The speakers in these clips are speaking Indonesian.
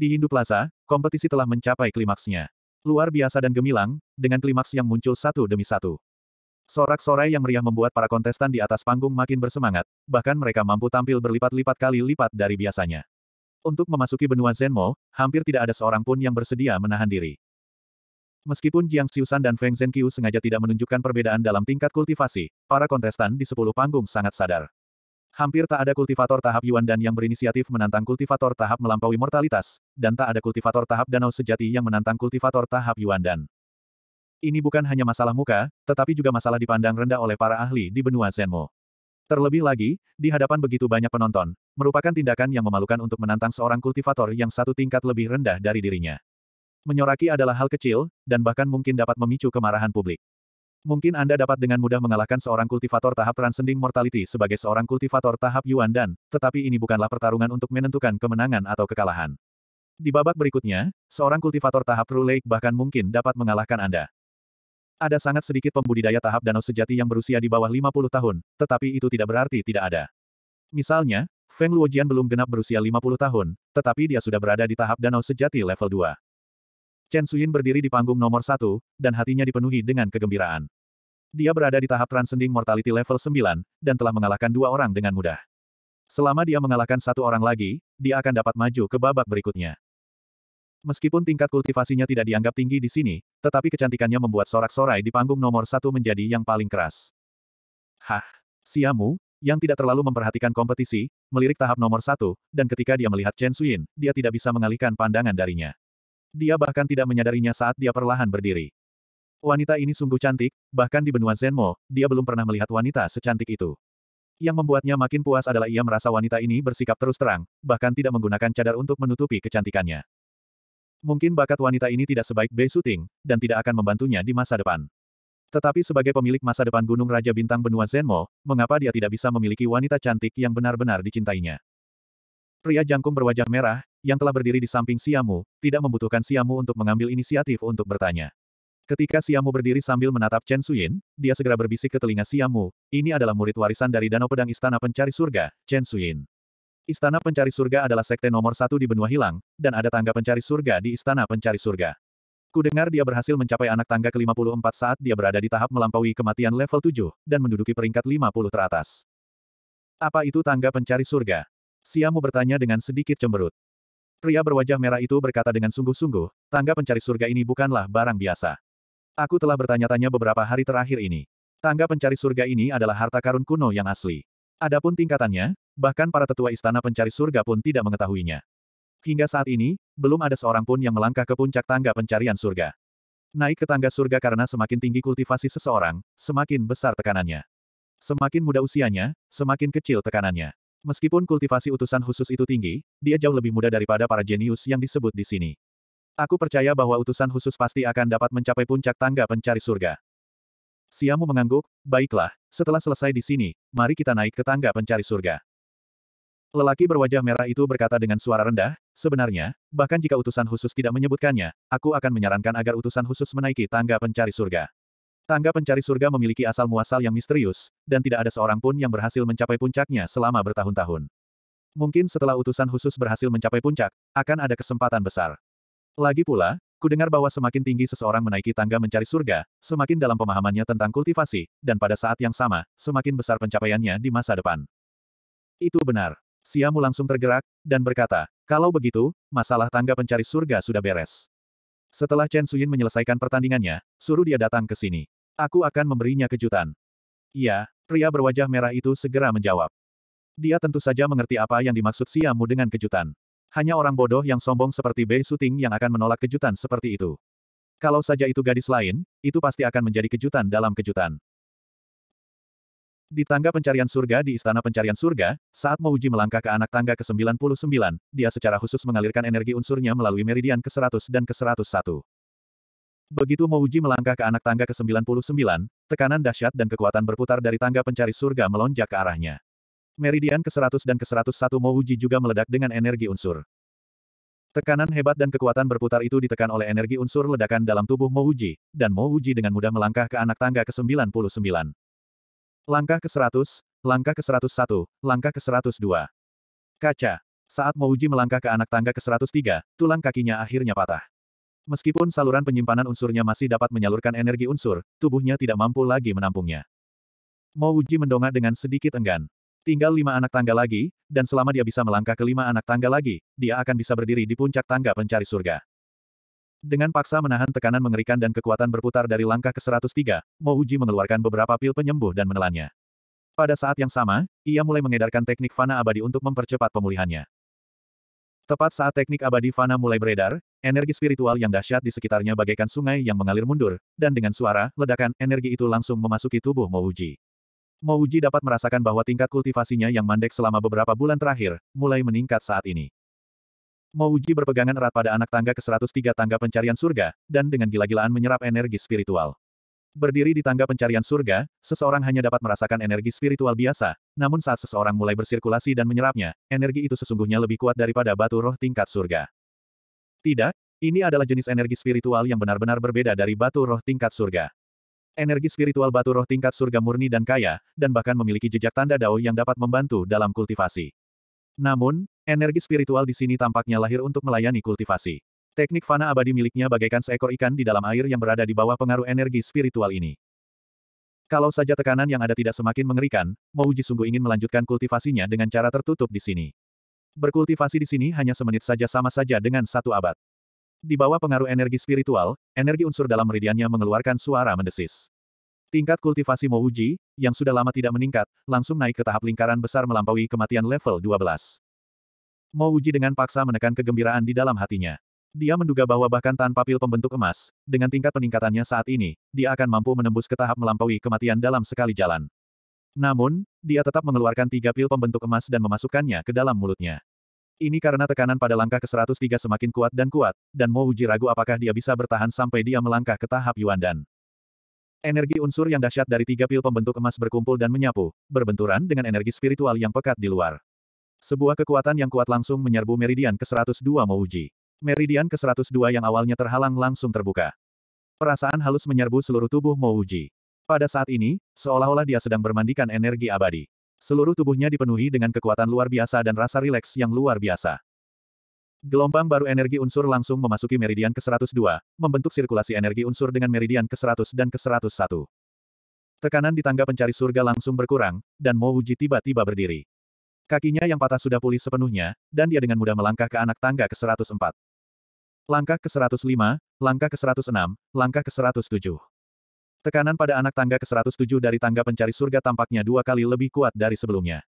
Di Hindu Plaza, kompetisi telah mencapai klimaksnya. Luar biasa dan gemilang, dengan klimaks yang muncul satu demi satu. Sorak-sorai yang meriah membuat para kontestan di atas panggung makin bersemangat, bahkan mereka mampu tampil berlipat-lipat kali lipat dari biasanya. Untuk memasuki benua Zenmo, hampir tidak ada seorang pun yang bersedia menahan diri. Meskipun Jiang Xiusan dan Feng Zhenqiu sengaja tidak menunjukkan perbedaan dalam tingkat kultivasi, para kontestan di sepuluh panggung sangat sadar. Hampir tak ada kultivator tahap Yuan dan yang berinisiatif menantang kultivator tahap melampaui mortalitas, dan tak ada kultivator tahap danau sejati yang menantang kultivator tahap Yuan dan. Ini bukan hanya masalah muka, tetapi juga masalah dipandang rendah oleh para ahli di benua Zenmo. Terlebih lagi, di hadapan begitu banyak penonton, merupakan tindakan yang memalukan untuk menantang seorang kultivator yang satu tingkat lebih rendah dari dirinya. Menyoraki adalah hal kecil, dan bahkan mungkin dapat memicu kemarahan publik. Mungkin Anda dapat dengan mudah mengalahkan seorang kultivator tahap transcending mortality sebagai seorang kultivator tahap Yuan Dan, tetapi ini bukanlah pertarungan untuk menentukan kemenangan atau kekalahan. Di babak berikutnya, seorang kultivator tahap True Lake bahkan mungkin dapat mengalahkan Anda. Ada sangat sedikit pembudidaya tahap danau sejati yang berusia di bawah 50 tahun, tetapi itu tidak berarti tidak ada. Misalnya, Feng Luojian belum genap berusia 50 tahun, tetapi dia sudah berada di tahap danau sejati level 2. Chen Suyin berdiri di panggung nomor satu, dan hatinya dipenuhi dengan kegembiraan. Dia berada di tahap transcending mortality level 9, dan telah mengalahkan dua orang dengan mudah. Selama dia mengalahkan satu orang lagi, dia akan dapat maju ke babak berikutnya. Meskipun tingkat kultivasinya tidak dianggap tinggi di sini, tetapi kecantikannya membuat sorak-sorai di panggung nomor satu menjadi yang paling keras. Hah! Siamu, yang tidak terlalu memperhatikan kompetisi, melirik tahap nomor satu, dan ketika dia melihat Chen Suyin, dia tidak bisa mengalihkan pandangan darinya. Dia bahkan tidak menyadarinya saat dia perlahan berdiri. Wanita ini sungguh cantik, bahkan di benua Zenmo, dia belum pernah melihat wanita secantik itu. Yang membuatnya makin puas adalah ia merasa wanita ini bersikap terus terang, bahkan tidak menggunakan cadar untuk menutupi kecantikannya. Mungkin bakat wanita ini tidak sebaik Bei Suting, dan tidak akan membantunya di masa depan. Tetapi sebagai pemilik masa depan Gunung Raja Bintang Benua Zenmo, mengapa dia tidak bisa memiliki wanita cantik yang benar-benar dicintainya? Pria jangkung berwajah merah, yang telah berdiri di samping Siamu, tidak membutuhkan Siamu untuk mengambil inisiatif untuk bertanya. Ketika Siamu berdiri sambil menatap Chen Suyin, dia segera berbisik ke telinga Siamu, ini adalah murid warisan dari Danau Pedang Istana Pencari Surga, Chen Suyin. Istana Pencari Surga adalah sekte nomor satu di benua hilang, dan ada tangga pencari surga di Istana Pencari Surga. Kudengar dia berhasil mencapai anak tangga ke-54 saat dia berada di tahap melampaui kematian level 7, dan menduduki peringkat 50 teratas. Apa itu tangga pencari surga? Siamu bertanya dengan sedikit cemberut. Pria berwajah merah itu berkata dengan sungguh-sungguh, tangga pencari surga ini bukanlah barang biasa. Aku telah bertanya-tanya beberapa hari terakhir ini. Tangga pencari surga ini adalah harta karun kuno yang asli. Adapun tingkatannya, bahkan para tetua istana pencari surga pun tidak mengetahuinya. Hingga saat ini, belum ada seorang pun yang melangkah ke puncak tangga pencarian surga. Naik ke tangga surga karena semakin tinggi kultivasi seseorang, semakin besar tekanannya. Semakin muda usianya, semakin kecil tekanannya. Meskipun kultivasi utusan khusus itu tinggi, dia jauh lebih muda daripada para jenius yang disebut di sini. Aku percaya bahwa utusan khusus pasti akan dapat mencapai puncak tangga pencari surga. Siamu mengangguk, baiklah, setelah selesai di sini, mari kita naik ke tangga pencari surga. Lelaki berwajah merah itu berkata dengan suara rendah, sebenarnya, bahkan jika utusan khusus tidak menyebutkannya, aku akan menyarankan agar utusan khusus menaiki tangga pencari surga. Tangga pencari surga memiliki asal-muasal yang misterius, dan tidak ada seorang pun yang berhasil mencapai puncaknya selama bertahun-tahun. Mungkin setelah utusan khusus berhasil mencapai puncak, akan ada kesempatan besar. Lagi pula, kudengar bahwa semakin tinggi seseorang menaiki tangga mencari surga, semakin dalam pemahamannya tentang kultivasi, dan pada saat yang sama, semakin besar pencapaiannya di masa depan. Itu benar. Siamu langsung tergerak, dan berkata, kalau begitu, masalah tangga pencari surga sudah beres. Setelah Chen Suyin menyelesaikan pertandingannya, suruh dia datang ke sini. Aku akan memberinya kejutan. Iya, pria berwajah merah itu segera menjawab. Dia tentu saja mengerti apa yang dimaksud Siamu dengan kejutan. Hanya orang bodoh yang sombong seperti Bei Suting yang akan menolak kejutan seperti itu. Kalau saja itu gadis lain, itu pasti akan menjadi kejutan dalam kejutan. Di tangga pencarian surga di Istana Pencarian Surga, saat Mouji melangkah ke anak tangga ke-99, dia secara khusus mengalirkan energi unsurnya melalui meridian ke-100 dan ke-101. Begitu Mouji melangkah ke anak tangga ke-99, tekanan dahsyat dan kekuatan berputar dari tangga pencari surga melonjak ke arahnya. Meridian ke-100 dan ke-101 Mouji juga meledak dengan energi unsur. Tekanan hebat dan kekuatan berputar itu ditekan oleh energi unsur ledakan dalam tubuh Mouji, dan Mouji dengan mudah melangkah ke anak tangga ke-99. Langkah ke-100, langkah ke-101, langkah ke-102. Kaca. Saat Mouji melangkah ke anak tangga ke-103, tulang kakinya akhirnya patah. Meskipun saluran penyimpanan unsurnya masih dapat menyalurkan energi unsur, tubuhnya tidak mampu lagi menampungnya. Mo Wuji mendongak dengan sedikit enggan. Tinggal lima anak tangga lagi, dan selama dia bisa melangkah ke lima anak tangga lagi, dia akan bisa berdiri di puncak tangga pencari surga. Dengan paksa menahan tekanan mengerikan dan kekuatan berputar dari langkah ke 103, Mo Uji mengeluarkan beberapa pil penyembuh dan menelannya. Pada saat yang sama, ia mulai mengedarkan teknik fana abadi untuk mempercepat pemulihannya. Tepat saat teknik abadi fana mulai beredar, energi spiritual yang dahsyat di sekitarnya bagaikan sungai yang mengalir mundur, dan dengan suara, ledakan, energi itu langsung memasuki tubuh Mouji. Mouji dapat merasakan bahwa tingkat kultivasinya yang mandek selama beberapa bulan terakhir, mulai meningkat saat ini. Mouji berpegangan erat pada anak tangga ke-103 tangga pencarian surga, dan dengan gila-gilaan menyerap energi spiritual. Berdiri di tangga pencarian surga, seseorang hanya dapat merasakan energi spiritual biasa, namun saat seseorang mulai bersirkulasi dan menyerapnya, energi itu sesungguhnya lebih kuat daripada batu roh tingkat surga. Tidak, ini adalah jenis energi spiritual yang benar-benar berbeda dari batu roh tingkat surga. Energi spiritual batu roh tingkat surga murni dan kaya, dan bahkan memiliki jejak tanda dao yang dapat membantu dalam kultivasi. Namun, energi spiritual di sini tampaknya lahir untuk melayani kultivasi. Teknik fana abadi miliknya bagaikan seekor ikan di dalam air yang berada di bawah pengaruh energi spiritual ini. Kalau saja tekanan yang ada tidak semakin mengerikan, Mouji sungguh ingin melanjutkan kultivasinya dengan cara tertutup di sini. Berkultivasi di sini hanya semenit saja sama saja dengan satu abad. Di bawah pengaruh energi spiritual, energi unsur dalam meridiannya mengeluarkan suara mendesis. Tingkat kultivasi Mouji, yang sudah lama tidak meningkat, langsung naik ke tahap lingkaran besar melampaui kematian level 12. Mouji dengan paksa menekan kegembiraan di dalam hatinya. Dia menduga bahwa bahkan tanpa pil pembentuk emas, dengan tingkat peningkatannya saat ini, dia akan mampu menembus ke tahap melampaui kematian dalam sekali jalan. Namun, dia tetap mengeluarkan tiga pil pembentuk emas dan memasukkannya ke dalam mulutnya. Ini karena tekanan pada langkah ke-103 semakin kuat dan kuat, dan Mo Uji ragu apakah dia bisa bertahan sampai dia melangkah ke tahap Yuan dan Energi unsur yang dahsyat dari tiga pil pembentuk emas berkumpul dan menyapu, berbenturan dengan energi spiritual yang pekat di luar. Sebuah kekuatan yang kuat langsung menyerbu meridian ke-102 Mo Meridian ke-102 yang awalnya terhalang langsung terbuka. Perasaan halus menyerbu seluruh tubuh Mouji. Pada saat ini, seolah-olah dia sedang bermandikan energi abadi. Seluruh tubuhnya dipenuhi dengan kekuatan luar biasa dan rasa rileks yang luar biasa. Gelombang baru energi unsur langsung memasuki meridian ke-102, membentuk sirkulasi energi unsur dengan meridian ke-100 dan ke-101. Tekanan di tangga pencari surga langsung berkurang, dan Mo Uji tiba-tiba berdiri. Kakinya yang patah sudah pulih sepenuhnya, dan dia dengan mudah melangkah ke anak tangga ke-104. Langkah ke-105, langkah ke-106, langkah ke-107. Tekanan pada anak tangga ke-107 dari tangga pencari surga tampaknya dua kali lebih kuat dari sebelumnya.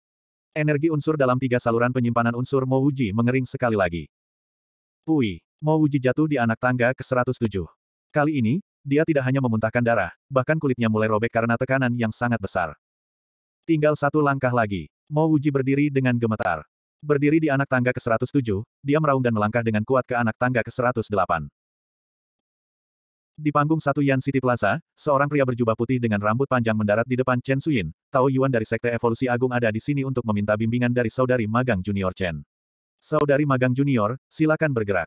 Energi unsur dalam tiga saluran penyimpanan unsur Mouji mengering sekali lagi. Pui, Mouji jatuh di anak tangga ke-107. Kali ini, dia tidak hanya memuntahkan darah, bahkan kulitnya mulai robek karena tekanan yang sangat besar. Tinggal satu langkah lagi. Mouji berdiri dengan gemetar. Berdiri di anak tangga ke-107, dia meraung dan melangkah dengan kuat ke anak tangga ke-108. Di panggung satu Yan City Plaza, seorang pria berjubah putih dengan rambut panjang mendarat di depan Chen Suyin, Tao Yuan dari Sekte Evolusi Agung ada di sini untuk meminta bimbingan dari Saudari Magang Junior Chen. Saudari Magang Junior, silakan bergerak.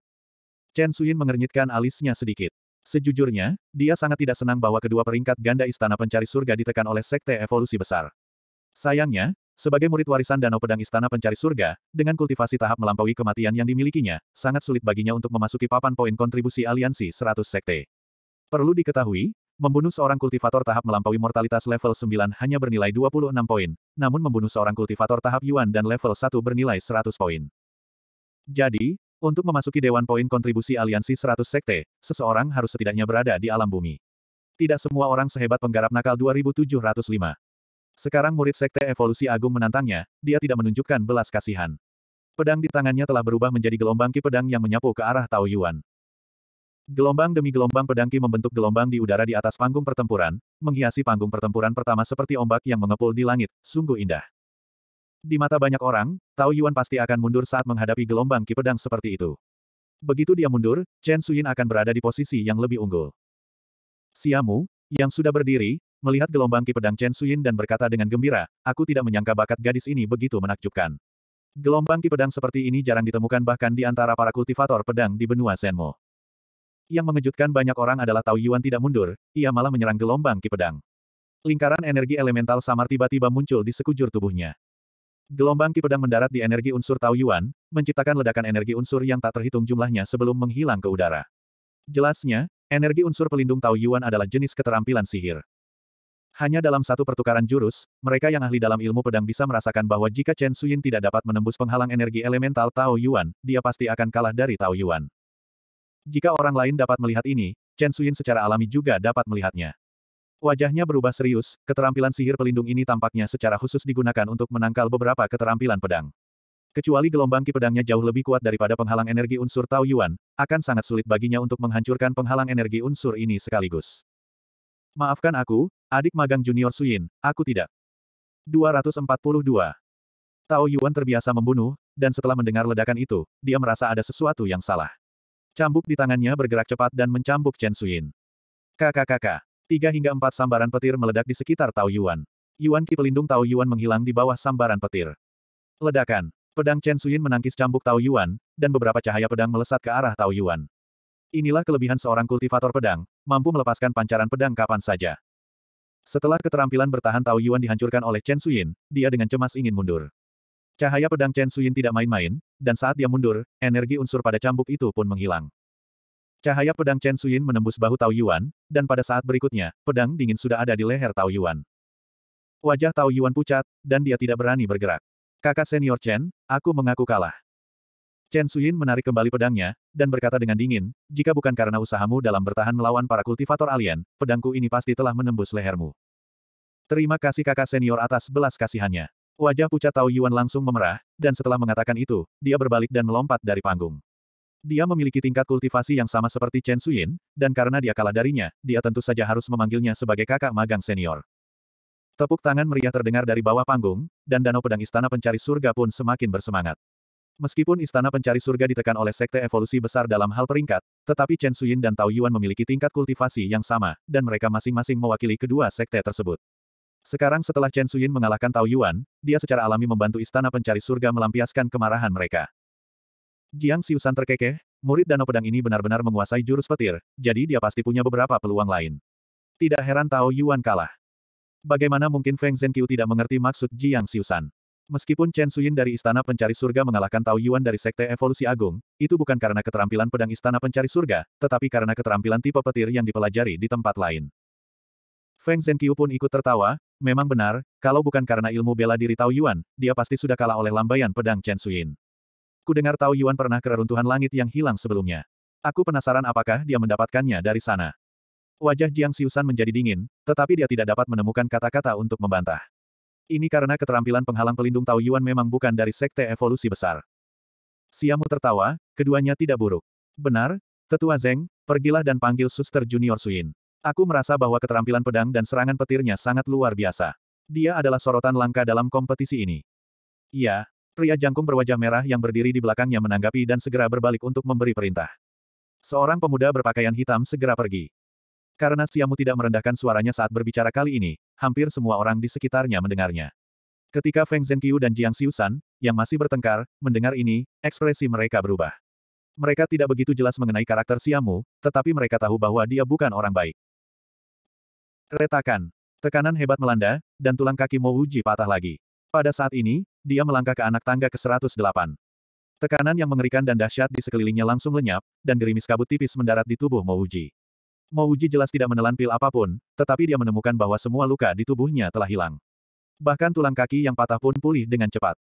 Chen Suyin mengernyitkan alisnya sedikit. Sejujurnya, dia sangat tidak senang bahwa kedua peringkat ganda Istana Pencari Surga ditekan oleh Sekte Evolusi Besar. Sayangnya, sebagai murid warisan Danau Pedang Istana Pencari Surga, dengan kultivasi tahap melampaui kematian yang dimilikinya, sangat sulit baginya untuk memasuki papan poin kontribusi aliansi 100 sekte. Perlu diketahui, Membunuh seorang kultivator tahap melampaui mortalitas level 9 hanya bernilai 26 poin, namun membunuh seorang kultivator tahap Yuan dan level 1 bernilai 100 poin. Jadi, untuk memasuki Dewan Poin Kontribusi Aliansi 100 Sekte, seseorang harus setidaknya berada di alam bumi. Tidak semua orang sehebat penggarap nakal 2705. Sekarang murid Sekte Evolusi Agung menantangnya, dia tidak menunjukkan belas kasihan. Pedang di tangannya telah berubah menjadi gelombang ki pedang yang menyapu ke arah Tao Yuan. Gelombang demi gelombang pedang ki membentuk gelombang di udara di atas panggung pertempuran, menghiasi panggung pertempuran pertama seperti ombak yang mengepul di langit, sungguh indah. Di mata banyak orang, Tao Yuan pasti akan mundur saat menghadapi gelombang ki pedang seperti itu. Begitu dia mundur, Chen Suyin akan berada di posisi yang lebih unggul. Siamu, yang sudah berdiri, Melihat gelombang ki pedang Chen Suyin dan berkata dengan gembira, aku tidak menyangka bakat gadis ini begitu menakjubkan. Gelombang ki pedang seperti ini jarang ditemukan bahkan di antara para kultivator pedang di benua Senmo. Yang mengejutkan banyak orang adalah Tao Yuan tidak mundur, ia malah menyerang gelombang ki pedang. Lingkaran energi elemental samar tiba-tiba muncul di sekujur tubuhnya. Gelombang ki pedang mendarat di energi unsur Tao Yuan, menciptakan ledakan energi unsur yang tak terhitung jumlahnya sebelum menghilang ke udara. Jelasnya, energi unsur pelindung Tao Yuan adalah jenis keterampilan sihir. Hanya dalam satu pertukaran jurus, mereka yang ahli dalam ilmu pedang bisa merasakan bahwa jika Chen Suyin tidak dapat menembus penghalang energi elemental Tao Yuan, dia pasti akan kalah dari Tao Yuan. Jika orang lain dapat melihat ini, Chen Suyin secara alami juga dapat melihatnya. Wajahnya berubah serius, keterampilan sihir pelindung ini tampaknya secara khusus digunakan untuk menangkal beberapa keterampilan pedang. Kecuali gelombang ki pedangnya jauh lebih kuat daripada penghalang energi unsur Tao Yuan, akan sangat sulit baginya untuk menghancurkan penghalang energi unsur ini sekaligus. Maafkan aku, Adik magang junior Suyin, aku tidak. 242. Tao Yuan terbiasa membunuh, dan setelah mendengar ledakan itu, dia merasa ada sesuatu yang salah. Cambuk di tangannya bergerak cepat dan mencambuk Chen Suyin. KKKK. tiga hingga empat sambaran petir meledak di sekitar Tao Yuan. Yuan Ki pelindung Tao Yuan menghilang di bawah sambaran petir. Ledakan. Pedang Chen Suyin menangkis cambuk Tao Yuan, dan beberapa cahaya pedang melesat ke arah Tao Yuan. Inilah kelebihan seorang kultivator pedang, mampu melepaskan pancaran pedang kapan saja. Setelah keterampilan bertahan Tao Yuan dihancurkan oleh Chen Suyin, dia dengan cemas ingin mundur. Cahaya pedang Chen Suyin tidak main-main, dan saat dia mundur, energi unsur pada cambuk itu pun menghilang. Cahaya pedang Chen Suyin menembus bahu Tao Yuan, dan pada saat berikutnya, pedang dingin sudah ada di leher Tao Yuan. Wajah Tao Yuan pucat, dan dia tidak berani bergerak. Kakak senior Chen, aku mengaku kalah. Chen Suyin menarik kembali pedangnya, dan berkata dengan dingin, jika bukan karena usahamu dalam bertahan melawan para kultivator alien, pedangku ini pasti telah menembus lehermu. Terima kasih kakak senior atas belas kasihannya. Wajah pucat Tao Yuan langsung memerah, dan setelah mengatakan itu, dia berbalik dan melompat dari panggung. Dia memiliki tingkat kultivasi yang sama seperti Chen Suyin, dan karena dia kalah darinya, dia tentu saja harus memanggilnya sebagai kakak magang senior. Tepuk tangan meriah terdengar dari bawah panggung, dan danau pedang istana pencari surga pun semakin bersemangat. Meskipun istana pencari surga ditekan oleh sekte evolusi besar dalam hal peringkat, tetapi Chen Suyin dan Tao Yuan memiliki tingkat kultivasi yang sama, dan mereka masing-masing mewakili kedua sekte tersebut. Sekarang setelah Chen Suyin mengalahkan Tao Yuan, dia secara alami membantu istana pencari surga melampiaskan kemarahan mereka. Jiang Siusan terkekeh, murid danau pedang ini benar-benar menguasai jurus petir, jadi dia pasti punya beberapa peluang lain. Tidak heran Tao Yuan kalah. Bagaimana mungkin Feng Zhenqiu tidak mengerti maksud Jiang Siusan? Meskipun Chen Suyin dari Istana Pencari Surga mengalahkan Tao Yuan dari Sekte Evolusi Agung, itu bukan karena keterampilan pedang Istana Pencari Surga, tetapi karena keterampilan tipe petir yang dipelajari di tempat lain. Feng Zhenqiu pun ikut tertawa, memang benar, kalau bukan karena ilmu bela diri Tao Yuan, dia pasti sudah kalah oleh lambaian pedang Chen Suyin. dengar Tao Yuan pernah keruntuhan langit yang hilang sebelumnya. Aku penasaran apakah dia mendapatkannya dari sana. Wajah Jiang Siusan menjadi dingin, tetapi dia tidak dapat menemukan kata-kata untuk membantah. Ini karena keterampilan penghalang pelindung Tao Yuan memang bukan dari sekte evolusi besar. Siamu tertawa, keduanya tidak buruk. Benar, Tetua Zeng, pergilah dan panggil suster junior Suin. Aku merasa bahwa keterampilan pedang dan serangan petirnya sangat luar biasa. Dia adalah sorotan langka dalam kompetisi ini. Iya, pria jangkung berwajah merah yang berdiri di belakangnya menanggapi dan segera berbalik untuk memberi perintah. Seorang pemuda berpakaian hitam segera pergi. Karena Siamu tidak merendahkan suaranya saat berbicara kali ini, hampir semua orang di sekitarnya mendengarnya. Ketika Feng Zhenqiu dan Jiang Xiusan, yang masih bertengkar, mendengar ini, ekspresi mereka berubah. Mereka tidak begitu jelas mengenai karakter Siamu, tetapi mereka tahu bahwa dia bukan orang baik. Retakan. Tekanan hebat melanda, dan tulang kaki Mo Wuji patah lagi. Pada saat ini, dia melangkah ke anak tangga ke-108. Tekanan yang mengerikan dan dahsyat di sekelilingnya langsung lenyap, dan gerimis kabut tipis mendarat di tubuh Mo Wuji. Mouji jelas tidak menelan pil apapun, tetapi dia menemukan bahwa semua luka di tubuhnya telah hilang. Bahkan tulang kaki yang patah pun pulih dengan cepat.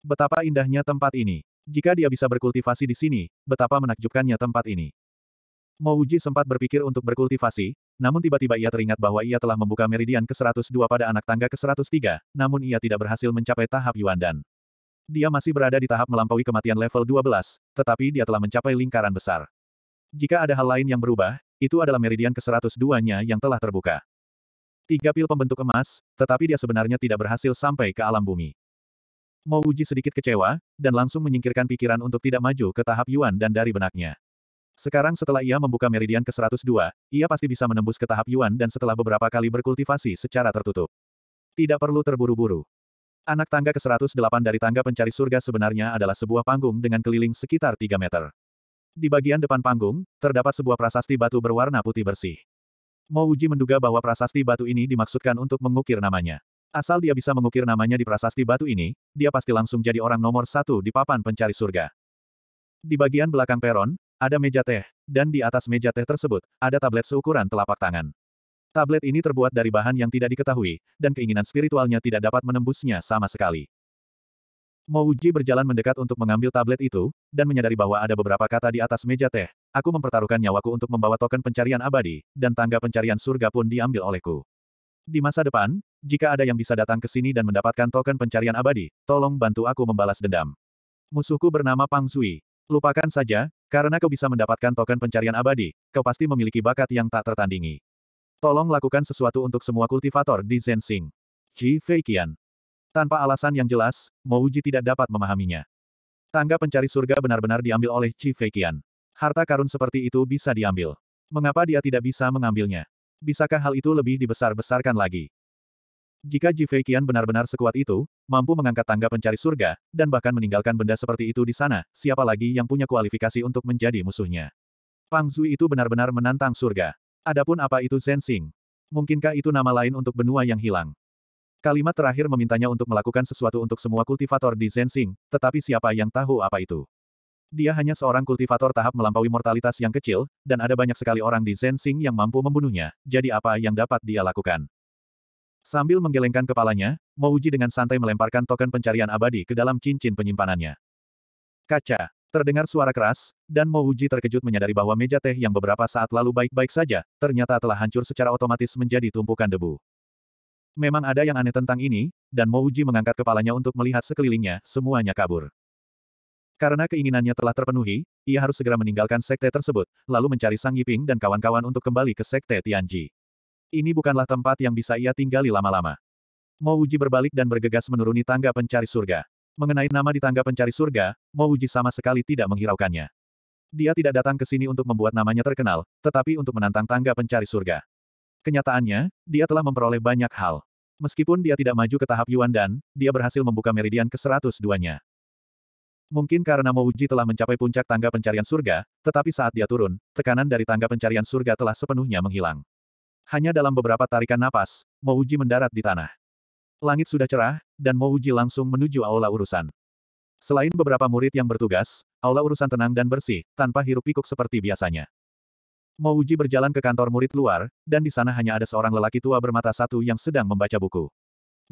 Betapa indahnya tempat ini. Jika dia bisa berkultivasi di sini, betapa menakjubkannya tempat ini. Mouji sempat berpikir untuk berkultivasi, namun tiba-tiba ia teringat bahwa ia telah membuka meridian ke-102 pada anak tangga ke-103, namun ia tidak berhasil mencapai tahap Yuan Dan. Dia masih berada di tahap melampaui kematian level 12, tetapi dia telah mencapai lingkaran besar. Jika ada hal lain yang berubah, itu adalah meridian ke-102-nya yang telah terbuka. Tiga pil pembentuk emas, tetapi dia sebenarnya tidak berhasil sampai ke alam bumi. Mo Wuji sedikit kecewa, dan langsung menyingkirkan pikiran untuk tidak maju ke tahap Yuan dan dari benaknya. Sekarang setelah ia membuka meridian ke-102, ia pasti bisa menembus ke tahap Yuan dan setelah beberapa kali berkultivasi secara tertutup. Tidak perlu terburu-buru. Anak tangga ke-108 dari tangga pencari surga sebenarnya adalah sebuah panggung dengan keliling sekitar 3 meter. Di bagian depan panggung, terdapat sebuah prasasti batu berwarna putih bersih. Mo Uji menduga bahwa prasasti batu ini dimaksudkan untuk mengukir namanya. Asal dia bisa mengukir namanya di prasasti batu ini, dia pasti langsung jadi orang nomor satu di papan pencari surga. Di bagian belakang peron, ada meja teh, dan di atas meja teh tersebut, ada tablet seukuran telapak tangan. Tablet ini terbuat dari bahan yang tidak diketahui, dan keinginan spiritualnya tidak dapat menembusnya sama sekali. Mo Uji berjalan mendekat untuk mengambil tablet itu, dan menyadari bahwa ada beberapa kata di atas meja teh. Aku mempertaruhkan nyawaku untuk membawa token pencarian abadi, dan tangga pencarian surga pun diambil olehku. Di masa depan, jika ada yang bisa datang ke sini dan mendapatkan token pencarian abadi, tolong bantu aku membalas dendam. Musuhku bernama Pang Zui. Lupakan saja, karena kau bisa mendapatkan token pencarian abadi, kau pasti memiliki bakat yang tak tertandingi. Tolong lakukan sesuatu untuk semua kultivator di Zensing. Ji Feikian. Tanpa alasan yang jelas, Mouji tidak dapat memahaminya. Tangga pencari surga benar-benar diambil oleh Chi Feikian. Harta karun seperti itu bisa diambil. Mengapa dia tidak bisa mengambilnya? Bisakah hal itu lebih dibesar-besarkan lagi? Jika Ji Qian benar-benar sekuat itu, mampu mengangkat tangga pencari surga, dan bahkan meninggalkan benda seperti itu di sana, siapa lagi yang punya kualifikasi untuk menjadi musuhnya? Pang Zui itu benar-benar menantang surga. Adapun apa itu Zensing? Mungkinkah itu nama lain untuk benua yang hilang? Kalimat terakhir memintanya untuk melakukan sesuatu untuk semua kultivator di Zensing, tetapi siapa yang tahu apa itu? Dia hanya seorang kultivator tahap melampaui mortalitas yang kecil, dan ada banyak sekali orang di Zensing yang mampu membunuhnya, jadi apa yang dapat dia lakukan? Sambil menggelengkan kepalanya, Mouji dengan santai melemparkan token pencarian abadi ke dalam cincin penyimpanannya. Kaca, Terdengar suara keras, dan Mouji terkejut menyadari bahwa meja teh yang beberapa saat lalu baik-baik saja, ternyata telah hancur secara otomatis menjadi tumpukan debu. Memang ada yang aneh tentang ini, dan Mouji mengangkat kepalanya untuk melihat sekelilingnya, semuanya kabur. Karena keinginannya telah terpenuhi, ia harus segera meninggalkan sekte tersebut, lalu mencari Sang Yiping dan kawan-kawan untuk kembali ke sekte Tianji. Ini bukanlah tempat yang bisa ia tinggali lama-lama. Mouji berbalik dan bergegas menuruni tangga pencari surga. Mengenai nama di tangga pencari surga, Mouji sama sekali tidak menghiraukannya. Dia tidak datang ke sini untuk membuat namanya terkenal, tetapi untuk menantang tangga pencari surga. Kenyataannya, dia telah memperoleh banyak hal. Meskipun dia tidak maju ke tahap Yuan Dan, dia berhasil membuka meridian ke-102-nya. Mungkin karena Mouji telah mencapai puncak tangga pencarian surga, tetapi saat dia turun, tekanan dari tangga pencarian surga telah sepenuhnya menghilang. Hanya dalam beberapa tarikan napas, Mouji mendarat di tanah. Langit sudah cerah, dan Mouji langsung menuju aula urusan. Selain beberapa murid yang bertugas, aula urusan tenang dan bersih, tanpa hirup pikuk seperti biasanya. Mo berjalan ke kantor murid luar, dan di sana hanya ada seorang lelaki tua bermata satu yang sedang membaca buku.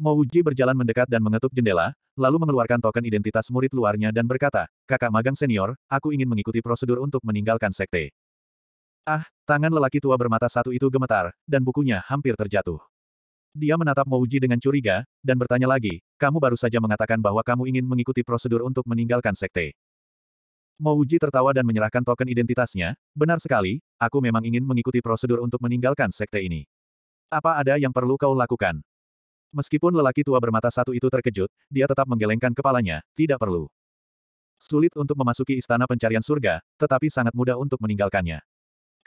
Mo berjalan mendekat dan mengetuk jendela, lalu mengeluarkan token identitas murid luarnya dan berkata, kakak magang senior, aku ingin mengikuti prosedur untuk meninggalkan sekte. Ah, tangan lelaki tua bermata satu itu gemetar, dan bukunya hampir terjatuh. Dia menatap Mo dengan curiga, dan bertanya lagi, kamu baru saja mengatakan bahwa kamu ingin mengikuti prosedur untuk meninggalkan sekte. Mouji tertawa dan menyerahkan token identitasnya, benar sekali, aku memang ingin mengikuti prosedur untuk meninggalkan sekte ini. Apa ada yang perlu kau lakukan? Meskipun lelaki tua bermata satu itu terkejut, dia tetap menggelengkan kepalanya, tidak perlu. Sulit untuk memasuki istana pencarian surga, tetapi sangat mudah untuk meninggalkannya.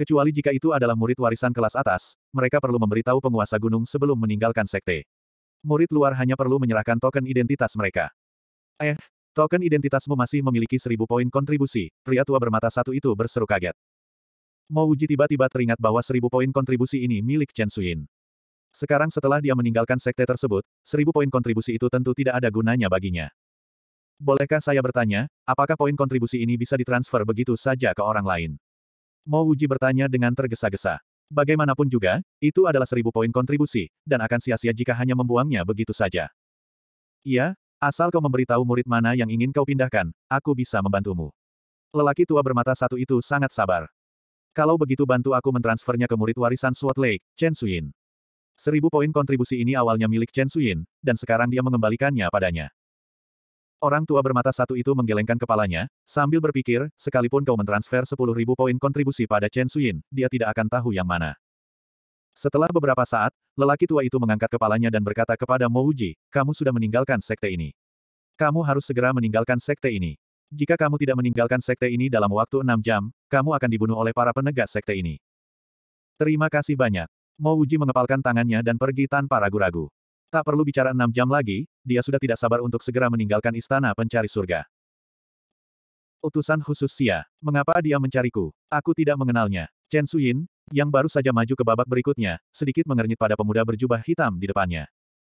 Kecuali jika itu adalah murid warisan kelas atas, mereka perlu memberitahu penguasa gunung sebelum meninggalkan sekte. Murid luar hanya perlu menyerahkan token identitas mereka. Eh, Token identitasmu masih memiliki seribu poin kontribusi, pria tua bermata satu itu berseru kaget. Mo Uji tiba-tiba teringat bahwa seribu poin kontribusi ini milik Chen Suyin. Sekarang setelah dia meninggalkan sekte tersebut, seribu poin kontribusi itu tentu tidak ada gunanya baginya. Bolehkah saya bertanya, apakah poin kontribusi ini bisa ditransfer begitu saja ke orang lain? Mo Uji bertanya dengan tergesa-gesa. Bagaimanapun juga, itu adalah seribu poin kontribusi, dan akan sia-sia jika hanya membuangnya begitu saja. Iya, Asal kau memberitahu murid mana yang ingin kau pindahkan, aku bisa membantumu. Lelaki tua bermata satu itu sangat sabar. Kalau begitu bantu aku mentransfernya ke murid warisan Sword Lake, Chen Suyin. Seribu poin kontribusi ini awalnya milik Chen Suyin, dan sekarang dia mengembalikannya padanya. Orang tua bermata satu itu menggelengkan kepalanya, sambil berpikir, sekalipun kau mentransfer sepuluh ribu poin kontribusi pada Chen Suyin, dia tidak akan tahu yang mana. Setelah beberapa saat, lelaki tua itu mengangkat kepalanya dan berkata kepada Mouji, kamu sudah meninggalkan sekte ini. Kamu harus segera meninggalkan sekte ini. Jika kamu tidak meninggalkan sekte ini dalam waktu enam jam, kamu akan dibunuh oleh para penegak sekte ini. Terima kasih banyak. Mouji mengepalkan tangannya dan pergi tanpa ragu-ragu. Tak perlu bicara enam jam lagi, dia sudah tidak sabar untuk segera meninggalkan istana pencari surga. Utusan khusus Xia. Mengapa dia mencariku? Aku tidak mengenalnya. Chen Suyin, yang baru saja maju ke babak berikutnya, sedikit mengernyit pada pemuda berjubah hitam di depannya.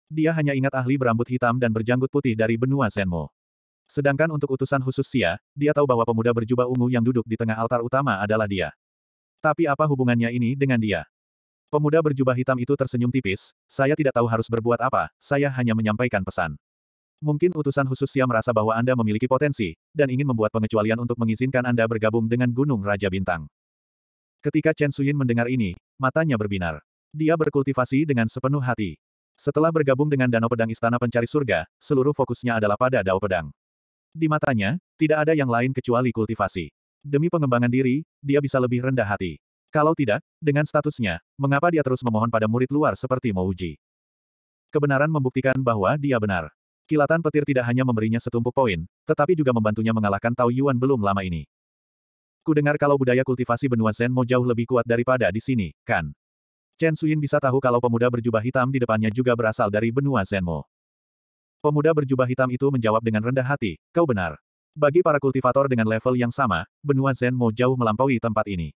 Dia hanya ingat ahli berambut hitam dan berjanggut putih dari benua Zenmo. Sedangkan untuk utusan khusus Xia, dia tahu bahwa pemuda berjubah ungu yang duduk di tengah altar utama adalah dia. Tapi apa hubungannya ini dengan dia? Pemuda berjubah hitam itu tersenyum tipis, saya tidak tahu harus berbuat apa, saya hanya menyampaikan pesan. Mungkin utusan khusus Sia merasa bahwa Anda memiliki potensi, dan ingin membuat pengecualian untuk mengizinkan Anda bergabung dengan Gunung Raja Bintang. Ketika Chen Suyin mendengar ini, matanya berbinar. Dia berkultivasi dengan sepenuh hati. Setelah bergabung dengan Danau Pedang Istana Pencari Surga, seluruh fokusnya adalah pada Dao Pedang. Di matanya, tidak ada yang lain kecuali kultivasi. Demi pengembangan diri, dia bisa lebih rendah hati. Kalau tidak, dengan statusnya, mengapa dia terus memohon pada murid luar seperti Mouji? Kebenaran membuktikan bahwa dia benar. Kilatan petir tidak hanya memberinya setumpuk poin, tetapi juga membantunya mengalahkan Tao Yuan belum lama ini. Ku dengar kalau budaya kultivasi benua Zen mau jauh lebih kuat daripada di sini, kan? Chen Suyin bisa tahu kalau pemuda berjubah hitam di depannya juga berasal dari benua Zenmo. Pemuda berjubah hitam itu menjawab dengan rendah hati, kau benar. Bagi para kultivator dengan level yang sama, benua Zenmo jauh melampaui tempat ini.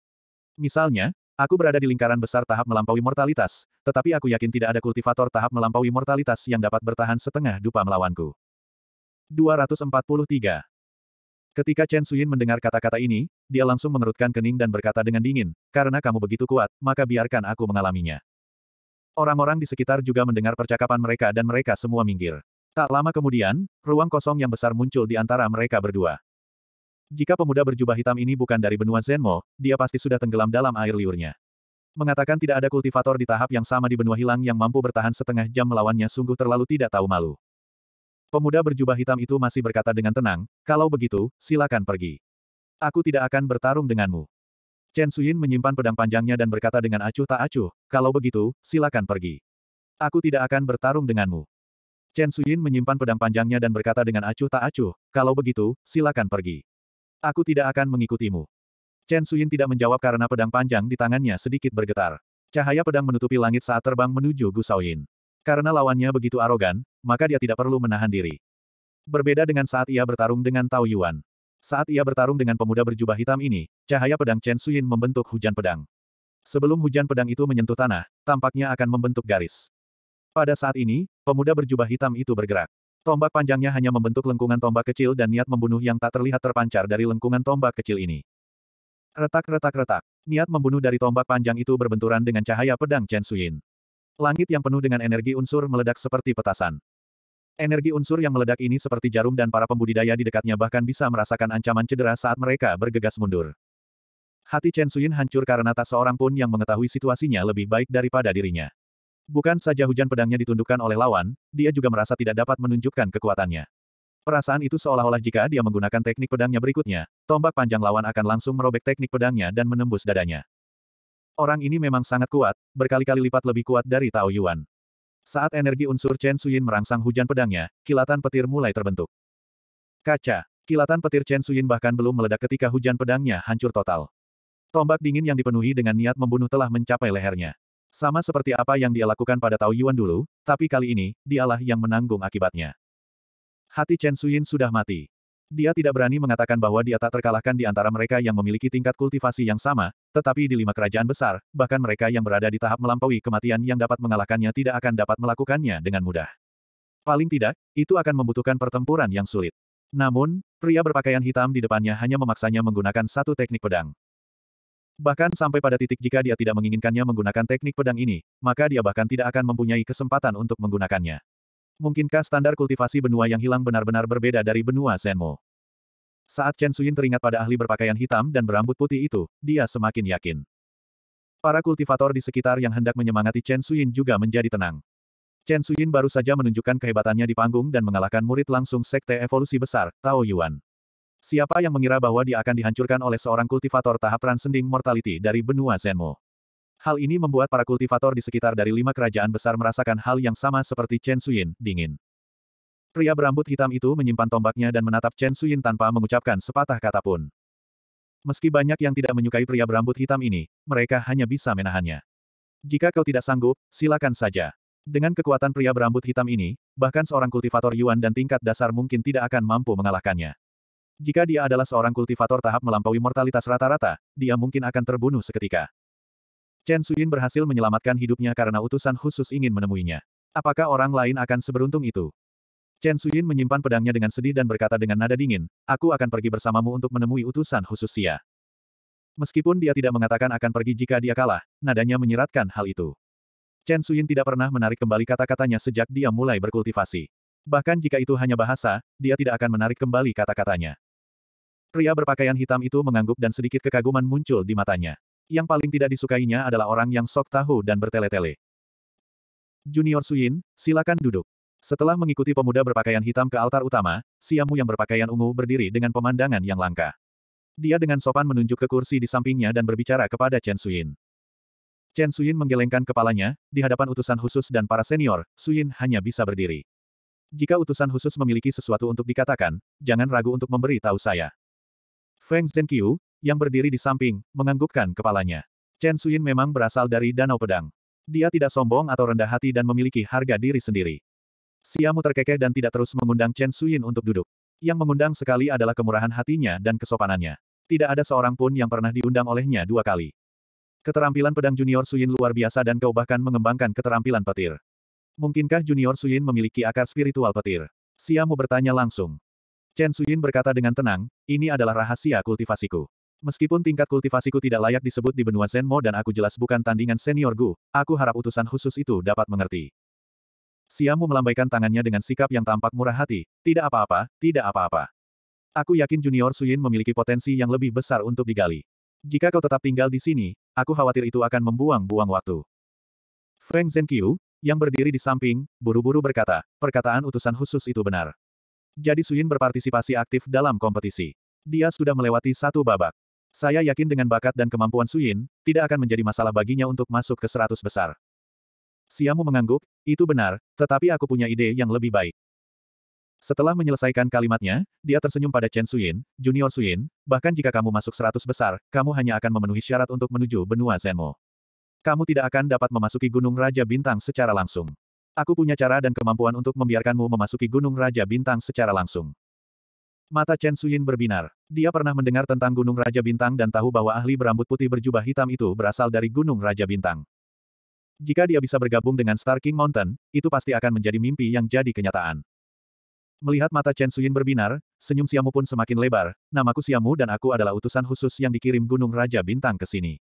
Misalnya, Aku berada di lingkaran besar tahap melampaui mortalitas, tetapi aku yakin tidak ada kultivator tahap melampaui mortalitas yang dapat bertahan setengah dupa melawanku. 243. Ketika Chen Suyin mendengar kata-kata ini, dia langsung mengerutkan kening dan berkata dengan dingin, karena kamu begitu kuat, maka biarkan aku mengalaminya. Orang-orang di sekitar juga mendengar percakapan mereka dan mereka semua minggir. Tak lama kemudian, ruang kosong yang besar muncul di antara mereka berdua. Jika pemuda berjubah hitam ini bukan dari benua Zenmo, dia pasti sudah tenggelam dalam air liurnya. Mengatakan tidak ada kultivator di tahap yang sama di benua hilang yang mampu bertahan setengah jam melawannya sungguh terlalu tidak tahu malu. Pemuda berjubah hitam itu masih berkata dengan tenang, kalau begitu, silakan pergi. Aku tidak akan bertarung denganmu. Chen Suyin menyimpan pedang panjangnya dan berkata dengan acuh tak acuh, kalau begitu, silakan pergi. Aku tidak akan bertarung denganmu. Chen Suyin menyimpan pedang panjangnya dan berkata dengan acuh tak acuh, kalau begitu, silakan pergi. Aku tidak akan mengikutimu. Chen Suyin tidak menjawab karena pedang panjang di tangannya sedikit bergetar. Cahaya pedang menutupi langit saat terbang menuju Gu Yin. Karena lawannya begitu arogan, maka dia tidak perlu menahan diri. Berbeda dengan saat ia bertarung dengan Tao Yuan. Saat ia bertarung dengan pemuda berjubah hitam ini, cahaya pedang Chen Suyin membentuk hujan pedang. Sebelum hujan pedang itu menyentuh tanah, tampaknya akan membentuk garis. Pada saat ini, pemuda berjubah hitam itu bergerak. Tombak panjangnya hanya membentuk lengkungan tombak kecil dan niat membunuh yang tak terlihat terpancar dari lengkungan tombak kecil ini. Retak-retak-retak. Niat membunuh dari tombak panjang itu berbenturan dengan cahaya pedang Chen Suyin. Langit yang penuh dengan energi unsur meledak seperti petasan. Energi unsur yang meledak ini seperti jarum dan para pembudidaya di dekatnya bahkan bisa merasakan ancaman cedera saat mereka bergegas mundur. Hati Chen Suyin hancur karena tak seorang pun yang mengetahui situasinya lebih baik daripada dirinya. Bukan saja hujan pedangnya ditundukkan oleh lawan, dia juga merasa tidak dapat menunjukkan kekuatannya. Perasaan itu seolah-olah jika dia menggunakan teknik pedangnya berikutnya, tombak panjang lawan akan langsung merobek teknik pedangnya dan menembus dadanya. Orang ini memang sangat kuat, berkali-kali lipat lebih kuat dari Tao Yuan. Saat energi unsur Chen Suyin merangsang hujan pedangnya, kilatan petir mulai terbentuk. Kaca. Kilatan petir Chen Suyin bahkan belum meledak ketika hujan pedangnya hancur total. Tombak dingin yang dipenuhi dengan niat membunuh telah mencapai lehernya. Sama seperti apa yang dia lakukan pada Tao Yuan dulu, tapi kali ini, dialah yang menanggung akibatnya. Hati Chen Suyin sudah mati. Dia tidak berani mengatakan bahwa dia tak terkalahkan di antara mereka yang memiliki tingkat kultivasi yang sama, tetapi di lima kerajaan besar, bahkan mereka yang berada di tahap melampaui kematian yang dapat mengalahkannya tidak akan dapat melakukannya dengan mudah. Paling tidak, itu akan membutuhkan pertempuran yang sulit. Namun, pria berpakaian hitam di depannya hanya memaksanya menggunakan satu teknik pedang. Bahkan sampai pada titik jika dia tidak menginginkannya menggunakan teknik pedang ini, maka dia bahkan tidak akan mempunyai kesempatan untuk menggunakannya. Mungkinkah standar kultivasi benua yang hilang benar-benar berbeda dari benua Zenmo? Saat Chen Suyin teringat pada ahli berpakaian hitam dan berambut putih itu, dia semakin yakin. Para kultivator di sekitar yang hendak menyemangati Chen Suyin juga menjadi tenang. Chen Suyin baru saja menunjukkan kehebatannya di panggung dan mengalahkan murid langsung Sekte Evolusi Besar, Tao Yuan. Siapa yang mengira bahwa dia akan dihancurkan oleh seorang kultivator tahap transcending mortality dari benua Zenmo? Hal ini membuat para kultivator di sekitar dari lima kerajaan besar merasakan hal yang sama seperti Chen Suyin, dingin. Pria berambut hitam itu menyimpan tombaknya dan menatap Chen Suyin tanpa mengucapkan sepatah kata pun. Meski banyak yang tidak menyukai pria berambut hitam ini, mereka hanya bisa menahannya. Jika kau tidak sanggup, silakan saja. Dengan kekuatan pria berambut hitam ini, bahkan seorang kultivator Yuan dan tingkat dasar mungkin tidak akan mampu mengalahkannya. Jika dia adalah seorang kultivator tahap melampaui mortalitas rata-rata, dia mungkin akan terbunuh seketika. Chen Suyin berhasil menyelamatkan hidupnya karena utusan khusus ingin menemuinya. Apakah orang lain akan seberuntung itu? Chen Suyin menyimpan pedangnya dengan sedih dan berkata dengan nada dingin, aku akan pergi bersamamu untuk menemui utusan khusus Xia. Meskipun dia tidak mengatakan akan pergi jika dia kalah, nadanya menyeratkan hal itu. Chen Suyin tidak pernah menarik kembali kata-katanya sejak dia mulai berkultivasi. Bahkan jika itu hanya bahasa, dia tidak akan menarik kembali kata-katanya. Pria berpakaian hitam itu mengangguk dan sedikit kekaguman muncul di matanya. Yang paling tidak disukainya adalah orang yang sok tahu dan bertele-tele. Junior Suyin, silakan duduk. Setelah mengikuti pemuda berpakaian hitam ke altar utama, Siamu yang berpakaian ungu berdiri dengan pemandangan yang langka. Dia dengan sopan menunjuk ke kursi di sampingnya dan berbicara kepada Chen Suyin. Chen Suyin menggelengkan kepalanya, di hadapan utusan khusus dan para senior, Suyin hanya bisa berdiri. Jika utusan khusus memiliki sesuatu untuk dikatakan, jangan ragu untuk memberi tahu saya. Feng Zhenqiu, yang berdiri di samping, menganggukkan kepalanya. Chen Suyin memang berasal dari Danau Pedang. Dia tidak sombong atau rendah hati dan memiliki harga diri sendiri. Siamu terkekeh dan tidak terus mengundang Chen Suyin untuk duduk. Yang mengundang sekali adalah kemurahan hatinya dan kesopanannya. Tidak ada seorang pun yang pernah diundang olehnya dua kali. Keterampilan pedang junior Suyin luar biasa dan kau bahkan mengembangkan keterampilan petir. Mungkinkah junior Suyin memiliki akar spiritual petir? Siamu bertanya langsung. Chen Suyin berkata dengan tenang, ini adalah rahasia kultivasiku. Meskipun tingkat kultivasiku tidak layak disebut di benua Zenmo dan aku jelas bukan tandingan senior Gu, aku harap utusan khusus itu dapat mengerti. Siamu melambaikan tangannya dengan sikap yang tampak murah hati, tidak apa-apa, tidak apa-apa. Aku yakin junior Suyin memiliki potensi yang lebih besar untuk digali. Jika kau tetap tinggal di sini, aku khawatir itu akan membuang-buang waktu. Feng Zhenqiu yang berdiri di samping, buru-buru berkata, perkataan utusan khusus itu benar. Jadi Suyin berpartisipasi aktif dalam kompetisi. Dia sudah melewati satu babak. Saya yakin dengan bakat dan kemampuan Suyin, tidak akan menjadi masalah baginya untuk masuk ke seratus besar. Siamu mengangguk, itu benar, tetapi aku punya ide yang lebih baik. Setelah menyelesaikan kalimatnya, dia tersenyum pada Chen Suyin, Junior Suyin, bahkan jika kamu masuk seratus besar, kamu hanya akan memenuhi syarat untuk menuju benua Zenmo. Kamu tidak akan dapat memasuki Gunung Raja Bintang secara langsung. Aku punya cara dan kemampuan untuk membiarkanmu memasuki Gunung Raja Bintang secara langsung. Mata Chen Suyin berbinar. Dia pernah mendengar tentang Gunung Raja Bintang dan tahu bahwa ahli berambut putih berjubah hitam itu berasal dari Gunung Raja Bintang. Jika dia bisa bergabung dengan Star King Mountain, itu pasti akan menjadi mimpi yang jadi kenyataan. Melihat mata Chen Suyin berbinar, senyum Siamu pun semakin lebar, namaku Siamu dan aku adalah utusan khusus yang dikirim Gunung Raja Bintang ke sini.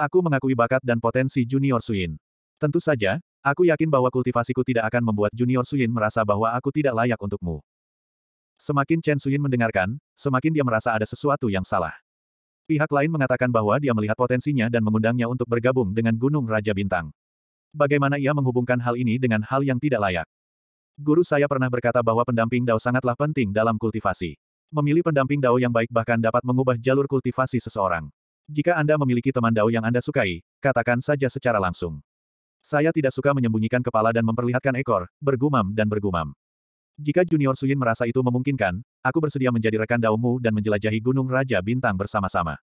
Aku mengakui bakat dan potensi junior Suyin. Tentu saja, Aku yakin bahwa kultivasiku tidak akan membuat Junior Suyin merasa bahwa aku tidak layak untukmu. Semakin Chen Suyin mendengarkan, semakin dia merasa ada sesuatu yang salah. Pihak lain mengatakan bahwa dia melihat potensinya dan mengundangnya untuk bergabung dengan Gunung Raja Bintang. Bagaimana ia menghubungkan hal ini dengan hal yang tidak layak? Guru saya pernah berkata bahwa pendamping dao sangatlah penting dalam kultivasi. Memilih pendamping dao yang baik bahkan dapat mengubah jalur kultivasi seseorang. Jika Anda memiliki teman dao yang Anda sukai, katakan saja secara langsung. Saya tidak suka menyembunyikan kepala dan memperlihatkan ekor, bergumam dan bergumam. Jika Junior Suyin merasa itu memungkinkan, aku bersedia menjadi rekan daumu dan menjelajahi Gunung Raja Bintang bersama-sama.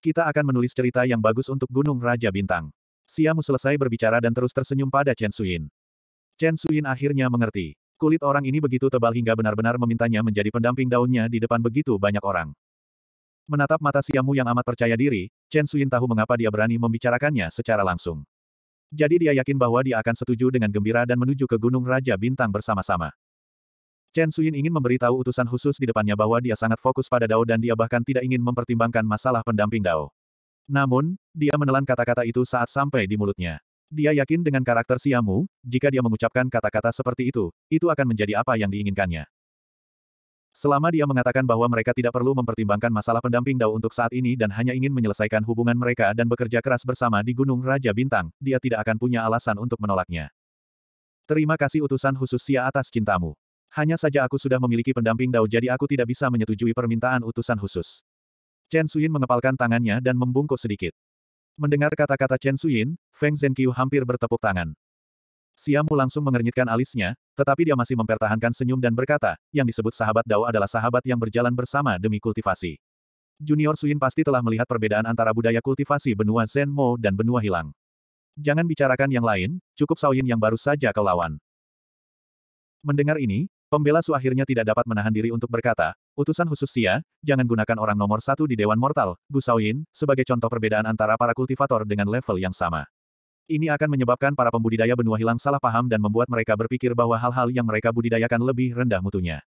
Kita akan menulis cerita yang bagus untuk Gunung Raja Bintang. Siamu selesai berbicara dan terus tersenyum pada Chen Suyin. Chen Suyin akhirnya mengerti. Kulit orang ini begitu tebal hingga benar-benar memintanya menjadi pendamping daunnya di depan begitu banyak orang. Menatap mata Siamu yang amat percaya diri, Chen Suyin tahu mengapa dia berani membicarakannya secara langsung. Jadi dia yakin bahwa dia akan setuju dengan gembira dan menuju ke Gunung Raja Bintang bersama-sama. Chen Suyin ingin memberitahu utusan khusus di depannya bahwa dia sangat fokus pada Dao dan dia bahkan tidak ingin mempertimbangkan masalah pendamping Dao. Namun, dia menelan kata-kata itu saat sampai di mulutnya. Dia yakin dengan karakter Siamu, jika dia mengucapkan kata-kata seperti itu, itu akan menjadi apa yang diinginkannya. Selama dia mengatakan bahwa mereka tidak perlu mempertimbangkan masalah pendamping Dao untuk saat ini dan hanya ingin menyelesaikan hubungan mereka dan bekerja keras bersama di Gunung Raja Bintang, dia tidak akan punya alasan untuk menolaknya. Terima kasih utusan khusus Sia atas cintamu. Hanya saja aku sudah memiliki pendamping Dao jadi aku tidak bisa menyetujui permintaan utusan khusus. Chen Suyin mengepalkan tangannya dan membungkuk sedikit. Mendengar kata-kata Chen Suyin, Feng Zhenqiu hampir bertepuk tangan. Siamu langsung mengernyitkan alisnya, tetapi dia masih mempertahankan senyum dan berkata, yang disebut sahabat Dao adalah sahabat yang berjalan bersama demi kultivasi. Junior Suin pasti telah melihat perbedaan antara budaya kultivasi benua Zen Mo dan benua hilang. Jangan bicarakan yang lain, cukup Saoyin yang baru saja kau lawan. Mendengar ini, pembela Su akhirnya tidak dapat menahan diri untuk berkata, utusan khusus Sia, jangan gunakan orang nomor satu di Dewan Mortal, Gu Saoyin, sebagai contoh perbedaan antara para kultivator dengan level yang sama. Ini akan menyebabkan para pembudidaya benua hilang salah paham dan membuat mereka berpikir bahwa hal-hal yang mereka budidayakan lebih rendah mutunya.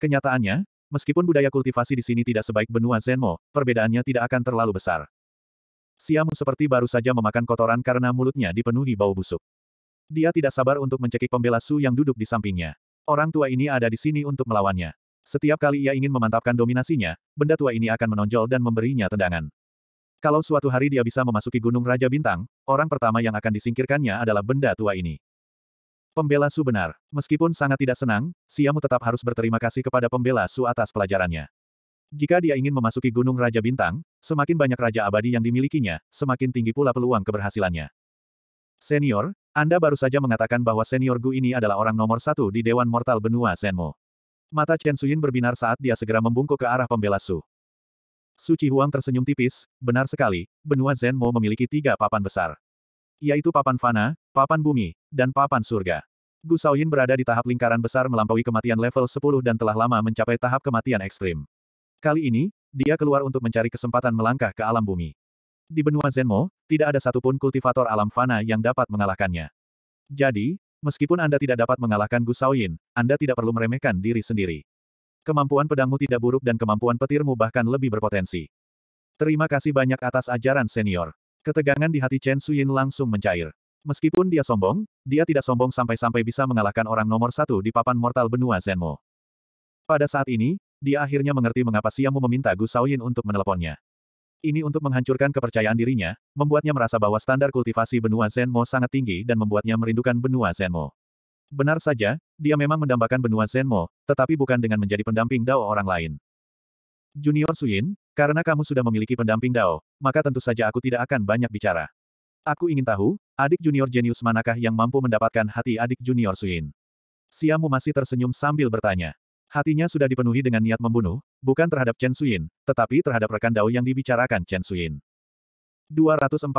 Kenyataannya, meskipun budaya kultivasi di sini tidak sebaik benua Zenmo, perbedaannya tidak akan terlalu besar. Siamu seperti baru saja memakan kotoran karena mulutnya dipenuhi bau busuk. Dia tidak sabar untuk mencekik pembela Su yang duduk di sampingnya. Orang tua ini ada di sini untuk melawannya. Setiap kali ia ingin memantapkan dominasinya, benda tua ini akan menonjol dan memberinya tendangan. Kalau suatu hari dia bisa memasuki Gunung Raja Bintang, orang pertama yang akan disingkirkannya adalah benda tua ini. Pembela Su benar. Meskipun sangat tidak senang, Siamu tetap harus berterima kasih kepada Pembela Su atas pelajarannya. Jika dia ingin memasuki Gunung Raja Bintang, semakin banyak Raja Abadi yang dimilikinya, semakin tinggi pula peluang keberhasilannya. Senior, Anda baru saja mengatakan bahwa senior Gu ini adalah orang nomor satu di Dewan Mortal Benua Senmo. Mata Chen Suyin berbinar saat dia segera membungkuk ke arah Pembela Su. Suci Huang tersenyum tipis, benar sekali, benua Zenmo memiliki tiga papan besar. Yaitu papan fana, papan bumi, dan papan surga. Gu Shaoyin berada di tahap lingkaran besar melampaui kematian level 10 dan telah lama mencapai tahap kematian ekstrim. Kali ini, dia keluar untuk mencari kesempatan melangkah ke alam bumi. Di benua Zenmo, tidak ada satupun kultivator alam fana yang dapat mengalahkannya. Jadi, meskipun Anda tidak dapat mengalahkan Gu Shaoyin, Anda tidak perlu meremehkan diri sendiri. Kemampuan pedangmu tidak buruk dan kemampuan petirmu bahkan lebih berpotensi. Terima kasih banyak atas ajaran senior. Ketegangan di hati Chen Suyin langsung mencair. Meskipun dia sombong, dia tidak sombong sampai-sampai bisa mengalahkan orang nomor satu di papan mortal benua Zenmo. Pada saat ini, dia akhirnya mengerti mengapa Siamu meminta Gu Saoyin untuk meneleponnya. Ini untuk menghancurkan kepercayaan dirinya, membuatnya merasa bahwa standar kultivasi benua Zenmo sangat tinggi dan membuatnya merindukan benua Zenmo. Benar saja, dia memang mendambakan benua Zenmo, tetapi bukan dengan menjadi pendamping Dao orang lain. Junior Suyin, karena kamu sudah memiliki pendamping Dao, maka tentu saja aku tidak akan banyak bicara. Aku ingin tahu, adik junior jenius manakah yang mampu mendapatkan hati adik junior Suyin? Siamu masih tersenyum sambil bertanya. Hatinya sudah dipenuhi dengan niat membunuh, bukan terhadap Chen Suyin, tetapi terhadap rekan Dao yang dibicarakan Chen Suyin. 244.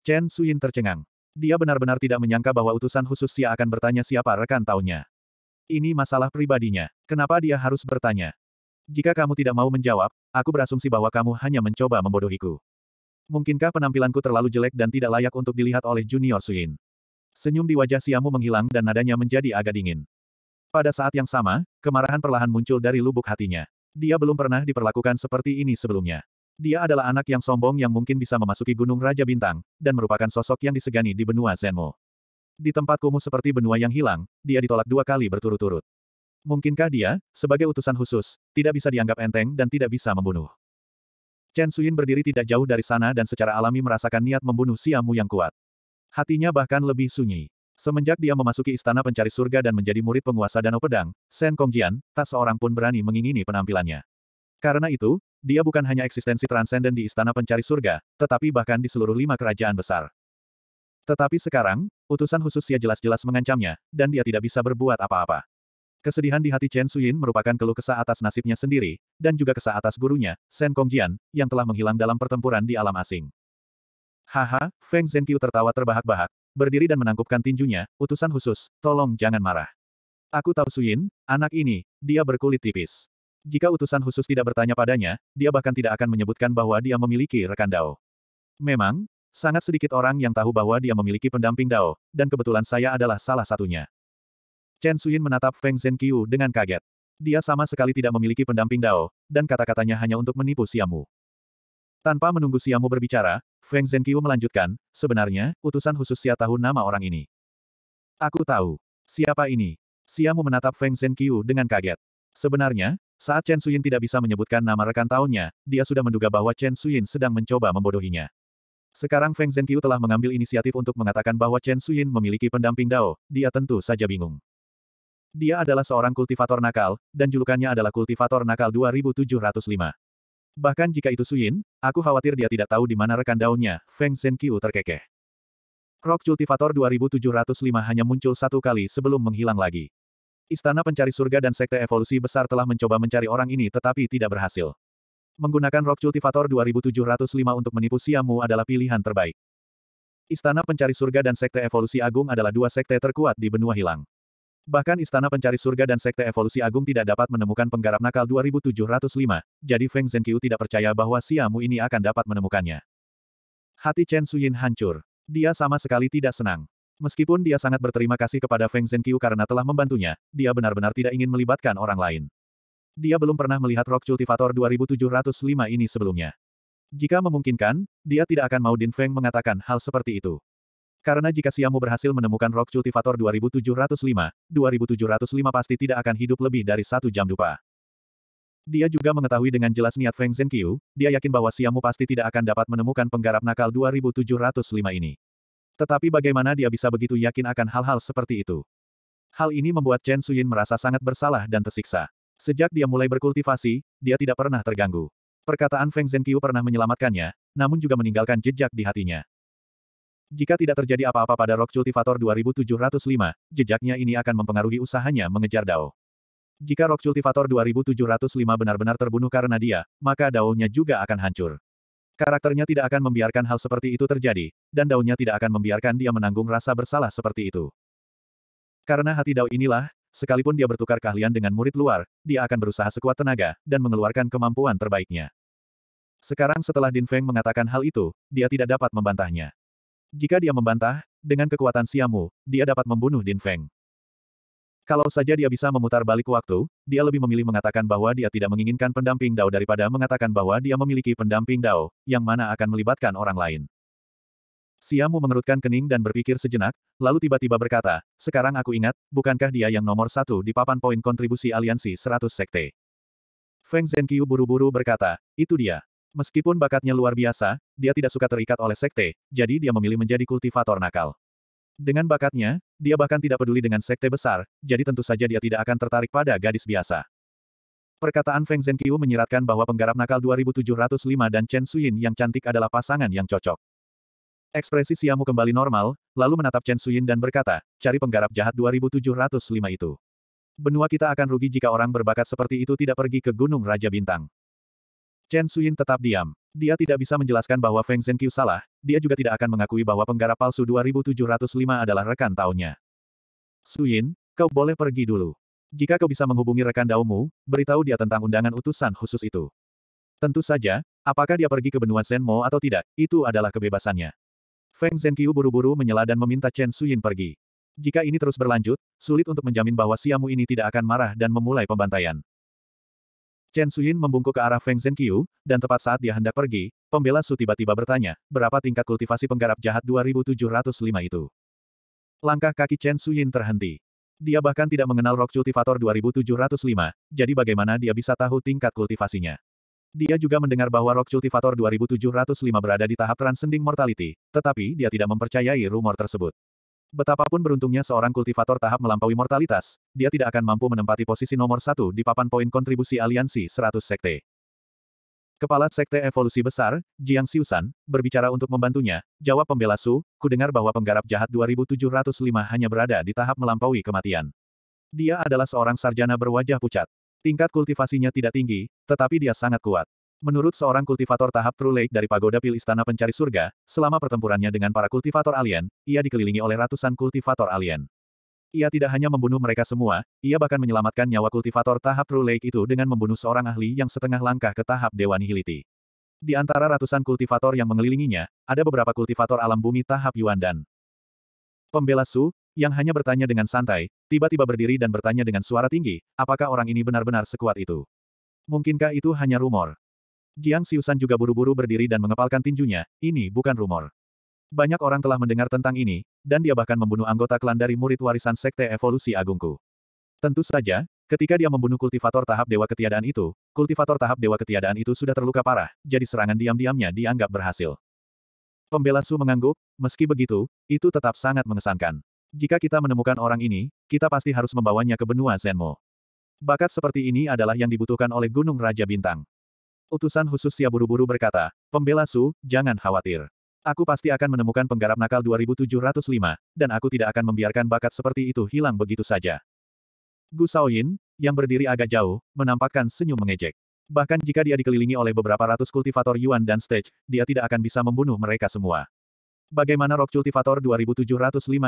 Chen Suyin tercengang. Dia benar-benar tidak menyangka bahwa utusan khusus Sia akan bertanya siapa rekan taunya. Ini masalah pribadinya. Kenapa dia harus bertanya? Jika kamu tidak mau menjawab, aku berasumsi bahwa kamu hanya mencoba membodohiku. Mungkinkah penampilanku terlalu jelek dan tidak layak untuk dilihat oleh Junior Suin? Senyum di wajah Siamu menghilang dan nadanya menjadi agak dingin. Pada saat yang sama, kemarahan perlahan muncul dari lubuk hatinya. Dia belum pernah diperlakukan seperti ini sebelumnya. Dia adalah anak yang sombong yang mungkin bisa memasuki Gunung Raja Bintang, dan merupakan sosok yang disegani di benua Zenmo. Di tempat kumuh seperti benua yang hilang, dia ditolak dua kali berturut-turut. Mungkinkah dia, sebagai utusan khusus, tidak bisa dianggap enteng dan tidak bisa membunuh? Chen Suyin berdiri tidak jauh dari sana dan secara alami merasakan niat membunuh Siamu yang kuat. Hatinya bahkan lebih sunyi. Semenjak dia memasuki istana pencari surga dan menjadi murid penguasa Danau Pedang, Sen Kongjian, tak seorang pun berani mengingini penampilannya. Karena itu, dia bukan hanya eksistensi transenden di istana pencari surga, tetapi bahkan di seluruh lima kerajaan besar. Tetapi sekarang, utusan khusus Xia jelas-jelas mengancamnya, dan dia tidak bisa berbuat apa-apa. Kesedihan di hati Chen Suyin merupakan keluh kesah atas nasibnya sendiri, dan juga kesah atas gurunya, Shen Kongjian, yang telah menghilang dalam pertempuran di alam asing. Haha, Feng Zhenqiu tertawa terbahak-bahak, berdiri dan menangkupkan tinjunya, utusan khusus, tolong jangan marah. Aku tahu Suyin, anak ini, dia berkulit tipis. Jika utusan khusus tidak bertanya padanya, dia bahkan tidak akan menyebutkan bahwa dia memiliki rekan Dao. Memang, sangat sedikit orang yang tahu bahwa dia memiliki pendamping Dao, dan kebetulan saya adalah salah satunya. Chen Suyin menatap Feng Zhenqiu dengan kaget. Dia sama sekali tidak memiliki pendamping Dao, dan kata-katanya hanya untuk menipu Siamu. Tanpa menunggu Siamu berbicara, Feng Zhenqiu melanjutkan, sebenarnya, utusan khusus Xia tahu nama orang ini. Aku tahu. Siapa ini? Siamu menatap Feng Zhenqiu dengan kaget. Sebenarnya, saat Chen Suyin tidak bisa menyebutkan nama rekan tahunnya, dia sudah menduga bahwa Chen Suyin sedang mencoba membodohinya. Sekarang Feng Zhenqiu telah mengambil inisiatif untuk mengatakan bahwa Chen Suyin memiliki pendamping Dao, dia tentu saja bingung. Dia adalah seorang kultivator nakal, dan julukannya adalah kultivator nakal 2705. Bahkan jika itu Suyin, aku khawatir dia tidak tahu di mana rekan daunnya, Feng Zhenqiu terkekeh. Rock kultivator 2705 hanya muncul satu kali sebelum menghilang lagi. Istana Pencari Surga dan Sekte Evolusi Besar telah mencoba mencari orang ini tetapi tidak berhasil. Menggunakan Rock Cultivator 2705 untuk menipu Siamu adalah pilihan terbaik. Istana Pencari Surga dan Sekte Evolusi Agung adalah dua sekte terkuat di benua hilang. Bahkan Istana Pencari Surga dan Sekte Evolusi Agung tidak dapat menemukan penggarap nakal 2705, jadi Feng Zhenqiu tidak percaya bahwa Siamu ini akan dapat menemukannya. Hati Chen Suyin hancur. Dia sama sekali tidak senang. Meskipun dia sangat berterima kasih kepada Feng Zhenqiu karena telah membantunya, dia benar-benar tidak ingin melibatkan orang lain. Dia belum pernah melihat Rock Cultivator 2705 ini sebelumnya. Jika memungkinkan, dia tidak akan mau Din Feng mengatakan hal seperti itu. Karena jika Siamu berhasil menemukan Rock Cultivator 2705, 2705 pasti tidak akan hidup lebih dari satu jam dupa. Dia juga mengetahui dengan jelas niat Feng Zhenqiu, dia yakin bahwa Siamu pasti tidak akan dapat menemukan penggarap nakal 2705 ini. Tetapi bagaimana dia bisa begitu yakin akan hal-hal seperti itu? Hal ini membuat Chen Suyin merasa sangat bersalah dan tersiksa. Sejak dia mulai berkultivasi, dia tidak pernah terganggu. Perkataan Feng Zhenqiu pernah menyelamatkannya, namun juga meninggalkan jejak di hatinya. Jika tidak terjadi apa-apa pada Rock Cultivator 2705, jejaknya ini akan mempengaruhi usahanya mengejar Dao. Jika Rock Cultivator 2705 benar-benar terbunuh karena dia, maka Dao-nya juga akan hancur. Karakternya tidak akan membiarkan hal seperti itu terjadi, dan Daunnya tidak akan membiarkan dia menanggung rasa bersalah seperti itu. Karena hati Dao inilah, sekalipun dia bertukar keahlian dengan murid luar, dia akan berusaha sekuat tenaga, dan mengeluarkan kemampuan terbaiknya. Sekarang setelah Din Feng mengatakan hal itu, dia tidak dapat membantahnya. Jika dia membantah, dengan kekuatan Siamu, dia dapat membunuh Din Feng. Kalau saja dia bisa memutar balik waktu, dia lebih memilih mengatakan bahwa dia tidak menginginkan pendamping Dao daripada mengatakan bahwa dia memiliki pendamping Dao, yang mana akan melibatkan orang lain. Siamu mengerutkan kening dan berpikir sejenak, lalu tiba-tiba berkata, sekarang aku ingat, bukankah dia yang nomor satu di papan poin kontribusi aliansi 100 sekte? Feng Zhenqiu buru-buru berkata, itu dia. Meskipun bakatnya luar biasa, dia tidak suka terikat oleh sekte, jadi dia memilih menjadi kultivator nakal. Dengan bakatnya, dia bahkan tidak peduli dengan sekte besar, jadi tentu saja dia tidak akan tertarik pada gadis biasa. Perkataan Feng Zhenqiu menyiratkan bahwa penggarap nakal 2705 dan Chen Suyin yang cantik adalah pasangan yang cocok. Ekspresi Siamu kembali normal, lalu menatap Chen Suyin dan berkata, cari penggarap jahat 2705 itu. Benua kita akan rugi jika orang berbakat seperti itu tidak pergi ke Gunung Raja Bintang. Chen Suyin tetap diam. Dia tidak bisa menjelaskan bahwa Feng Zhenqiu salah, dia juga tidak akan mengakui bahwa penggarap palsu 2705 adalah rekan Taunya. Suyin, kau boleh pergi dulu. Jika kau bisa menghubungi rekan Daumu, beritahu dia tentang undangan utusan khusus itu. Tentu saja, apakah dia pergi ke benua Zenmo atau tidak, itu adalah kebebasannya. Feng Zhenqiu buru-buru menyela dan meminta Chen Suyin pergi. Jika ini terus berlanjut, sulit untuk menjamin bahwa Siamu ini tidak akan marah dan memulai pembantaian. Chen Suyin membungkuk ke arah Feng Zhenqiu, dan tepat saat dia hendak pergi, pembela Su tiba-tiba bertanya, berapa tingkat kultivasi penggarap jahat 2705 itu? Langkah kaki Chen Suyin terhenti. Dia bahkan tidak mengenal rock kultivator 2705, jadi bagaimana dia bisa tahu tingkat kultivasinya? Dia juga mendengar bahwa rock kultivator 2705 berada di tahap transcending mortality, tetapi dia tidak mempercayai rumor tersebut. Betapapun beruntungnya seorang kultivator tahap melampaui mortalitas, dia tidak akan mampu menempati posisi nomor satu di papan poin kontribusi aliansi 100 sekte. Kepala Sekte Evolusi Besar, Jiang Siusan, berbicara untuk membantunya, jawab pembela Su, ku dengar bahwa penggarap jahat 2705 hanya berada di tahap melampaui kematian. Dia adalah seorang sarjana berwajah pucat. Tingkat kultivasinya tidak tinggi, tetapi dia sangat kuat. Menurut seorang kultivator tahap True Lake dari Pagoda Pil Istana Pencari Surga, selama pertempurannya dengan para kultivator alien, ia dikelilingi oleh ratusan kultivator alien. Ia tidak hanya membunuh mereka semua, ia bahkan menyelamatkan nyawa kultivator tahap True Lake itu dengan membunuh seorang ahli yang setengah langkah ke tahap Dewa Nihiliti. Di antara ratusan kultivator yang mengelilinginya, ada beberapa kultivator alam bumi tahap Yuan dan Pembela Su, yang hanya bertanya dengan santai, tiba-tiba berdiri dan bertanya dengan suara tinggi, apakah orang ini benar-benar sekuat itu? Mungkinkah itu hanya rumor? Jiang Xiusan juga buru-buru berdiri dan mengepalkan tinjunya, ini bukan rumor. Banyak orang telah mendengar tentang ini, dan dia bahkan membunuh anggota klan dari murid warisan Sekte Evolusi Agungku. Tentu saja, ketika dia membunuh kultivator tahap Dewa Ketiadaan itu, kultivator tahap Dewa Ketiadaan itu sudah terluka parah, jadi serangan diam-diamnya dianggap berhasil. Pembela Su mengangguk, meski begitu, itu tetap sangat mengesankan. Jika kita menemukan orang ini, kita pasti harus membawanya ke benua Zenmo. Bakat seperti ini adalah yang dibutuhkan oleh Gunung Raja Bintang. Utusan khusus siap buru-buru berkata, Pembela Su, jangan khawatir. Aku pasti akan menemukan penggarap nakal 2705, dan aku tidak akan membiarkan bakat seperti itu hilang begitu saja. Gu Saoyin, yang berdiri agak jauh, menampakkan senyum mengejek. Bahkan jika dia dikelilingi oleh beberapa ratus kultivator Yuan dan stage, dia tidak akan bisa membunuh mereka semua. Bagaimana Rock Cultivator 2705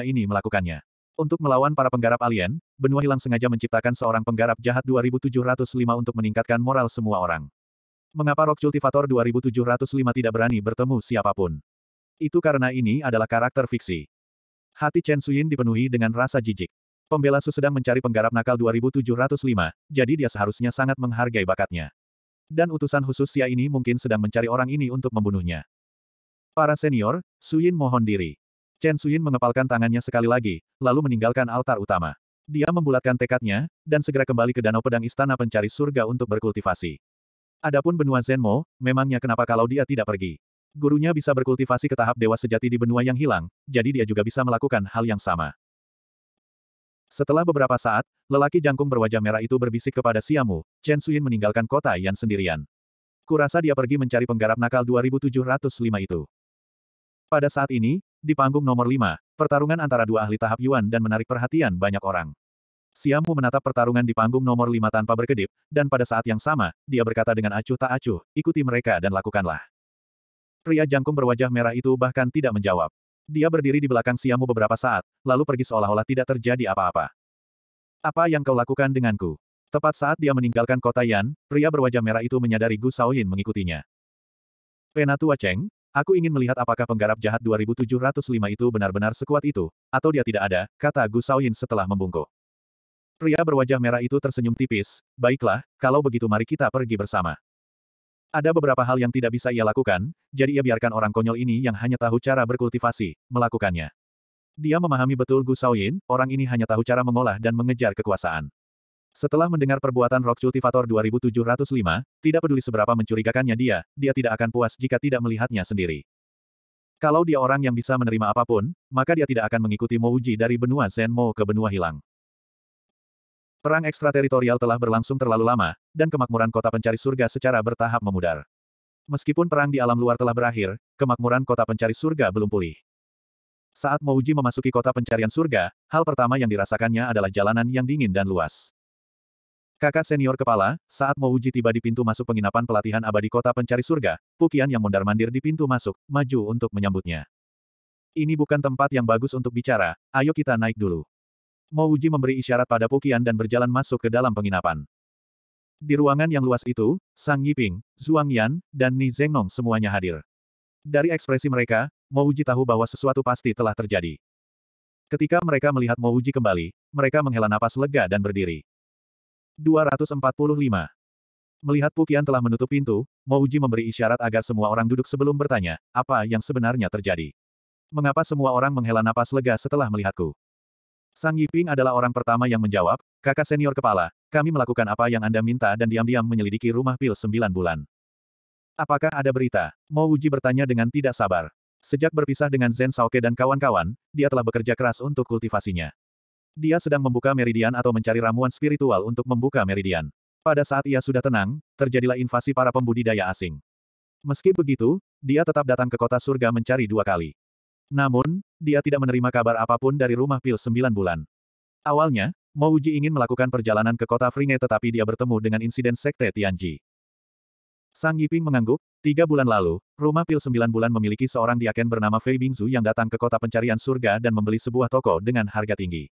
ini melakukannya? Untuk melawan para penggarap alien, benua hilang sengaja menciptakan seorang penggarap jahat 2705 untuk meningkatkan moral semua orang. Mengapa Rock Cultivator 2705 tidak berani bertemu siapapun? Itu karena ini adalah karakter fiksi. Hati Chen Suyin dipenuhi dengan rasa jijik. Pembela Su sedang mencari penggarap nakal 2705, jadi dia seharusnya sangat menghargai bakatnya. Dan utusan khusus Xia ini mungkin sedang mencari orang ini untuk membunuhnya. Para senior, Suyin mohon diri. Chen Suyin mengepalkan tangannya sekali lagi, lalu meninggalkan altar utama. Dia membulatkan tekadnya, dan segera kembali ke Danau Pedang Istana Pencari Surga untuk berkultivasi. Adapun benua Zenmo, memangnya kenapa kalau dia tidak pergi? Gurunya bisa berkultivasi ke tahap dewa sejati di benua yang hilang, jadi dia juga bisa melakukan hal yang sama. Setelah beberapa saat, lelaki jangkung berwajah merah itu berbisik kepada Siamu, Chen Suyin meninggalkan kota Yan sendirian. Kurasa dia pergi mencari penggarap nakal 2705 itu. Pada saat ini, di panggung nomor 5, pertarungan antara dua ahli tahap Yuan dan menarik perhatian banyak orang. Siamu menatap pertarungan di panggung nomor lima tanpa berkedip, dan pada saat yang sama, dia berkata dengan acuh tak acuh, ikuti mereka dan lakukanlah. Pria jangkung berwajah merah itu bahkan tidak menjawab. Dia berdiri di belakang Siamu beberapa saat, lalu pergi seolah-olah tidak terjadi apa-apa. Apa yang kau lakukan denganku? Tepat saat dia meninggalkan kota Yan, pria berwajah merah itu menyadari Gu Saoyin mengikutinya. Penatua Cheng, aku ingin melihat apakah penggarap jahat 2705 itu benar-benar sekuat itu, atau dia tidak ada, kata Gu Saoyin setelah membungkuk. Pria berwajah merah itu tersenyum tipis, baiklah, kalau begitu mari kita pergi bersama. Ada beberapa hal yang tidak bisa ia lakukan, jadi ia biarkan orang konyol ini yang hanya tahu cara berkultivasi, melakukannya. Dia memahami betul Gu Saoyin, orang ini hanya tahu cara mengolah dan mengejar kekuasaan. Setelah mendengar perbuatan Rock Cultivator 2705, tidak peduli seberapa mencurigakannya dia, dia tidak akan puas jika tidak melihatnya sendiri. Kalau dia orang yang bisa menerima apapun, maka dia tidak akan mengikuti Mouji dari benua Zenmo ke benua hilang. Perang ekstrateritorial telah berlangsung terlalu lama, dan kemakmuran kota pencari surga secara bertahap memudar. Meskipun perang di alam luar telah berakhir, kemakmuran kota pencari surga belum pulih. Saat Mouji memasuki kota pencarian surga, hal pertama yang dirasakannya adalah jalanan yang dingin dan luas. Kakak senior kepala, saat Mouji tiba di pintu masuk penginapan pelatihan abadi kota pencari surga, Pukian yang mondar-mandir di pintu masuk, maju untuk menyambutnya. Ini bukan tempat yang bagus untuk bicara, ayo kita naik dulu. Mo Uji memberi isyarat pada Pukian dan berjalan masuk ke dalam penginapan. Di ruangan yang luas itu, Sang Yiping, Zhuang Yan, dan Ni Zhengnong semuanya hadir. Dari ekspresi mereka, Mo Uji tahu bahwa sesuatu pasti telah terjadi. Ketika mereka melihat Mo Uji kembali, mereka menghela napas lega dan berdiri. 245. Melihat Pukian telah menutup pintu, Mo Uji memberi isyarat agar semua orang duduk sebelum bertanya, apa yang sebenarnya terjadi. Mengapa semua orang menghela napas lega setelah melihatku? Sang Yiping adalah orang pertama yang menjawab, kakak senior kepala, kami melakukan apa yang Anda minta dan diam-diam menyelidiki rumah pil sembilan bulan. Apakah ada berita? Mo Uji bertanya dengan tidak sabar. Sejak berpisah dengan Zen Saoke dan kawan-kawan, dia telah bekerja keras untuk kultivasinya. Dia sedang membuka meridian atau mencari ramuan spiritual untuk membuka meridian. Pada saat ia sudah tenang, terjadilah invasi para pembudidaya asing. Meski begitu, dia tetap datang ke kota surga mencari dua kali. Namun, dia tidak menerima kabar apapun dari rumah pil sembilan bulan. Awalnya, Mo Uji ingin melakukan perjalanan ke kota Fringe tetapi dia bertemu dengan insiden sekte Tianji. Sang Yiping mengangguk, tiga bulan lalu, rumah pil sembilan bulan memiliki seorang diaken bernama Fei Bingzu yang datang ke kota pencarian surga dan membeli sebuah toko dengan harga tinggi.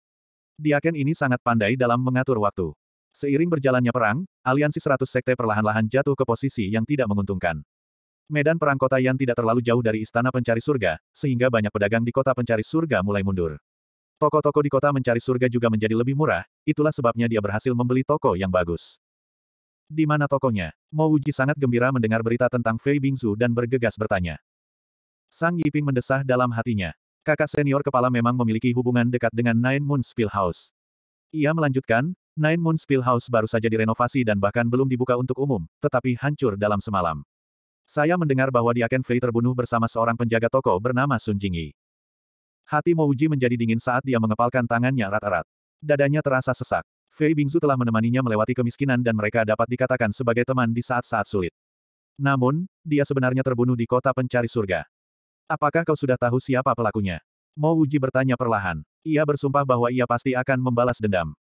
Diaken ini sangat pandai dalam mengatur waktu. Seiring berjalannya perang, aliansi seratus sekte perlahan-lahan jatuh ke posisi yang tidak menguntungkan. Medan perang kota yang tidak terlalu jauh dari istana pencari surga, sehingga banyak pedagang di kota pencari surga mulai mundur. Toko-toko di kota mencari surga juga menjadi lebih murah, itulah sebabnya dia berhasil membeli toko yang bagus. Di mana tokonya? Mo Uji sangat gembira mendengar berita tentang Fei Bingzu dan bergegas bertanya. Sang Yiping mendesah dalam hatinya. Kakak senior kepala memang memiliki hubungan dekat dengan Nine Moon Spill House. Ia melanjutkan, Nine Moon Spill House baru saja direnovasi dan bahkan belum dibuka untuk umum, tetapi hancur dalam semalam. Saya mendengar bahwa dia Diaken Fei terbunuh bersama seorang penjaga toko bernama Sun Jingyi. Hati Mouji menjadi dingin saat dia mengepalkan tangannya erat-erat. Dadanya terasa sesak. Fei Bingzu telah menemaninya melewati kemiskinan dan mereka dapat dikatakan sebagai teman di saat-saat sulit. Namun, dia sebenarnya terbunuh di kota pencari surga. Apakah kau sudah tahu siapa pelakunya? Mo bertanya perlahan. Ia bersumpah bahwa ia pasti akan membalas dendam.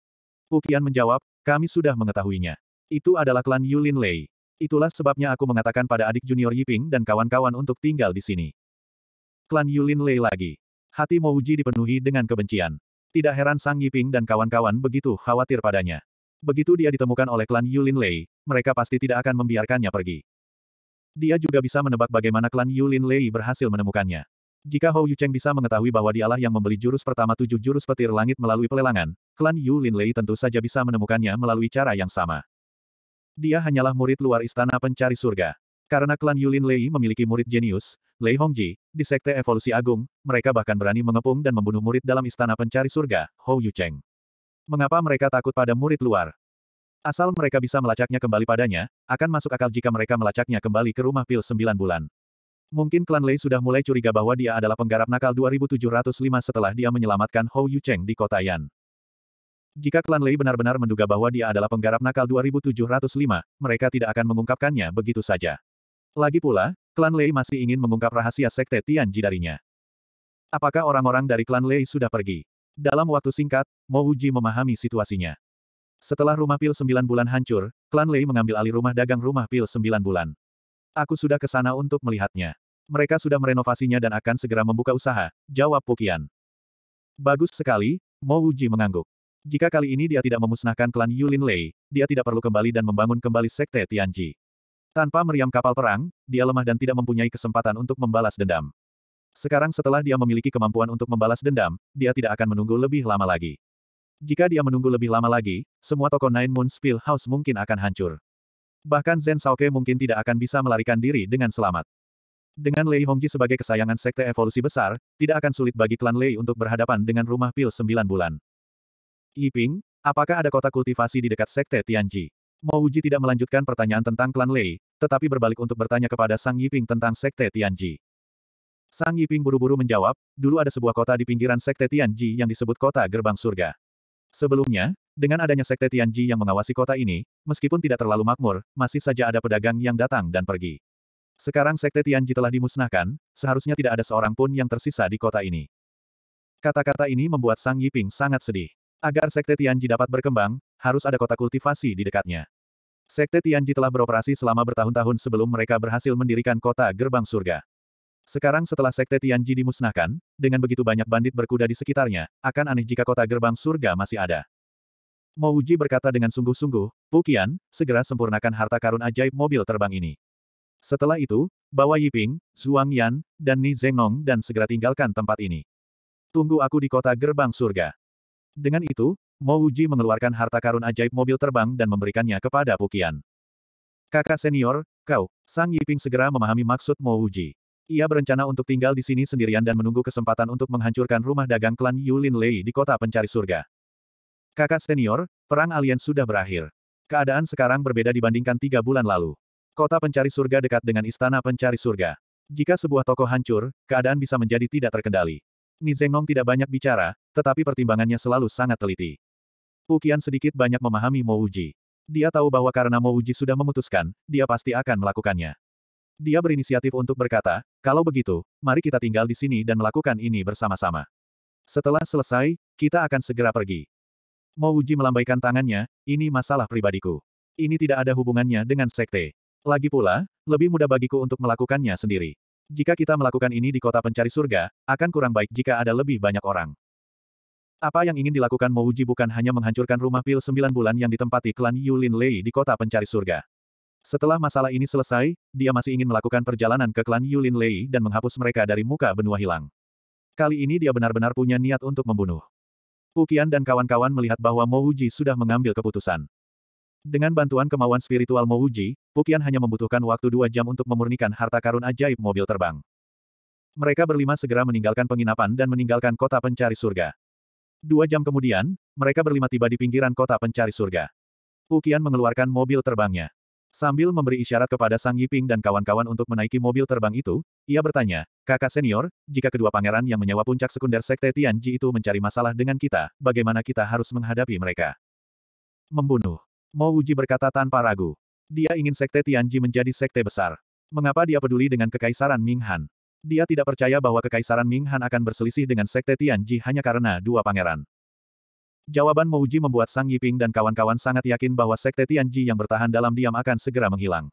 Ukian menjawab, kami sudah mengetahuinya. Itu adalah klan Yulin Lei. Itulah sebabnya aku mengatakan pada adik junior Yiping dan kawan-kawan untuk tinggal di sini. Klan Yulin Lei lagi. Hati Mouji dipenuhi dengan kebencian. Tidak heran Sang Yiping dan kawan-kawan begitu khawatir padanya. Begitu dia ditemukan oleh klan Yulin Lei, mereka pasti tidak akan membiarkannya pergi. Dia juga bisa menebak bagaimana klan Yulin Lei berhasil menemukannya. Jika Hou Yucheng bisa mengetahui bahwa dialah yang membeli jurus pertama tujuh jurus petir langit melalui pelelangan, klan Yulin Lei tentu saja bisa menemukannya melalui cara yang sama. Dia hanyalah murid luar istana pencari surga. Karena klan Yulin Lei memiliki murid jenius, Lei Hongji, di Sekte Evolusi Agung, mereka bahkan berani mengepung dan membunuh murid dalam istana pencari surga, Hou Yucheng. Mengapa mereka takut pada murid luar? Asal mereka bisa melacaknya kembali padanya, akan masuk akal jika mereka melacaknya kembali ke rumah pil sembilan bulan. Mungkin klan Lei sudah mulai curiga bahwa dia adalah penggarap nakal 2705 setelah dia menyelamatkan Hou Yucheng di kota Yan. Jika klan Lei benar-benar menduga bahwa dia adalah penggarap nakal 2705, mereka tidak akan mengungkapkannya begitu saja. Lagi pula, klan Lei masih ingin mengungkap rahasia sekte Tianji darinya. Apakah orang-orang dari klan Lei sudah pergi? Dalam waktu singkat, Mo Uji memahami situasinya. Setelah rumah pil sembilan bulan hancur, klan Lei mengambil alih rumah dagang rumah pil sembilan bulan. Aku sudah ke sana untuk melihatnya. Mereka sudah merenovasinya dan akan segera membuka usaha, jawab Pukian. Bagus sekali, Mo Uji mengangguk. Jika kali ini dia tidak memusnahkan klan Yulin Lei, dia tidak perlu kembali dan membangun kembali sekte Tianji. Tanpa meriam kapal perang, dia lemah dan tidak mempunyai kesempatan untuk membalas dendam. Sekarang setelah dia memiliki kemampuan untuk membalas dendam, dia tidak akan menunggu lebih lama lagi. Jika dia menunggu lebih lama lagi, semua toko Nine Moon Spill House mungkin akan hancur. Bahkan Zen Saoke mungkin tidak akan bisa melarikan diri dengan selamat. Dengan Lei Hongji sebagai kesayangan sekte evolusi besar, tidak akan sulit bagi klan Lei untuk berhadapan dengan rumah pil Sembilan bulan. Yiping, apakah ada kota kultivasi di dekat Sekte Tianji? Mao Uji tidak melanjutkan pertanyaan tentang klan Lei, tetapi berbalik untuk bertanya kepada Sang Yiping tentang Sekte Tianji. Sang Yiping buru-buru menjawab, dulu ada sebuah kota di pinggiran Sekte Tianji yang disebut Kota Gerbang Surga. Sebelumnya, dengan adanya Sekte Tianji yang mengawasi kota ini, meskipun tidak terlalu makmur, masih saja ada pedagang yang datang dan pergi. Sekarang Sekte Tianji telah dimusnahkan, seharusnya tidak ada seorang pun yang tersisa di kota ini. Kata-kata ini membuat Sang Yiping sangat sedih. Agar Sekte Tianji dapat berkembang, harus ada kota kultivasi di dekatnya. Sekte Tianji telah beroperasi selama bertahun-tahun sebelum mereka berhasil mendirikan kota gerbang surga. Sekarang setelah Sekte Tianji dimusnahkan, dengan begitu banyak bandit berkuda di sekitarnya, akan aneh jika kota gerbang surga masih ada. Mouji berkata dengan sungguh-sungguh, Pukian, segera sempurnakan harta karun ajaib mobil terbang ini. Setelah itu, bawa Yiping, Zhuang Yan, dan Ni Zengnong dan segera tinggalkan tempat ini. Tunggu aku di kota gerbang surga. Dengan itu, Mo Uji mengeluarkan harta karun ajaib mobil terbang dan memberikannya kepada Pukian. Kakak senior, kau, Sang Yiping segera memahami maksud Mo Uji. Ia berencana untuk tinggal di sini sendirian dan menunggu kesempatan untuk menghancurkan rumah dagang klan Yulin Lei di kota pencari surga. Kakak senior, perang alien sudah berakhir. Keadaan sekarang berbeda dibandingkan tiga bulan lalu. Kota pencari surga dekat dengan istana pencari surga. Jika sebuah toko hancur, keadaan bisa menjadi tidak terkendali. Nizengong tidak banyak bicara, tetapi pertimbangannya selalu sangat teliti. Ukian sedikit banyak memahami Mo Uji. Dia tahu bahwa karena Mo Uji sudah memutuskan, dia pasti akan melakukannya. Dia berinisiatif untuk berkata, kalau begitu, mari kita tinggal di sini dan melakukan ini bersama-sama. Setelah selesai, kita akan segera pergi. Mo Uji melambaikan tangannya, ini masalah pribadiku. Ini tidak ada hubungannya dengan sekte. Lagi pula, lebih mudah bagiku untuk melakukannya sendiri. Jika kita melakukan ini di kota pencari surga, akan kurang baik jika ada lebih banyak orang. Apa yang ingin dilakukan Mouji bukan hanya menghancurkan rumah pil sembilan bulan yang ditempati klan Yulin Lei di kota pencari surga. Setelah masalah ini selesai, dia masih ingin melakukan perjalanan ke klan Yulin Lei dan menghapus mereka dari muka benua hilang. Kali ini dia benar-benar punya niat untuk membunuh. Ukian dan kawan-kawan melihat bahwa Mouji sudah mengambil keputusan. Dengan bantuan kemauan spiritual Mouji, Pukian hanya membutuhkan waktu dua jam untuk memurnikan harta karun ajaib mobil terbang. Mereka berlima segera meninggalkan penginapan dan meninggalkan kota pencari surga. Dua jam kemudian, mereka berlima tiba di pinggiran kota pencari surga. Pukian mengeluarkan mobil terbangnya. Sambil memberi isyarat kepada Sang Yiping dan kawan-kawan untuk menaiki mobil terbang itu, ia bertanya, kakak senior, jika kedua pangeran yang menyewa puncak sekunder Sekte Tianji itu mencari masalah dengan kita, bagaimana kita harus menghadapi mereka? Membunuh. Mo Wuji berkata tanpa ragu. Dia ingin sekte Tianji menjadi sekte besar. Mengapa dia peduli dengan kekaisaran Ming Han? Dia tidak percaya bahwa kekaisaran Ming Han akan berselisih dengan sekte Tianji hanya karena dua pangeran. Jawaban Mouji membuat Sang Yiping dan kawan-kawan sangat yakin bahwa sekte Tianji yang bertahan dalam diam akan segera menghilang.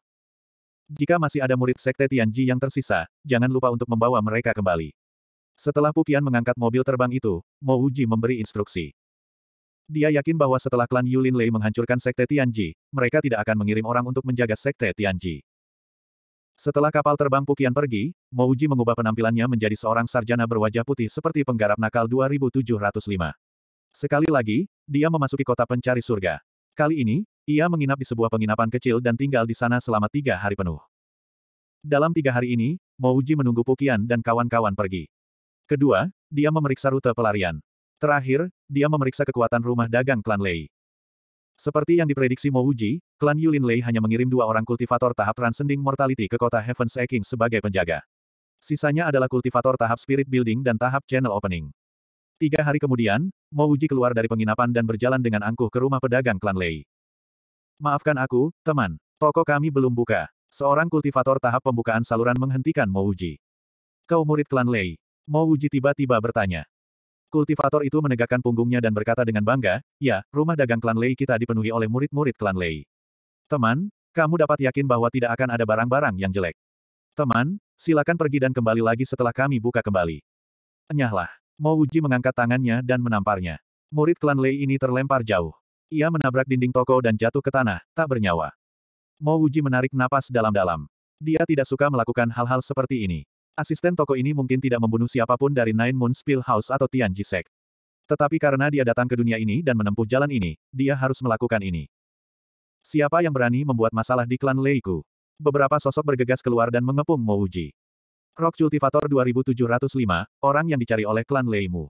Jika masih ada murid sekte Tianji yang tersisa, jangan lupa untuk membawa mereka kembali. Setelah Pukian mengangkat mobil terbang itu, Mouji memberi instruksi. Dia yakin bahwa setelah klan Yulin Lei menghancurkan Sekte Tianji, mereka tidak akan mengirim orang untuk menjaga Sekte Tianji. Setelah kapal terbang Pukian pergi, Mouji mengubah penampilannya menjadi seorang sarjana berwajah putih seperti penggarap nakal 2705. Sekali lagi, dia memasuki kota pencari surga. Kali ini, ia menginap di sebuah penginapan kecil dan tinggal di sana selama tiga hari penuh. Dalam tiga hari ini, Mouji menunggu Pukian dan kawan-kawan pergi. Kedua, dia memeriksa rute pelarian. Terakhir, dia memeriksa kekuatan rumah dagang klan Lei. Seperti yang diprediksi Mo Wuji, klan Yulin Lei hanya mengirim dua orang kultivator tahap transcending mortality ke kota Heaven's Eking sebagai penjaga. Sisanya adalah kultivator tahap spirit building dan tahap channel opening. Tiga hari kemudian, Mo Wuji keluar dari penginapan dan berjalan dengan angkuh ke rumah pedagang klan Lei. Maafkan aku, teman. Toko kami belum buka. Seorang kultivator tahap pembukaan saluran menghentikan Mo Wuji. Kau murid klan Lei. Mo Wuji tiba-tiba bertanya. Kultivator itu menegakkan punggungnya dan berkata dengan bangga, ya, rumah dagang klan Lei kita dipenuhi oleh murid-murid klan Lei. Teman, kamu dapat yakin bahwa tidak akan ada barang-barang yang jelek. Teman, silakan pergi dan kembali lagi setelah kami buka kembali. Enyahlah. Mo Uji mengangkat tangannya dan menamparnya. Murid klan Lei ini terlempar jauh. Ia menabrak dinding toko dan jatuh ke tanah, tak bernyawa. Mo Uji menarik napas dalam-dalam. Dia tidak suka melakukan hal-hal seperti ini. Asisten toko ini mungkin tidak membunuh siapapun dari Nine Moon Spill House atau Tian Jisek. Tetapi karena dia datang ke dunia ini dan menempuh jalan ini, dia harus melakukan ini. Siapa yang berani membuat masalah di klan Leiku? Beberapa sosok bergegas keluar dan mengepung Mouji. Rock Cultivator 2705, orang yang dicari oleh klan Leimu.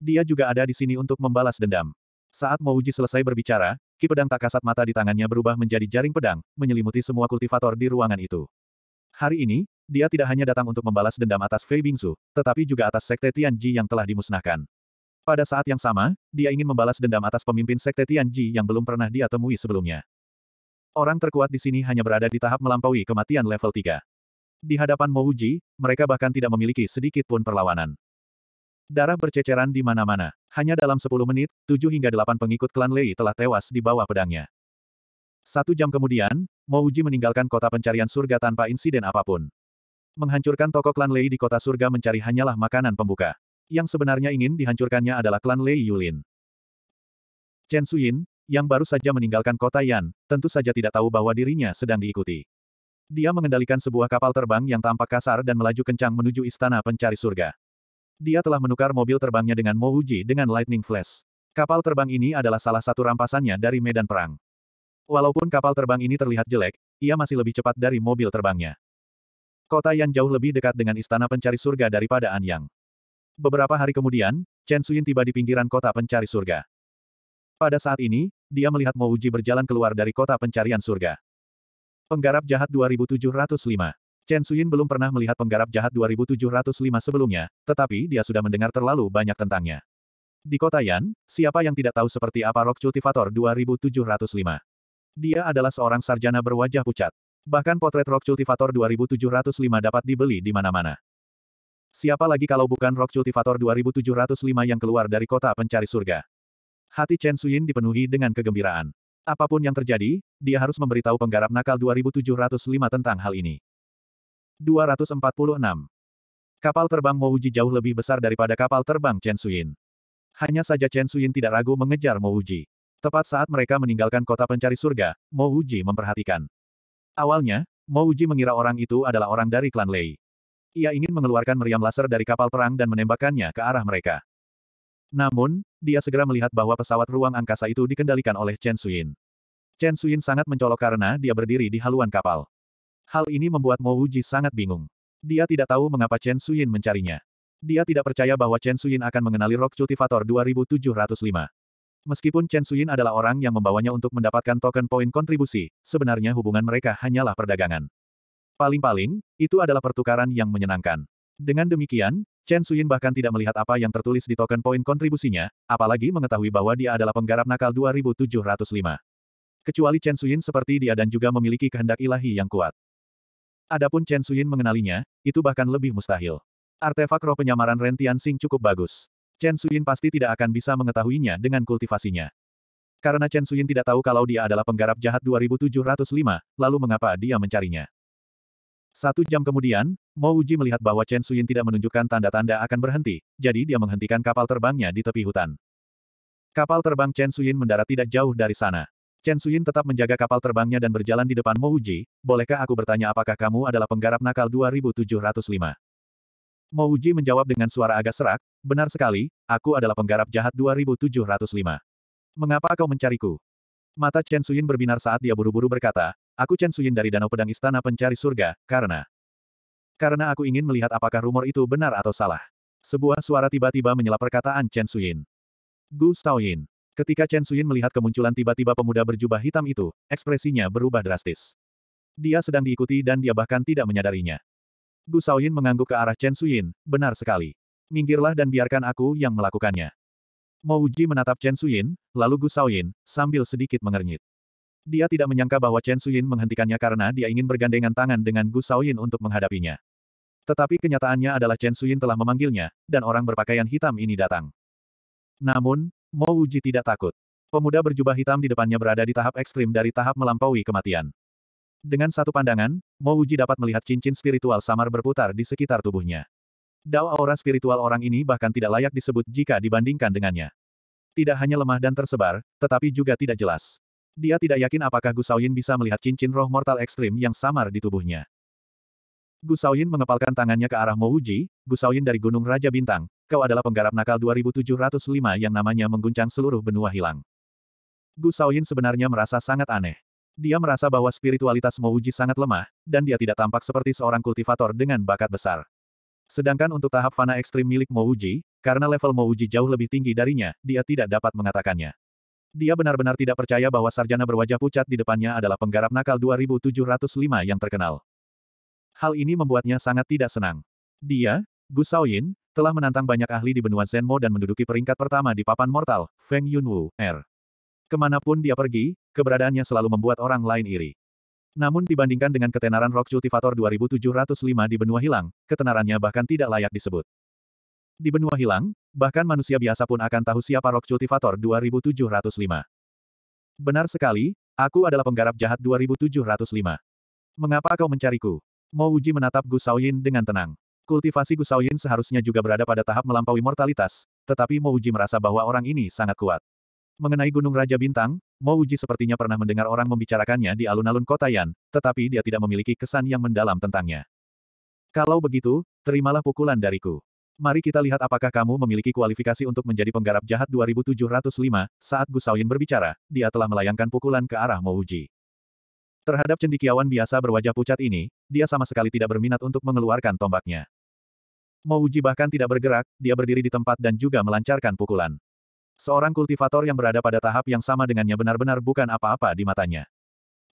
Dia juga ada di sini untuk membalas dendam. Saat Mouji selesai berbicara, ki pedang tak kasat mata di tangannya berubah menjadi jaring pedang, menyelimuti semua kultivator di ruangan itu. Hari ini, dia tidak hanya datang untuk membalas dendam atas Fei Bingsu, tetapi juga atas Sekte Tianji yang telah dimusnahkan. Pada saat yang sama, dia ingin membalas dendam atas pemimpin Sekte Tianji yang belum pernah dia temui sebelumnya. Orang terkuat di sini hanya berada di tahap melampaui kematian level 3. Di hadapan Mouji, mereka bahkan tidak memiliki sedikit pun perlawanan. Darah berceceran di mana-mana. Hanya dalam 10 menit, 7 hingga 8 pengikut klan Lei telah tewas di bawah pedangnya. Satu jam kemudian, Mouji meninggalkan kota pencarian surga tanpa insiden apapun. Menghancurkan toko klan Lei di kota surga mencari hanyalah makanan pembuka. Yang sebenarnya ingin dihancurkannya adalah klan Lei Yulin. Chen Suyin, yang baru saja meninggalkan kota Yan, tentu saja tidak tahu bahwa dirinya sedang diikuti. Dia mengendalikan sebuah kapal terbang yang tampak kasar dan melaju kencang menuju istana pencari surga. Dia telah menukar mobil terbangnya dengan Mo Uji dengan Lightning Flash. Kapal terbang ini adalah salah satu rampasannya dari medan perang. Walaupun kapal terbang ini terlihat jelek, ia masih lebih cepat dari mobil terbangnya. Kota yang jauh lebih dekat dengan istana pencari surga daripada Yang. Beberapa hari kemudian, Chen Suyin tiba di pinggiran kota pencari surga. Pada saat ini, dia melihat Mo Uji berjalan keluar dari kota pencarian surga. Penggarap jahat 2705. Chen Suyin belum pernah melihat penggarap jahat 2705 sebelumnya, tetapi dia sudah mendengar terlalu banyak tentangnya. Di kota Yan, siapa yang tidak tahu seperti apa Rock Cultivator 2705? Dia adalah seorang sarjana berwajah pucat. Bahkan potret Rock Cultivator 2705 dapat dibeli di mana-mana. Siapa lagi kalau bukan Rock Cultivator 2705 yang keluar dari kota pencari surga? Hati Chen Suyin dipenuhi dengan kegembiraan. Apapun yang terjadi, dia harus memberitahu penggarap nakal 2705 tentang hal ini. 246. Kapal terbang Mouji jauh lebih besar daripada kapal terbang Chen Suyin. Hanya saja Chen Suyin tidak ragu mengejar Mouji. Tepat saat mereka meninggalkan kota pencari surga, Mouji memperhatikan. Awalnya, Mo Uji mengira orang itu adalah orang dari klan Lei. Ia ingin mengeluarkan meriam laser dari kapal perang dan menembakkannya ke arah mereka. Namun, dia segera melihat bahwa pesawat ruang angkasa itu dikendalikan oleh Chen Suyin. Chen Suyin sangat mencolok karena dia berdiri di haluan kapal. Hal ini membuat Mo Uji sangat bingung. Dia tidak tahu mengapa Chen Suyin mencarinya. Dia tidak percaya bahwa Chen Suyin akan mengenali Rock Cultivator 2705. Meskipun Chen Suyin adalah orang yang membawanya untuk mendapatkan token poin kontribusi, sebenarnya hubungan mereka hanyalah perdagangan. Paling-paling, itu adalah pertukaran yang menyenangkan. Dengan demikian, Chen Suyin bahkan tidak melihat apa yang tertulis di token poin kontribusinya, apalagi mengetahui bahwa dia adalah penggarap nakal 2705. Kecuali Chen Suyin seperti dia dan juga memiliki kehendak ilahi yang kuat. Adapun Chen Suyin mengenalinya, itu bahkan lebih mustahil. Artefak roh penyamaran Rentian Sing cukup bagus. Chen Suyin pasti tidak akan bisa mengetahuinya dengan kultivasinya. Karena Chen Suyin tidak tahu kalau dia adalah penggarap jahat 2705, lalu mengapa dia mencarinya. Satu jam kemudian, Mo Uji melihat bahwa Chen Suyin tidak menunjukkan tanda-tanda akan berhenti, jadi dia menghentikan kapal terbangnya di tepi hutan. Kapal terbang Chen Suyin mendarat tidak jauh dari sana. Chen Suyin tetap menjaga kapal terbangnya dan berjalan di depan Mo Uji, bolehkah aku bertanya apakah kamu adalah penggarap nakal 2705? Mouji menjawab dengan suara agak serak, benar sekali, aku adalah penggarap jahat 2705. Mengapa kau mencariku? Mata Chen Suyin berbinar saat dia buru-buru berkata, aku Chen Suyin dari Danau Pedang Istana Pencari Surga, karena... Karena aku ingin melihat apakah rumor itu benar atau salah. Sebuah suara tiba-tiba menyela perkataan Chen Suyin. Gu Yin. Ketika Chen Suyin melihat kemunculan tiba-tiba pemuda berjubah hitam itu, ekspresinya berubah drastis. Dia sedang diikuti dan dia bahkan tidak menyadarinya. Gu Shaoyin mengangguk ke arah Chen Suyin, benar sekali. Minggirlah dan biarkan aku yang melakukannya. Mo Uji menatap Chen Suyin, lalu Gu Shaoyin, sambil sedikit mengernyit. Dia tidak menyangka bahwa Chen Suyin menghentikannya karena dia ingin bergandengan tangan dengan Gu Shaoyin untuk menghadapinya. Tetapi kenyataannya adalah Chen Suyin telah memanggilnya, dan orang berpakaian hitam ini datang. Namun, Mo Uji tidak takut. Pemuda berjubah hitam di depannya berada di tahap ekstrim dari tahap melampaui kematian. Dengan satu pandangan, Mo Uji dapat melihat cincin spiritual samar berputar di sekitar tubuhnya. Dao aura spiritual orang ini bahkan tidak layak disebut jika dibandingkan dengannya. Tidak hanya lemah dan tersebar, tetapi juga tidak jelas. Dia tidak yakin apakah Saoyin bisa melihat cincin roh mortal ekstrim yang samar di tubuhnya. Saoyin mengepalkan tangannya ke arah Mo Uji, Saoyin dari Gunung Raja Bintang, kau adalah penggarap nakal 2705 yang namanya mengguncang seluruh benua hilang. Saoyin sebenarnya merasa sangat aneh. Dia merasa bahwa spiritualitas Mouji sangat lemah, dan dia tidak tampak seperti seorang kultivator dengan bakat besar. Sedangkan untuk tahap fana ekstrim milik Mouji, karena level Mouji jauh lebih tinggi darinya, dia tidak dapat mengatakannya. Dia benar-benar tidak percaya bahwa sarjana berwajah pucat di depannya adalah penggarap nakal 2705 yang terkenal. Hal ini membuatnya sangat tidak senang. Dia, Gu Yin, telah menantang banyak ahli di benua Zenmo dan menduduki peringkat pertama di papan mortal, Feng Yunwu, R. Kemanapun dia pergi, keberadaannya selalu membuat orang lain iri. Namun dibandingkan dengan ketenaran Rock Cultivator 2705 di benua hilang, ketenarannya bahkan tidak layak disebut. Di benua hilang, bahkan manusia biasa pun akan tahu siapa Rock Cultivator 2705. Benar sekali, aku adalah penggarap jahat 2705. Mengapa kau mencariku? Mo Uji menatap Gu Yin dengan tenang. Kultivasi Gu Yin seharusnya juga berada pada tahap melampaui mortalitas, tetapi Mo Uji merasa bahwa orang ini sangat kuat. Mengenai Gunung Raja Bintang, Mo Uji sepertinya pernah mendengar orang membicarakannya di alun-alun kota Yan, tetapi dia tidak memiliki kesan yang mendalam tentangnya. Kalau begitu, terimalah pukulan dariku. Mari kita lihat apakah kamu memiliki kualifikasi untuk menjadi penggarap jahat 2705. Saat Saoyin berbicara, dia telah melayangkan pukulan ke arah Mo Uji. Terhadap cendikiawan biasa berwajah pucat ini, dia sama sekali tidak berminat untuk mengeluarkan tombaknya. Mo Uji bahkan tidak bergerak, dia berdiri di tempat dan juga melancarkan pukulan. Seorang kultivator yang berada pada tahap yang sama dengannya benar-benar bukan apa-apa di matanya.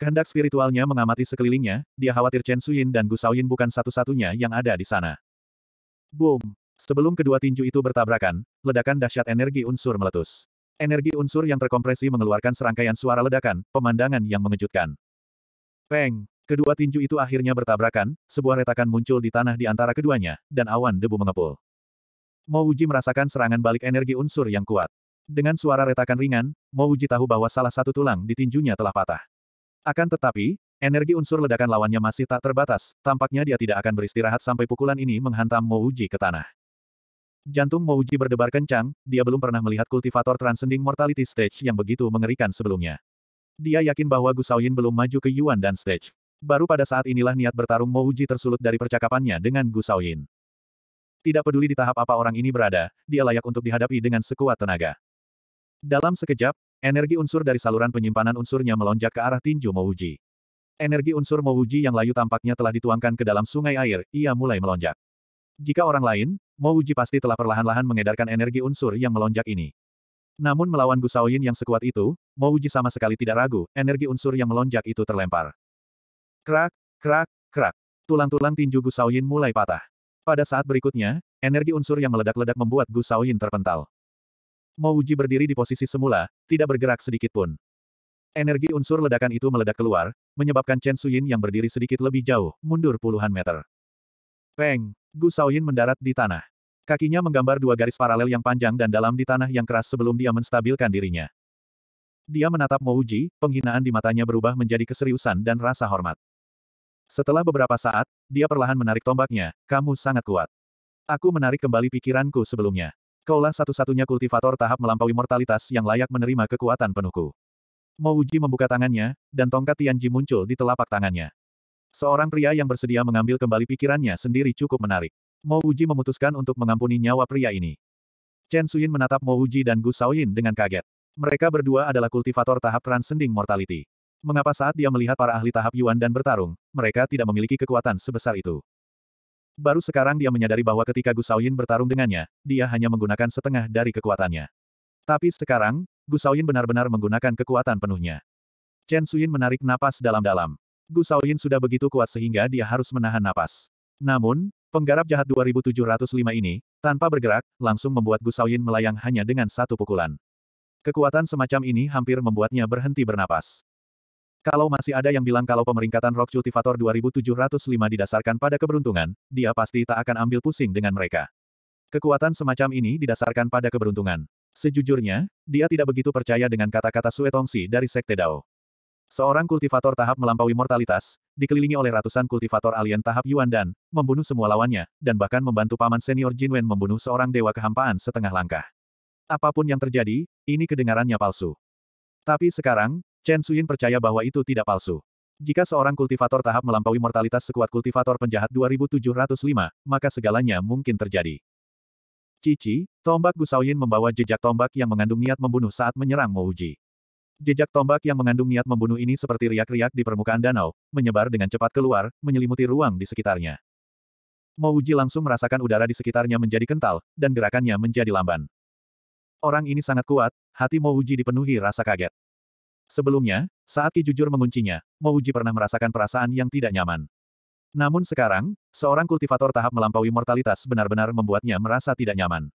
Kehendak spiritualnya mengamati sekelilingnya, dia khawatir Chen Suyin dan Gu Yin bukan satu-satunya yang ada di sana. Boom! Sebelum kedua tinju itu bertabrakan, ledakan dahsyat energi unsur meletus. Energi unsur yang terkompresi mengeluarkan serangkaian suara ledakan, pemandangan yang mengejutkan. Peng! Kedua tinju itu akhirnya bertabrakan, sebuah retakan muncul di tanah di antara keduanya, dan awan debu mengepul. Mo merasakan serangan balik energi unsur yang kuat. Dengan suara retakan ringan, Mo Uji tahu bahwa salah satu tulang di tinjunya telah patah. Akan tetapi, energi unsur ledakan lawannya masih tak terbatas, tampaknya dia tidak akan beristirahat sampai pukulan ini menghantam Mo Uji ke tanah. Jantung Mo Uji berdebar kencang, dia belum pernah melihat kultivator transcending mortality stage yang begitu mengerikan sebelumnya. Dia yakin bahwa Gu Yin belum maju ke Yuan dan stage. Baru pada saat inilah niat bertarung Mo Uji tersulut dari percakapannya dengan Gu Yin. Tidak peduli di tahap apa orang ini berada, dia layak untuk dihadapi dengan sekuat tenaga. Dalam sekejap, energi unsur dari saluran penyimpanan unsurnya melonjak ke arah tinju Mouji. Energi unsur Mouji yang layu tampaknya telah dituangkan ke dalam sungai air, ia mulai melonjak. Jika orang lain, Mouji pasti telah perlahan-lahan mengedarkan energi unsur yang melonjak ini. Namun melawan Gusaoyin yang sekuat itu, Mouji sama sekali tidak ragu, energi unsur yang melonjak itu terlempar. Krak, krak, krak. Tulang-tulang tinju Gusaoyin mulai patah. Pada saat berikutnya, energi unsur yang meledak-ledak membuat Gusaoyin terpental. Mo Uji berdiri di posisi semula, tidak bergerak sedikit pun. Energi unsur ledakan itu meledak keluar, menyebabkan Chen Suyin yang berdiri sedikit lebih jauh, mundur puluhan meter. Peng! Gu Yin mendarat di tanah. Kakinya menggambar dua garis paralel yang panjang dan dalam di tanah yang keras sebelum dia menstabilkan dirinya. Dia menatap Mo Uji, penghinaan di matanya berubah menjadi keseriusan dan rasa hormat. Setelah beberapa saat, dia perlahan menarik tombaknya, kamu sangat kuat. Aku menarik kembali pikiranku sebelumnya. Kaulah satu-satunya kultivator tahap melampaui mortalitas yang layak menerima kekuatan penuhku. Mouji membuka tangannya, dan tongkat Tianji muncul di telapak tangannya. Seorang pria yang bersedia mengambil kembali pikirannya sendiri cukup menarik. Mouji memutuskan untuk mengampuni nyawa pria ini. Chen Suyin menatap Mouji dan Gu Shaoyin dengan kaget. Mereka berdua adalah kultivator tahap transcending mortality. Mengapa saat dia melihat para ahli tahap Yuan dan bertarung, mereka tidak memiliki kekuatan sebesar itu? Baru sekarang dia menyadari bahwa ketika Gusauyin bertarung dengannya, dia hanya menggunakan setengah dari kekuatannya. Tapi sekarang, Gusauyin benar-benar menggunakan kekuatan penuhnya. Chen Suyin menarik napas dalam-dalam. Gusauyin sudah begitu kuat sehingga dia harus menahan napas. Namun, penggarap jahat 2705 ini, tanpa bergerak, langsung membuat Gusauyin melayang hanya dengan satu pukulan. Kekuatan semacam ini hampir membuatnya berhenti bernapas. Kalau masih ada yang bilang kalau pemeringkatan Rock Cultivator 2705 didasarkan pada keberuntungan, dia pasti tak akan ambil pusing dengan mereka. Kekuatan semacam ini didasarkan pada keberuntungan. Sejujurnya, dia tidak begitu percaya dengan kata-kata Suetongsi dari Sekte Dao. Seorang kultivator tahap melampaui mortalitas, dikelilingi oleh ratusan kultivator alien tahap Yuan dan membunuh semua lawannya, dan bahkan membantu paman senior Jin Wen membunuh seorang dewa kehampaan setengah langkah. Apapun yang terjadi, ini kedengarannya palsu. Tapi sekarang, Chen Suyin percaya bahwa itu tidak palsu. Jika seorang kultivator tahap melampaui mortalitas sekuat kultivator penjahat 2705, maka segalanya mungkin terjadi. Cici, tombak Gusauyin membawa jejak tombak yang mengandung niat membunuh saat menyerang Mouji. Jejak tombak yang mengandung niat membunuh ini seperti riak-riak di permukaan danau, menyebar dengan cepat keluar, menyelimuti ruang di sekitarnya. Mouji langsung merasakan udara di sekitarnya menjadi kental, dan gerakannya menjadi lamban. Orang ini sangat kuat, hati Mouji dipenuhi rasa kaget. Sebelumnya, saat Ki jujur menguncinya, Mouji pernah merasakan perasaan yang tidak nyaman. Namun sekarang, seorang kultivator tahap melampaui mortalitas benar-benar membuatnya merasa tidak nyaman.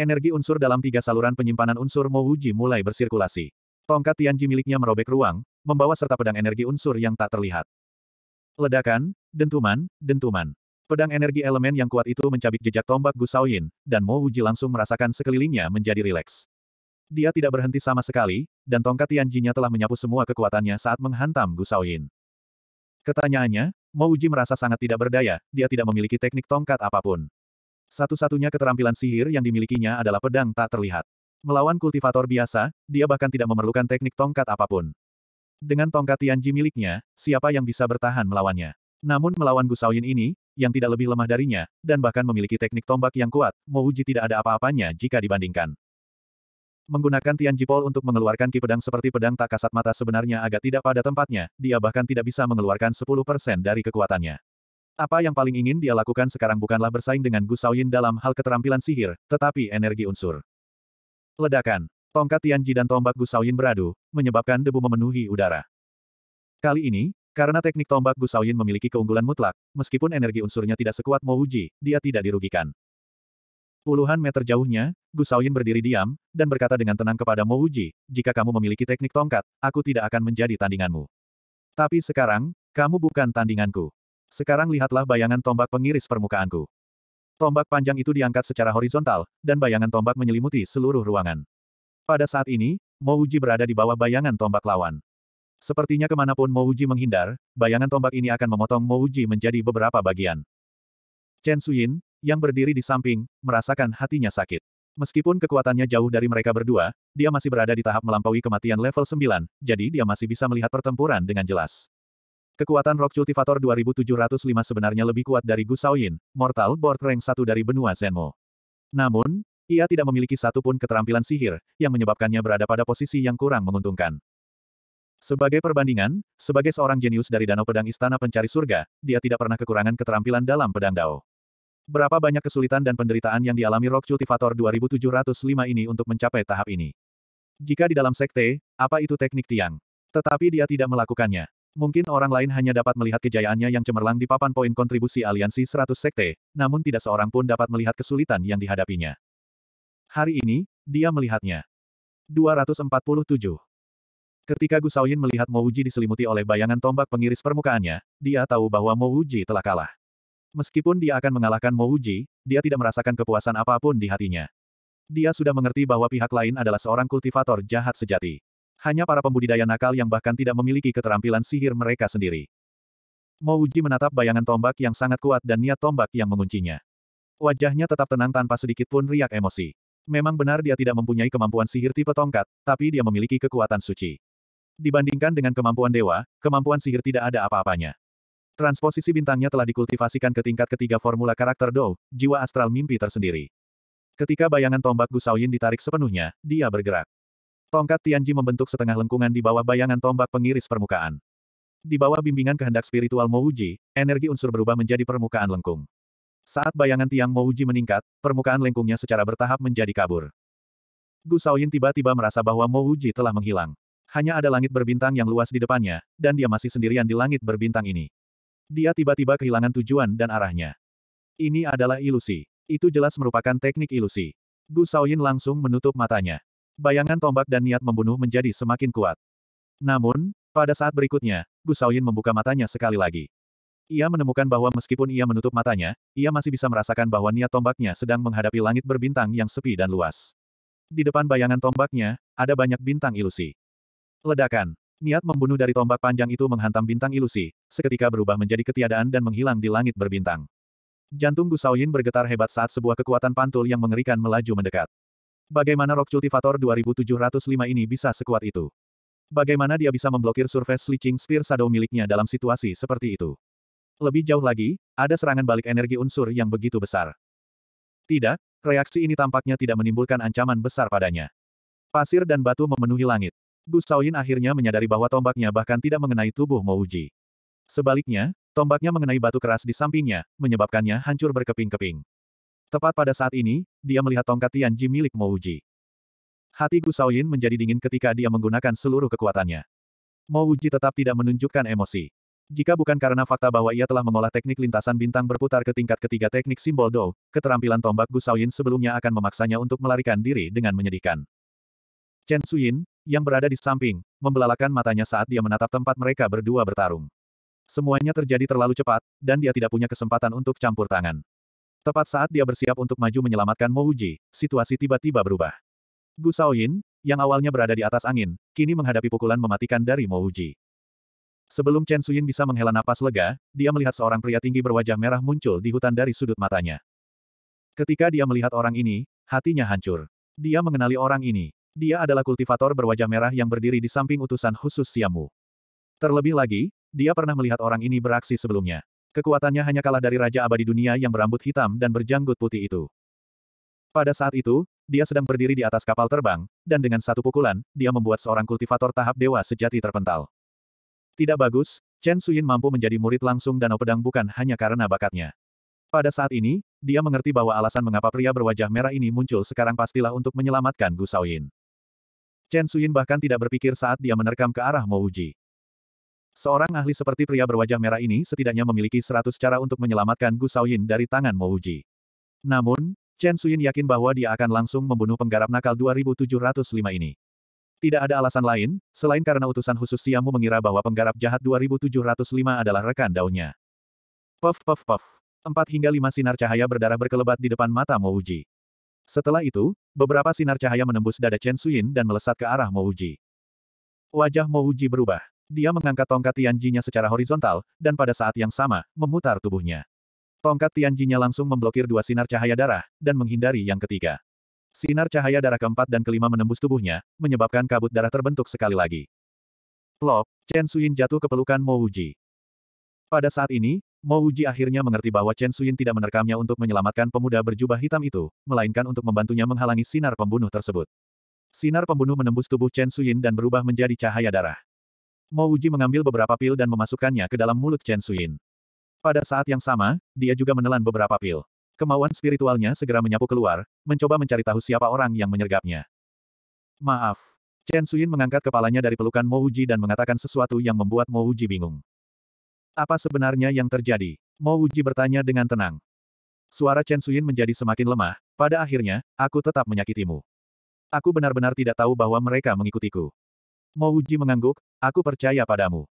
Energi unsur dalam tiga saluran penyimpanan unsur Mouji mulai bersirkulasi. Tongkat Tianji miliknya merobek ruang, membawa serta pedang energi unsur yang tak terlihat. Ledakan, dentuman, dentuman. Pedang energi elemen yang kuat itu mencabik jejak tombak Gu Gusaoyin, dan Mo langsung merasakan sekelilingnya menjadi rileks. Dia tidak berhenti sama sekali, dan tongkat Tianjinya telah menyapu semua kekuatannya saat menghantam Gu Shaoyin. Ketanyaannya, Mo Uji merasa sangat tidak berdaya, dia tidak memiliki teknik tongkat apapun. Satu-satunya keterampilan sihir yang dimilikinya adalah pedang tak terlihat. Melawan kultivator biasa, dia bahkan tidak memerlukan teknik tongkat apapun. Dengan tongkat Tianji miliknya, siapa yang bisa bertahan melawannya? Namun melawan Gu Shaoyin ini, yang tidak lebih lemah darinya, dan bahkan memiliki teknik tombak yang kuat, Mo Uji tidak ada apa-apanya jika dibandingkan. Menggunakan Tian Jipol untuk mengeluarkan Ki Pedang seperti pedang tak kasat mata sebenarnya agak tidak pada tempatnya, dia bahkan tidak bisa mengeluarkan 10% dari kekuatannya. Apa yang paling ingin dia lakukan sekarang bukanlah bersaing dengan Gu Shaoyin dalam hal keterampilan sihir, tetapi energi unsur. Ledakan. Tongkat Tianji dan tombak Gu Shaoyin beradu, menyebabkan debu memenuhi udara. Kali ini, karena teknik tombak Gu Shaoyin memiliki keunggulan mutlak, meskipun energi unsurnya tidak sekuat Mo Uji, dia tidak dirugikan. Puluhan meter jauhnya, Gu Saoyin berdiri diam, dan berkata dengan tenang kepada Mo Uji, jika kamu memiliki teknik tongkat, aku tidak akan menjadi tandinganmu. Tapi sekarang, kamu bukan tandinganku. Sekarang lihatlah bayangan tombak pengiris permukaanku. Tombak panjang itu diangkat secara horizontal, dan bayangan tombak menyelimuti seluruh ruangan. Pada saat ini, Mo Uji berada di bawah bayangan tombak lawan. Sepertinya kemanapun Mo Uji menghindar, bayangan tombak ini akan memotong Mo Uji menjadi beberapa bagian. Chen Suyin, yang berdiri di samping, merasakan hatinya sakit. Meskipun kekuatannya jauh dari mereka berdua, dia masih berada di tahap melampaui kematian level 9, jadi dia masih bisa melihat pertempuran dengan jelas. Kekuatan Rock Cultivator 2705 sebenarnya lebih kuat dari Gu Saoyin, Mortal Board Rank 1 dari benua Zenmo. Namun, ia tidak memiliki satupun keterampilan sihir, yang menyebabkannya berada pada posisi yang kurang menguntungkan. Sebagai perbandingan, sebagai seorang jenius dari Danau Pedang Istana Pencari Surga, dia tidak pernah kekurangan keterampilan dalam pedang Dao. Berapa banyak kesulitan dan penderitaan yang dialami Rock Cultivator 2705 ini untuk mencapai tahap ini? Jika di dalam sekte, apa itu teknik tiang? Tetapi dia tidak melakukannya. Mungkin orang lain hanya dapat melihat kejayaannya yang cemerlang di papan poin kontribusi aliansi 100 sekte, namun tidak seorang pun dapat melihat kesulitan yang dihadapinya. Hari ini, dia melihatnya. 247. Ketika Gu melihat Mo diselimuti oleh bayangan tombak pengiris permukaannya, dia tahu bahwa Mo telah kalah. Meskipun dia akan mengalahkan Mo Mouji, dia tidak merasakan kepuasan apapun di hatinya. Dia sudah mengerti bahwa pihak lain adalah seorang kultivator jahat sejati. Hanya para pembudidaya nakal yang bahkan tidak memiliki keterampilan sihir mereka sendiri. Mo Mouji menatap bayangan tombak yang sangat kuat dan niat tombak yang menguncinya. Wajahnya tetap tenang tanpa sedikit pun riak emosi. Memang benar dia tidak mempunyai kemampuan sihir tipe tongkat, tapi dia memiliki kekuatan suci. Dibandingkan dengan kemampuan dewa, kemampuan sihir tidak ada apa-apanya. Transposisi bintangnya telah dikultivasikan ke tingkat ketiga formula karakter Dou, jiwa astral mimpi tersendiri. Ketika bayangan tombak Gusauyin ditarik sepenuhnya, dia bergerak. Tongkat Tianji membentuk setengah lengkungan di bawah bayangan tombak pengiris permukaan. Di bawah bimbingan kehendak spiritual Mouji, energi unsur berubah menjadi permukaan lengkung. Saat bayangan tiang Mouji meningkat, permukaan lengkungnya secara bertahap menjadi kabur. Gusauyin tiba-tiba merasa bahwa Mouji telah menghilang. Hanya ada langit berbintang yang luas di depannya, dan dia masih sendirian di langit berbintang ini. Dia tiba-tiba kehilangan tujuan dan arahnya. Ini adalah ilusi. Itu jelas merupakan teknik ilusi. Gu Shaoyin langsung menutup matanya. Bayangan tombak dan niat membunuh menjadi semakin kuat. Namun, pada saat berikutnya, Gu Shaoyin membuka matanya sekali lagi. Ia menemukan bahwa meskipun ia menutup matanya, ia masih bisa merasakan bahwa niat tombaknya sedang menghadapi langit berbintang yang sepi dan luas. Di depan bayangan tombaknya, ada banyak bintang ilusi. Ledakan. Niat membunuh dari tombak panjang itu menghantam bintang ilusi, seketika berubah menjadi ketiadaan dan menghilang di langit berbintang. Jantung Yin bergetar hebat saat sebuah kekuatan pantul yang mengerikan melaju mendekat. Bagaimana Rock Cultivator 2705 ini bisa sekuat itu? Bagaimana dia bisa memblokir surface leaching Spear Shadow miliknya dalam situasi seperti itu? Lebih jauh lagi, ada serangan balik energi unsur yang begitu besar. Tidak, reaksi ini tampaknya tidak menimbulkan ancaman besar padanya. Pasir dan batu memenuhi langit. Gu Shaoyin akhirnya menyadari bahwa tombaknya bahkan tidak mengenai tubuh Mo Uji. Sebaliknya, tombaknya mengenai batu keras di sampingnya, menyebabkannya hancur berkeping-keping. Tepat pada saat ini, dia melihat tongkat Tian Ji milik Uji. Hati Gu Shaoyin menjadi dingin ketika dia menggunakan seluruh kekuatannya. Mo Uji tetap tidak menunjukkan emosi. Jika bukan karena fakta bahwa ia telah mengolah teknik lintasan bintang berputar ke tingkat ketiga teknik simbol Dou, keterampilan tombak Gu Shaoyin sebelumnya akan memaksanya untuk melarikan diri dengan menyedihkan. Chen Suyin, yang berada di samping, membelalakan matanya saat dia menatap tempat mereka berdua bertarung. Semuanya terjadi terlalu cepat, dan dia tidak punya kesempatan untuk campur tangan. Tepat saat dia bersiap untuk maju menyelamatkan Mouji, situasi tiba-tiba berubah. Gu Shaoyin, yang awalnya berada di atas angin, kini menghadapi pukulan mematikan dari Mouji. Sebelum Chen Suyin bisa menghela napas lega, dia melihat seorang pria tinggi berwajah merah muncul di hutan dari sudut matanya. Ketika dia melihat orang ini, hatinya hancur. Dia mengenali orang ini. Dia adalah kultivator berwajah merah yang berdiri di samping utusan khusus Siamu. Terlebih lagi, dia pernah melihat orang ini beraksi sebelumnya. Kekuatannya hanya kalah dari Raja Abadi Dunia yang berambut hitam dan berjanggut putih itu. Pada saat itu, dia sedang berdiri di atas kapal terbang, dan dengan satu pukulan, dia membuat seorang kultivator tahap dewa sejati terpental. Tidak bagus, Chen Suyin mampu menjadi murid langsung Danau Pedang bukan hanya karena bakatnya. Pada saat ini, dia mengerti bahwa alasan mengapa pria berwajah merah ini muncul sekarang pastilah untuk menyelamatkan Gu Yin. Chen Suyin bahkan tidak berpikir saat dia menerkam ke arah Mo Uji. Seorang ahli seperti pria berwajah merah ini setidaknya memiliki seratus cara untuk menyelamatkan Gu Saoyin dari tangan Mo Uji. Namun, Chen Suyin yakin bahwa dia akan langsung membunuh penggarap nakal 2705 ini. Tidak ada alasan lain, selain karena utusan khusus Siamu mengira bahwa penggarap jahat 2705 adalah rekan daunnya. Puff puff puff. Empat hingga lima sinar cahaya berdarah berkelebat di depan mata Mo Uji. Setelah itu, beberapa sinar cahaya menembus dada Chen Suyin dan melesat ke arah Mouji. Wajah Mouji berubah. Dia mengangkat tongkat Tianjinya secara horizontal, dan pada saat yang sama, memutar tubuhnya. Tongkat Tianjinya langsung memblokir dua sinar cahaya darah, dan menghindari yang ketiga. Sinar cahaya darah keempat dan kelima menembus tubuhnya, menyebabkan kabut darah terbentuk sekali lagi. Plop, Chen Suyin jatuh ke pelukan Mo Pada saat ini, Mo Uji akhirnya mengerti bahwa Chen Suyin tidak menerkamnya untuk menyelamatkan pemuda berjubah hitam itu, melainkan untuk membantunya menghalangi sinar pembunuh tersebut. Sinar pembunuh menembus tubuh Chen Suyin dan berubah menjadi cahaya darah. Mo Uji mengambil beberapa pil dan memasukkannya ke dalam mulut Chen Suyin. Pada saat yang sama, dia juga menelan beberapa pil. Kemauan spiritualnya segera menyapu keluar, mencoba mencari tahu siapa orang yang menyergapnya. Maaf. Chen Suyin mengangkat kepalanya dari pelukan Mo Uji dan mengatakan sesuatu yang membuat Mo Uji bingung. Apa sebenarnya yang terjadi? Mo Wuji bertanya dengan tenang. Suara Chen Suyin menjadi semakin lemah, pada akhirnya, aku tetap menyakitimu. Aku benar-benar tidak tahu bahwa mereka mengikutiku. Mo Wuji mengangguk, aku percaya padamu.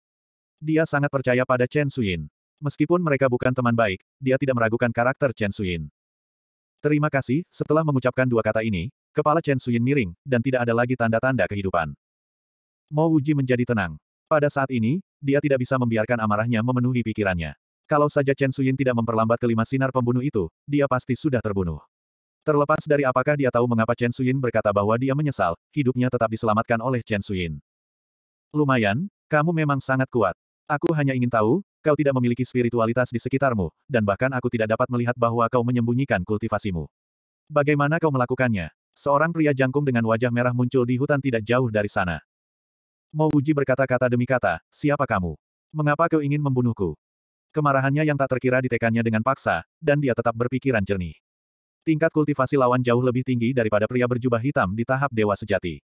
Dia sangat percaya pada Chen Suyin. Meskipun mereka bukan teman baik, dia tidak meragukan karakter Chen Suyin. Terima kasih, setelah mengucapkan dua kata ini, kepala Chen Suyin miring, dan tidak ada lagi tanda-tanda kehidupan. Mo Wuji menjadi tenang. Pada saat ini, dia tidak bisa membiarkan amarahnya memenuhi pikirannya. Kalau saja Chen Suyin tidak memperlambat kelima sinar pembunuh itu, dia pasti sudah terbunuh. Terlepas dari apakah dia tahu mengapa Chen Suyin berkata bahwa dia menyesal, hidupnya tetap diselamatkan oleh Chen Suyin. Lumayan, kamu memang sangat kuat. Aku hanya ingin tahu, kau tidak memiliki spiritualitas di sekitarmu, dan bahkan aku tidak dapat melihat bahwa kau menyembunyikan kultivasimu. Bagaimana kau melakukannya? Seorang pria jangkung dengan wajah merah muncul di hutan tidak jauh dari sana. Mo Uji berkata-kata demi kata, siapa kamu? Mengapa kau ingin membunuhku? Kemarahannya yang tak terkira ditekannya dengan paksa, dan dia tetap berpikiran jernih. Tingkat kultivasi lawan jauh lebih tinggi daripada pria berjubah hitam di tahap dewa sejati.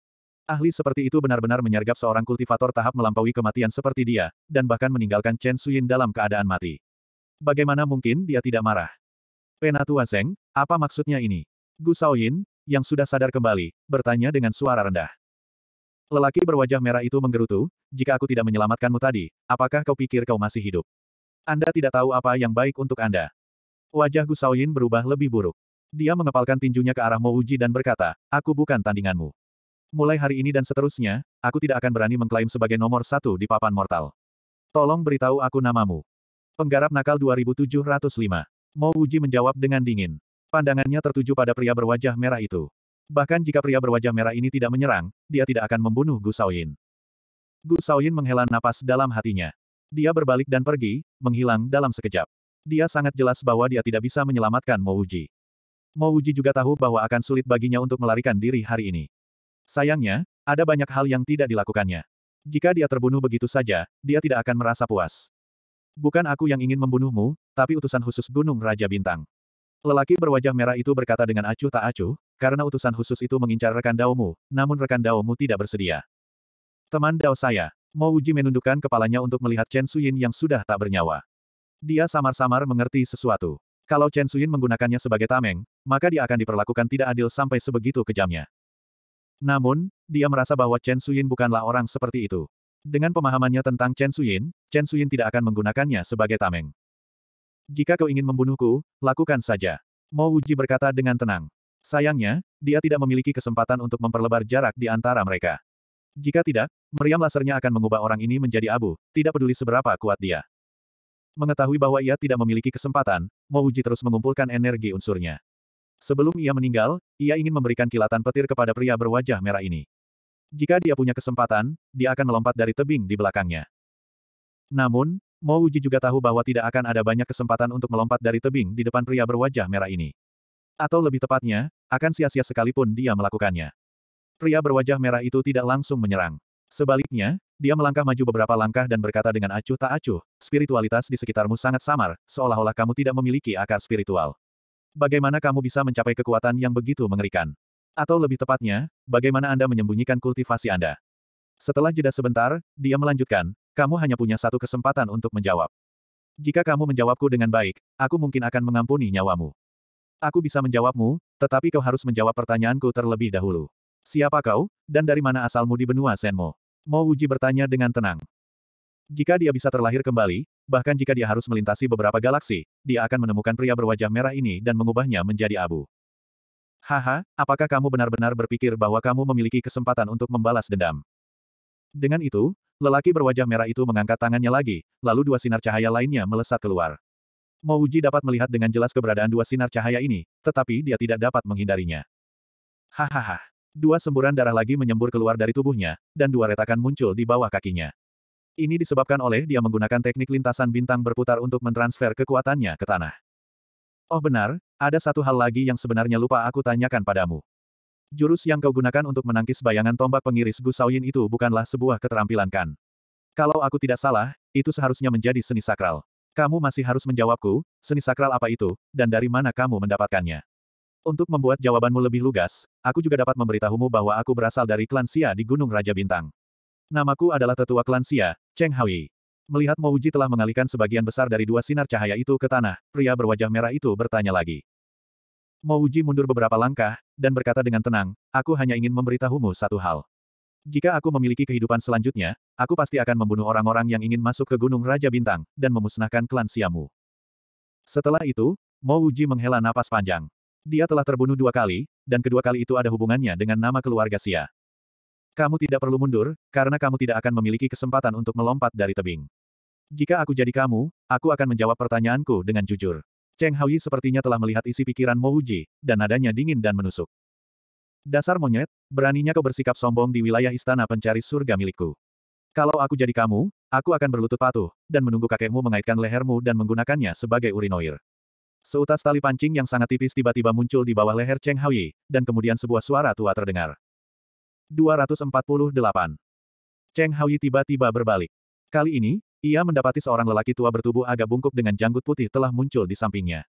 Ahli seperti itu benar-benar menyergap seorang kultivator tahap melampaui kematian seperti dia, dan bahkan meninggalkan Chen Suyin dalam keadaan mati. Bagaimana mungkin dia tidak marah? Penatua Zeng, apa maksudnya ini? Gu Saoyin, yang sudah sadar kembali, bertanya dengan suara rendah. Lelaki berwajah merah itu menggerutu, jika aku tidak menyelamatkanmu tadi, apakah kau pikir kau masih hidup? Anda tidak tahu apa yang baik untuk Anda. Wajah Gu Shaoyin berubah lebih buruk. Dia mengepalkan tinjunya ke arah Mo Uji dan berkata, aku bukan tandinganmu. Mulai hari ini dan seterusnya, aku tidak akan berani mengklaim sebagai nomor satu di papan mortal. Tolong beritahu aku namamu. Penggarap nakal 2705. Mo Uji menjawab dengan dingin. Pandangannya tertuju pada pria berwajah merah itu. Bahkan jika pria berwajah merah ini tidak menyerang, dia tidak akan membunuh Gu Saoyin. Gu Saoyin menghela napas dalam hatinya. Dia berbalik dan pergi, menghilang dalam sekejap. Dia sangat jelas bahwa dia tidak bisa menyelamatkan Mo Uji. Mo Uji juga tahu bahwa akan sulit baginya untuk melarikan diri hari ini. Sayangnya, ada banyak hal yang tidak dilakukannya. Jika dia terbunuh begitu saja, dia tidak akan merasa puas. Bukan aku yang ingin membunuhmu, tapi utusan khusus Gunung Raja Bintang. Lelaki berwajah merah itu berkata dengan acuh tak acuh, karena utusan khusus itu mengincar rekan Daomu, namun rekan Daomu tidak bersedia. Teman Dao saya, Mo Uji menundukkan kepalanya untuk melihat Chen Suyin yang sudah tak bernyawa. Dia samar-samar mengerti sesuatu. Kalau Chen Suyin menggunakannya sebagai tameng, maka dia akan diperlakukan tidak adil sampai sebegitu kejamnya. Namun, dia merasa bahwa Chen Suyin bukanlah orang seperti itu. Dengan pemahamannya tentang Chen Suyin, Chen Suyin tidak akan menggunakannya sebagai tameng. Jika kau ingin membunuhku, lakukan saja. Mo Uji berkata dengan tenang. Sayangnya, dia tidak memiliki kesempatan untuk memperlebar jarak di antara mereka. Jika tidak, meriam lasernya akan mengubah orang ini menjadi abu, tidak peduli seberapa kuat dia. Mengetahui bahwa ia tidak memiliki kesempatan, Mouji terus mengumpulkan energi unsurnya. Sebelum ia meninggal, ia ingin memberikan kilatan petir kepada pria berwajah merah ini. Jika dia punya kesempatan, dia akan melompat dari tebing di belakangnya. Namun, Mouji juga tahu bahwa tidak akan ada banyak kesempatan untuk melompat dari tebing di depan pria berwajah merah ini. Atau lebih tepatnya, akan sia-sia sekalipun dia melakukannya. Pria berwajah merah itu tidak langsung menyerang. Sebaliknya, dia melangkah maju beberapa langkah dan berkata dengan acuh tak acuh, spiritualitas di sekitarmu sangat samar, seolah-olah kamu tidak memiliki akar spiritual. Bagaimana kamu bisa mencapai kekuatan yang begitu mengerikan? Atau lebih tepatnya, bagaimana Anda menyembunyikan kultivasi Anda? Setelah jeda sebentar, dia melanjutkan, kamu hanya punya satu kesempatan untuk menjawab. Jika kamu menjawabku dengan baik, aku mungkin akan mengampuni nyawamu. Aku bisa menjawabmu, tetapi kau harus menjawab pertanyaanku terlebih dahulu. Siapa kau, dan dari mana asalmu di benua Senmo? Mo Wuji bertanya dengan tenang. Jika dia bisa terlahir kembali, bahkan jika dia harus melintasi beberapa galaksi, dia akan menemukan pria berwajah merah ini dan mengubahnya menjadi abu. Haha, apakah kamu benar-benar berpikir bahwa kamu memiliki kesempatan untuk membalas dendam? Dengan itu, lelaki berwajah merah itu mengangkat tangannya lagi, lalu dua sinar cahaya lainnya melesat keluar. Mo Uji dapat melihat dengan jelas keberadaan dua sinar cahaya ini, tetapi dia tidak dapat menghindarinya. Hahaha. Dua semburan darah lagi menyembur keluar dari tubuhnya, dan dua retakan muncul di bawah kakinya. Ini disebabkan oleh dia menggunakan teknik lintasan bintang berputar untuk mentransfer kekuatannya ke tanah. Oh benar, ada satu hal lagi yang sebenarnya lupa aku tanyakan padamu. Jurus yang kau gunakan untuk menangkis bayangan tombak pengiris Gusauin itu bukanlah sebuah keterampilan kan. Kalau aku tidak salah, itu seharusnya menjadi seni sakral. Kamu masih harus menjawabku, seni sakral apa itu, dan dari mana kamu mendapatkannya. Untuk membuat jawabanmu lebih lugas, aku juga dapat memberitahumu bahwa aku berasal dari klan Xia di Gunung Raja Bintang. Namaku adalah tetua klan Xia, Cheng Hawi. Melihat Mouji telah mengalihkan sebagian besar dari dua sinar cahaya itu ke tanah, pria berwajah merah itu bertanya lagi. Mouji mundur beberapa langkah, dan berkata dengan tenang, aku hanya ingin memberitahumu satu hal. Jika aku memiliki kehidupan selanjutnya, aku pasti akan membunuh orang-orang yang ingin masuk ke Gunung Raja Bintang, dan memusnahkan klan Siamu. Setelah itu, Mo Uji menghela napas panjang. Dia telah terbunuh dua kali, dan kedua kali itu ada hubungannya dengan nama keluarga Sia. Kamu tidak perlu mundur, karena kamu tidak akan memiliki kesempatan untuk melompat dari tebing. Jika aku jadi kamu, aku akan menjawab pertanyaanku dengan jujur. Cheng Haoyi sepertinya telah melihat isi pikiran Mo Uji, dan nadanya dingin dan menusuk. Dasar monyet, beraninya kau bersikap sombong di wilayah istana pencari surga milikku. Kalau aku jadi kamu, aku akan berlutut patuh, dan menunggu kakekmu mengaitkan lehermu dan menggunakannya sebagai urinoir. Seutas tali pancing yang sangat tipis tiba-tiba muncul di bawah leher Cheng Haoyi, dan kemudian sebuah suara tua terdengar. 248. Cheng Haoyi tiba-tiba berbalik. Kali ini, ia mendapati seorang lelaki tua bertubuh agak bungkuk dengan janggut putih telah muncul di sampingnya.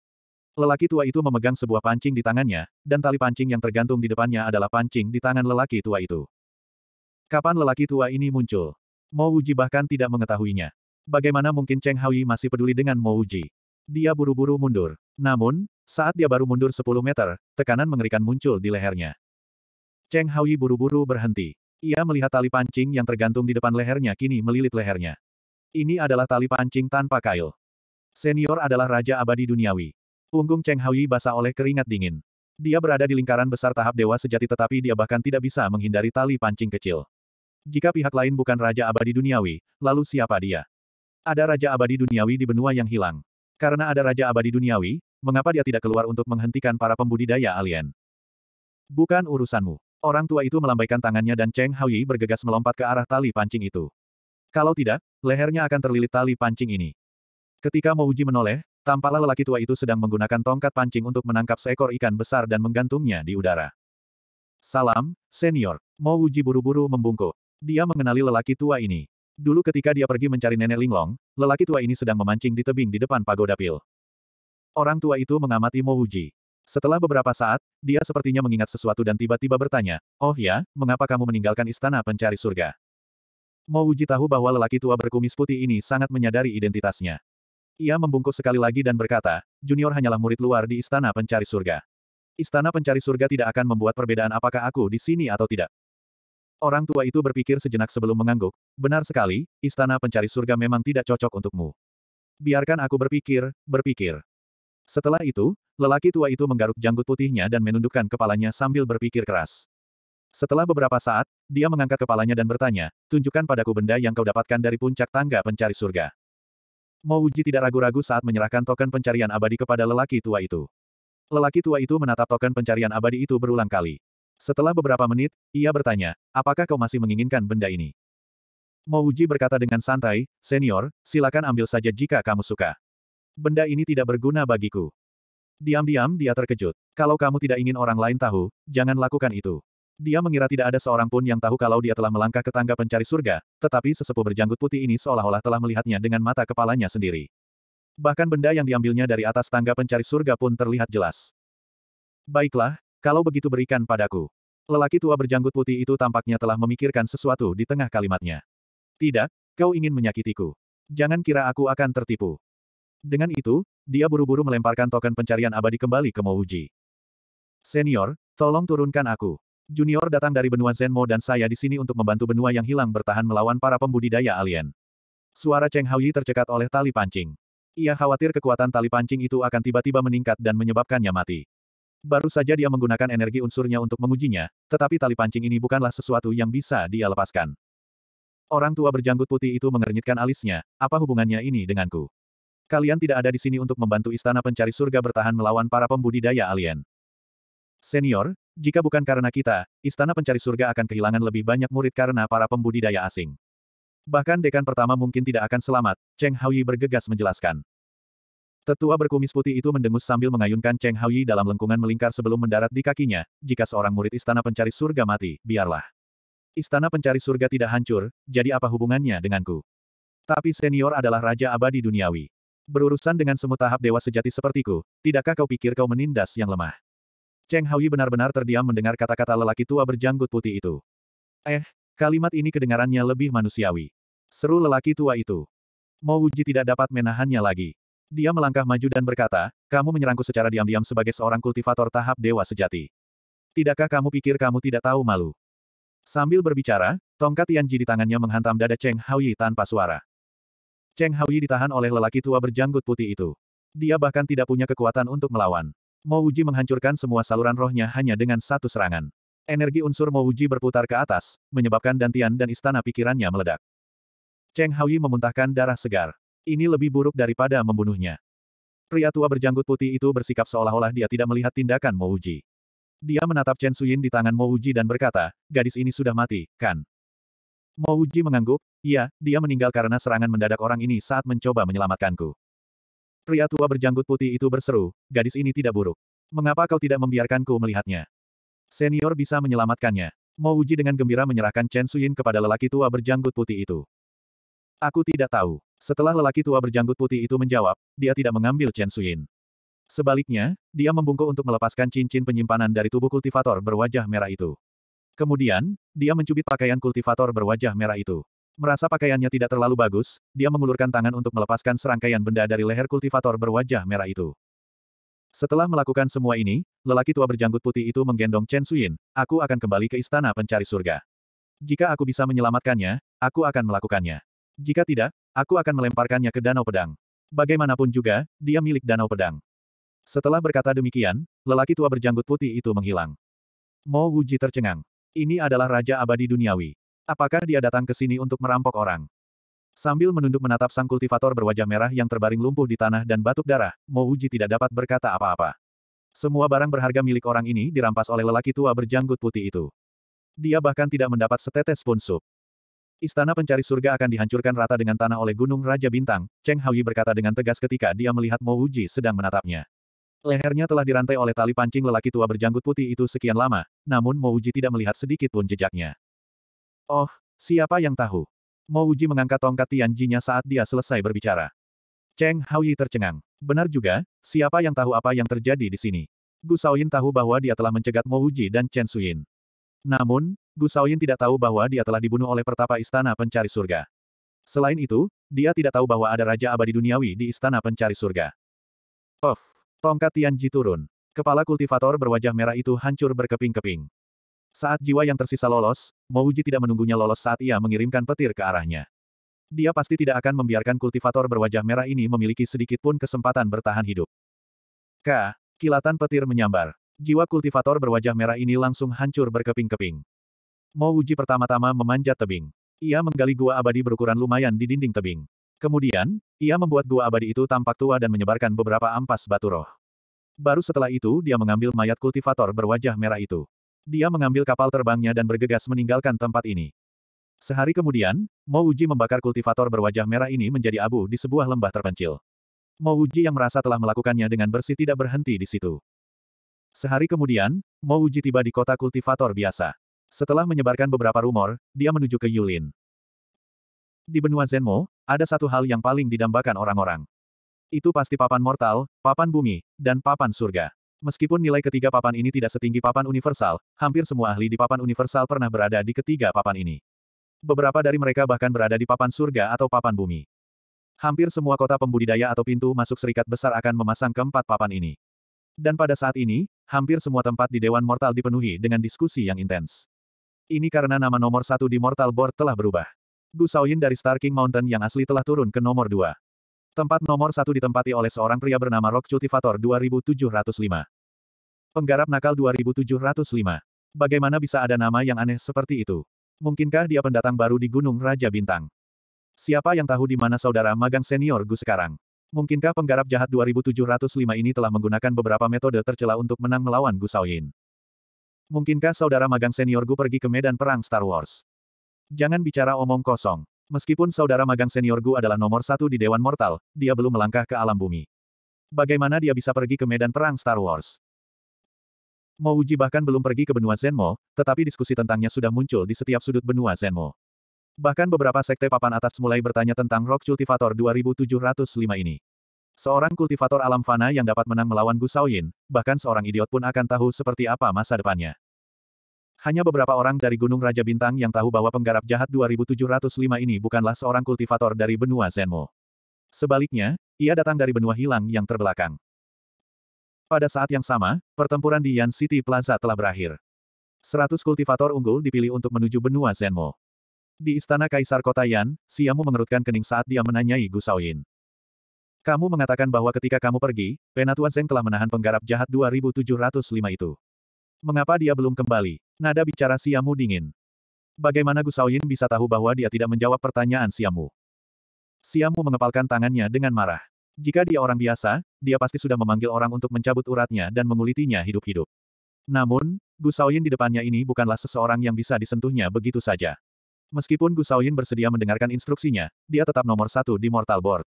Lelaki tua itu memegang sebuah pancing di tangannya, dan tali pancing yang tergantung di depannya adalah pancing di tangan lelaki tua itu. Kapan lelaki tua ini muncul? Mo Wuji bahkan tidak mengetahuinya. Bagaimana mungkin Cheng Hawi masih peduli dengan Mo Wuji? Dia buru-buru mundur. Namun, saat dia baru mundur 10 meter, tekanan mengerikan muncul di lehernya. Cheng Hawi buru-buru berhenti. Ia melihat tali pancing yang tergantung di depan lehernya kini melilit lehernya. Ini adalah tali pancing tanpa kail. Senior adalah Raja Abadi Duniawi. Punggung Cheng Haoyi basah oleh keringat dingin. Dia berada di lingkaran besar tahap dewa sejati tetapi dia bahkan tidak bisa menghindari tali pancing kecil. Jika pihak lain bukan Raja Abadi Duniawi, lalu siapa dia? Ada Raja Abadi Duniawi di benua yang hilang. Karena ada Raja Abadi Duniawi, mengapa dia tidak keluar untuk menghentikan para pembudidaya alien? Bukan urusanmu. Orang tua itu melambaikan tangannya dan Cheng Haoyi bergegas melompat ke arah tali pancing itu. Kalau tidak, lehernya akan terlilit tali pancing ini. Ketika Mouji menoleh, Tampaklah lelaki tua itu sedang menggunakan tongkat pancing untuk menangkap seekor ikan besar dan menggantungnya di udara. Salam, senior. Mo Uji buru-buru membungkuk. Dia mengenali lelaki tua ini. Dulu ketika dia pergi mencari nenek Linglong, lelaki tua ini sedang memancing di tebing di depan pagoda pil. Orang tua itu mengamati Mo Uji. Setelah beberapa saat, dia sepertinya mengingat sesuatu dan tiba-tiba bertanya, Oh ya, mengapa kamu meninggalkan istana pencari surga? Mo Uji tahu bahwa lelaki tua berkumis putih ini sangat menyadari identitasnya. Ia membungkuk sekali lagi dan berkata, Junior hanyalah murid luar di Istana Pencari Surga. Istana Pencari Surga tidak akan membuat perbedaan apakah aku di sini atau tidak. Orang tua itu berpikir sejenak sebelum mengangguk, benar sekali, Istana Pencari Surga memang tidak cocok untukmu. Biarkan aku berpikir, berpikir. Setelah itu, lelaki tua itu menggaruk janggut putihnya dan menundukkan kepalanya sambil berpikir keras. Setelah beberapa saat, dia mengangkat kepalanya dan bertanya, tunjukkan padaku benda yang kau dapatkan dari puncak tangga pencari surga. Mo Uji tidak ragu-ragu saat menyerahkan token pencarian abadi kepada lelaki tua itu. Lelaki tua itu menatap token pencarian abadi itu berulang kali. Setelah beberapa menit, ia bertanya, apakah kau masih menginginkan benda ini? Mo Uji berkata dengan santai, senior, silakan ambil saja jika kamu suka. Benda ini tidak berguna bagiku. Diam-diam dia terkejut. Kalau kamu tidak ingin orang lain tahu, jangan lakukan itu. Dia mengira tidak ada seorang pun yang tahu kalau dia telah melangkah ke tangga pencari surga, tetapi sesepuh berjanggut putih ini seolah-olah telah melihatnya dengan mata kepalanya sendiri. Bahkan benda yang diambilnya dari atas tangga pencari surga pun terlihat jelas. Baiklah, kalau begitu berikan padaku. Lelaki tua berjanggut putih itu tampaknya telah memikirkan sesuatu di tengah kalimatnya. Tidak, kau ingin menyakitiku. Jangan kira aku akan tertipu. Dengan itu, dia buru-buru melemparkan token pencarian abadi kembali ke Mouji. Senior, tolong turunkan aku. Junior datang dari benua Zenmo dan saya di sini untuk membantu benua yang hilang bertahan melawan para pembudidaya alien. Suara Cheng Haoyi tercekat oleh tali pancing. Ia khawatir kekuatan tali pancing itu akan tiba-tiba meningkat dan menyebabkannya mati. Baru saja dia menggunakan energi unsurnya untuk mengujinya, tetapi tali pancing ini bukanlah sesuatu yang bisa dia lepaskan. Orang tua berjanggut putih itu mengernyitkan alisnya, apa hubungannya ini denganku? Kalian tidak ada di sini untuk membantu istana pencari surga bertahan melawan para pembudidaya alien. Senior, jika bukan karena kita, Istana Pencari Surga akan kehilangan lebih banyak murid karena para pembudidaya asing. Bahkan dekan pertama mungkin tidak akan selamat, Cheng Haoyi bergegas menjelaskan. Tetua berkumis putih itu mendengus sambil mengayunkan Cheng Haoyi dalam lengkungan melingkar sebelum mendarat di kakinya, jika seorang murid istana pencari surga mati, biarlah. Istana pencari surga tidak hancur, jadi apa hubungannya denganku? Tapi senior adalah raja abadi duniawi. Berurusan dengan semua tahap dewa sejati sepertiku, tidakkah kau pikir kau menindas yang lemah? Cheng Haoyi benar-benar terdiam mendengar kata-kata lelaki tua berjanggut putih itu. Eh, kalimat ini kedengarannya lebih manusiawi. Seru lelaki tua itu. Mo Wuji tidak dapat menahannya lagi. Dia melangkah maju dan berkata, kamu menyerangku secara diam-diam sebagai seorang kultivator tahap dewa sejati. Tidakkah kamu pikir kamu tidak tahu malu? Sambil berbicara, tongkat Tianji di tangannya menghantam dada Cheng Haoyi tanpa suara. Cheng Haoyi ditahan oleh lelaki tua berjanggut putih itu. Dia bahkan tidak punya kekuatan untuk melawan. Mouji menghancurkan semua saluran rohnya hanya dengan satu serangan. Energi unsur Mouji berputar ke atas, menyebabkan Dantian dan istana pikirannya meledak. Cheng Haoyi memuntahkan darah segar. Ini lebih buruk daripada membunuhnya. Pria tua berjanggut putih itu bersikap seolah-olah dia tidak melihat tindakan Mouji. Dia menatap Chen Suyin di tangan Mouji dan berkata, gadis ini sudah mati, kan? Mouji mengangguk, Ya, dia meninggal karena serangan mendadak orang ini saat mencoba menyelamatkanku. Pria tua berjanggut putih itu berseru, gadis ini tidak buruk. Mengapa kau tidak membiarkanku melihatnya? Senior bisa menyelamatkannya. Mau Uji dengan gembira menyerahkan Chen Suyin kepada lelaki tua berjanggut putih itu. Aku tidak tahu. Setelah lelaki tua berjanggut putih itu menjawab, dia tidak mengambil Chen Suyin. Sebaliknya, dia membungkuk untuk melepaskan cincin penyimpanan dari tubuh kultivator berwajah merah itu. Kemudian, dia mencubit pakaian kultivator berwajah merah itu. Merasa pakaiannya tidak terlalu bagus, dia mengulurkan tangan untuk melepaskan serangkaian benda dari leher kultivator berwajah merah itu. Setelah melakukan semua ini, lelaki tua berjanggut putih itu menggendong Chen Suyin, aku akan kembali ke istana pencari surga. Jika aku bisa menyelamatkannya, aku akan melakukannya. Jika tidak, aku akan melemparkannya ke danau pedang. Bagaimanapun juga, dia milik danau pedang. Setelah berkata demikian, lelaki tua berjanggut putih itu menghilang. Mo Wuji tercengang. Ini adalah Raja Abadi Duniawi. Apakah dia datang ke sini untuk merampok orang? Sambil menunduk menatap sang kultivator berwajah merah yang terbaring lumpuh di tanah dan batuk darah, Mouji tidak dapat berkata apa-apa. Semua barang berharga milik orang ini dirampas oleh lelaki tua berjanggut putih itu. Dia bahkan tidak mendapat setetes pun sup. Istana pencari surga akan dihancurkan rata dengan tanah oleh Gunung Raja Bintang, Cheng Haoyi berkata dengan tegas ketika dia melihat Mo Uji sedang menatapnya. Lehernya telah dirantai oleh tali pancing lelaki tua berjanggut putih itu sekian lama, namun Mo Uji tidak melihat sedikit pun jejaknya. Oh, siapa yang tahu? Mo Uji mengangkat tongkat Tianjinya saat dia selesai berbicara. Cheng Haoyi tercengang. Benar juga, siapa yang tahu apa yang terjadi di sini? Gu Shaoyin tahu bahwa dia telah mencegat Mo Uji dan Chen Suyin. Namun, Gu Shaoyin tidak tahu bahwa dia telah dibunuh oleh pertapa istana pencari surga. Selain itu, dia tidak tahu bahwa ada Raja Abadi Duniawi di istana pencari surga. Of, tongkat Tianji turun. Kepala kultivator berwajah merah itu hancur berkeping-keping. Saat jiwa yang tersisa lolos, Mouji tidak menunggunya lolos saat ia mengirimkan petir ke arahnya. Dia pasti tidak akan membiarkan kultivator berwajah merah ini memiliki sedikit pun kesempatan bertahan hidup. K. Kilatan petir menyambar. Jiwa kultivator berwajah merah ini langsung hancur berkeping-keping. Mouji pertama-tama memanjat tebing. Ia menggali gua abadi berukuran lumayan di dinding tebing. Kemudian, ia membuat gua abadi itu tampak tua dan menyebarkan beberapa ampas batu roh. Baru setelah itu dia mengambil mayat kultivator berwajah merah itu. Dia mengambil kapal terbangnya dan bergegas meninggalkan tempat ini. Sehari kemudian, Mo Uji membakar kultivator berwajah merah ini menjadi abu di sebuah lembah terpencil. Mo Uji yang merasa telah melakukannya dengan bersih tidak berhenti di situ. Sehari kemudian, Mo Uji tiba di kota kultivator biasa. Setelah menyebarkan beberapa rumor, dia menuju ke Yulin. Di benua Zenmo, ada satu hal yang paling didambakan orang-orang. Itu pasti papan mortal, papan bumi, dan papan surga. Meskipun nilai ketiga papan ini tidak setinggi papan universal, hampir semua ahli di papan universal pernah berada di ketiga papan ini. Beberapa dari mereka bahkan berada di papan surga atau papan bumi. Hampir semua kota pembudidaya atau pintu masuk serikat besar akan memasang keempat papan ini. Dan pada saat ini, hampir semua tempat di Dewan Mortal dipenuhi dengan diskusi yang intens. Ini karena nama nomor satu di Mortal Board telah berubah. Gu Shaoyin dari Star King Mountain yang asli telah turun ke nomor dua. Tempat nomor satu ditempati oleh seorang pria bernama Rock Cultivator 2705. Penggarap nakal 2705. Bagaimana bisa ada nama yang aneh seperti itu? Mungkinkah dia pendatang baru di Gunung Raja Bintang? Siapa yang tahu di mana saudara magang senior Gu sekarang? Mungkinkah penggarap jahat 2705 ini telah menggunakan beberapa metode tercela untuk menang melawan Gu Saoyin? Mungkinkah saudara magang senior Gu pergi ke medan perang Star Wars? Jangan bicara omong kosong. Meskipun saudara magang senior Gu adalah nomor satu di Dewan Mortal, dia belum melangkah ke alam bumi. Bagaimana dia bisa pergi ke medan perang Star Wars? Mo Uji bahkan belum pergi ke benua Zenmo, tetapi diskusi tentangnya sudah muncul di setiap sudut benua Zenmo. Bahkan beberapa sekte papan atas mulai bertanya tentang Rock Cultivator 2705 ini. Seorang kultivator alam fana yang dapat menang melawan Gu Yin, bahkan seorang idiot pun akan tahu seperti apa masa depannya. Hanya beberapa orang dari Gunung Raja Bintang yang tahu bahwa penggarap jahat 2705 ini bukanlah seorang kultivator dari benua Zenmo. Sebaliknya, ia datang dari benua hilang yang terbelakang. Pada saat yang sama, pertempuran di Yan City Plaza telah berakhir. Seratus kultivator unggul dipilih untuk menuju benua Zenmo. Di istana kaisar kota Yan, Siamu mengerutkan kening saat dia menanyai Gu Saoyin. Kamu mengatakan bahwa ketika kamu pergi, Penatua Zeng telah menahan penggarap jahat 2705 itu. Mengapa dia belum kembali? Nada bicara Siamu dingin. Bagaimana Gu Saoyin bisa tahu bahwa dia tidak menjawab pertanyaan Siamu? Siamu mengepalkan tangannya dengan marah. Jika dia orang biasa, dia pasti sudah memanggil orang untuk mencabut uratnya dan mengulitinya hidup-hidup. Namun, Gu Shaoyin di depannya ini bukanlah seseorang yang bisa disentuhnya begitu saja. Meskipun Gu Shaoyin bersedia mendengarkan instruksinya, dia tetap nomor satu di Mortal Board.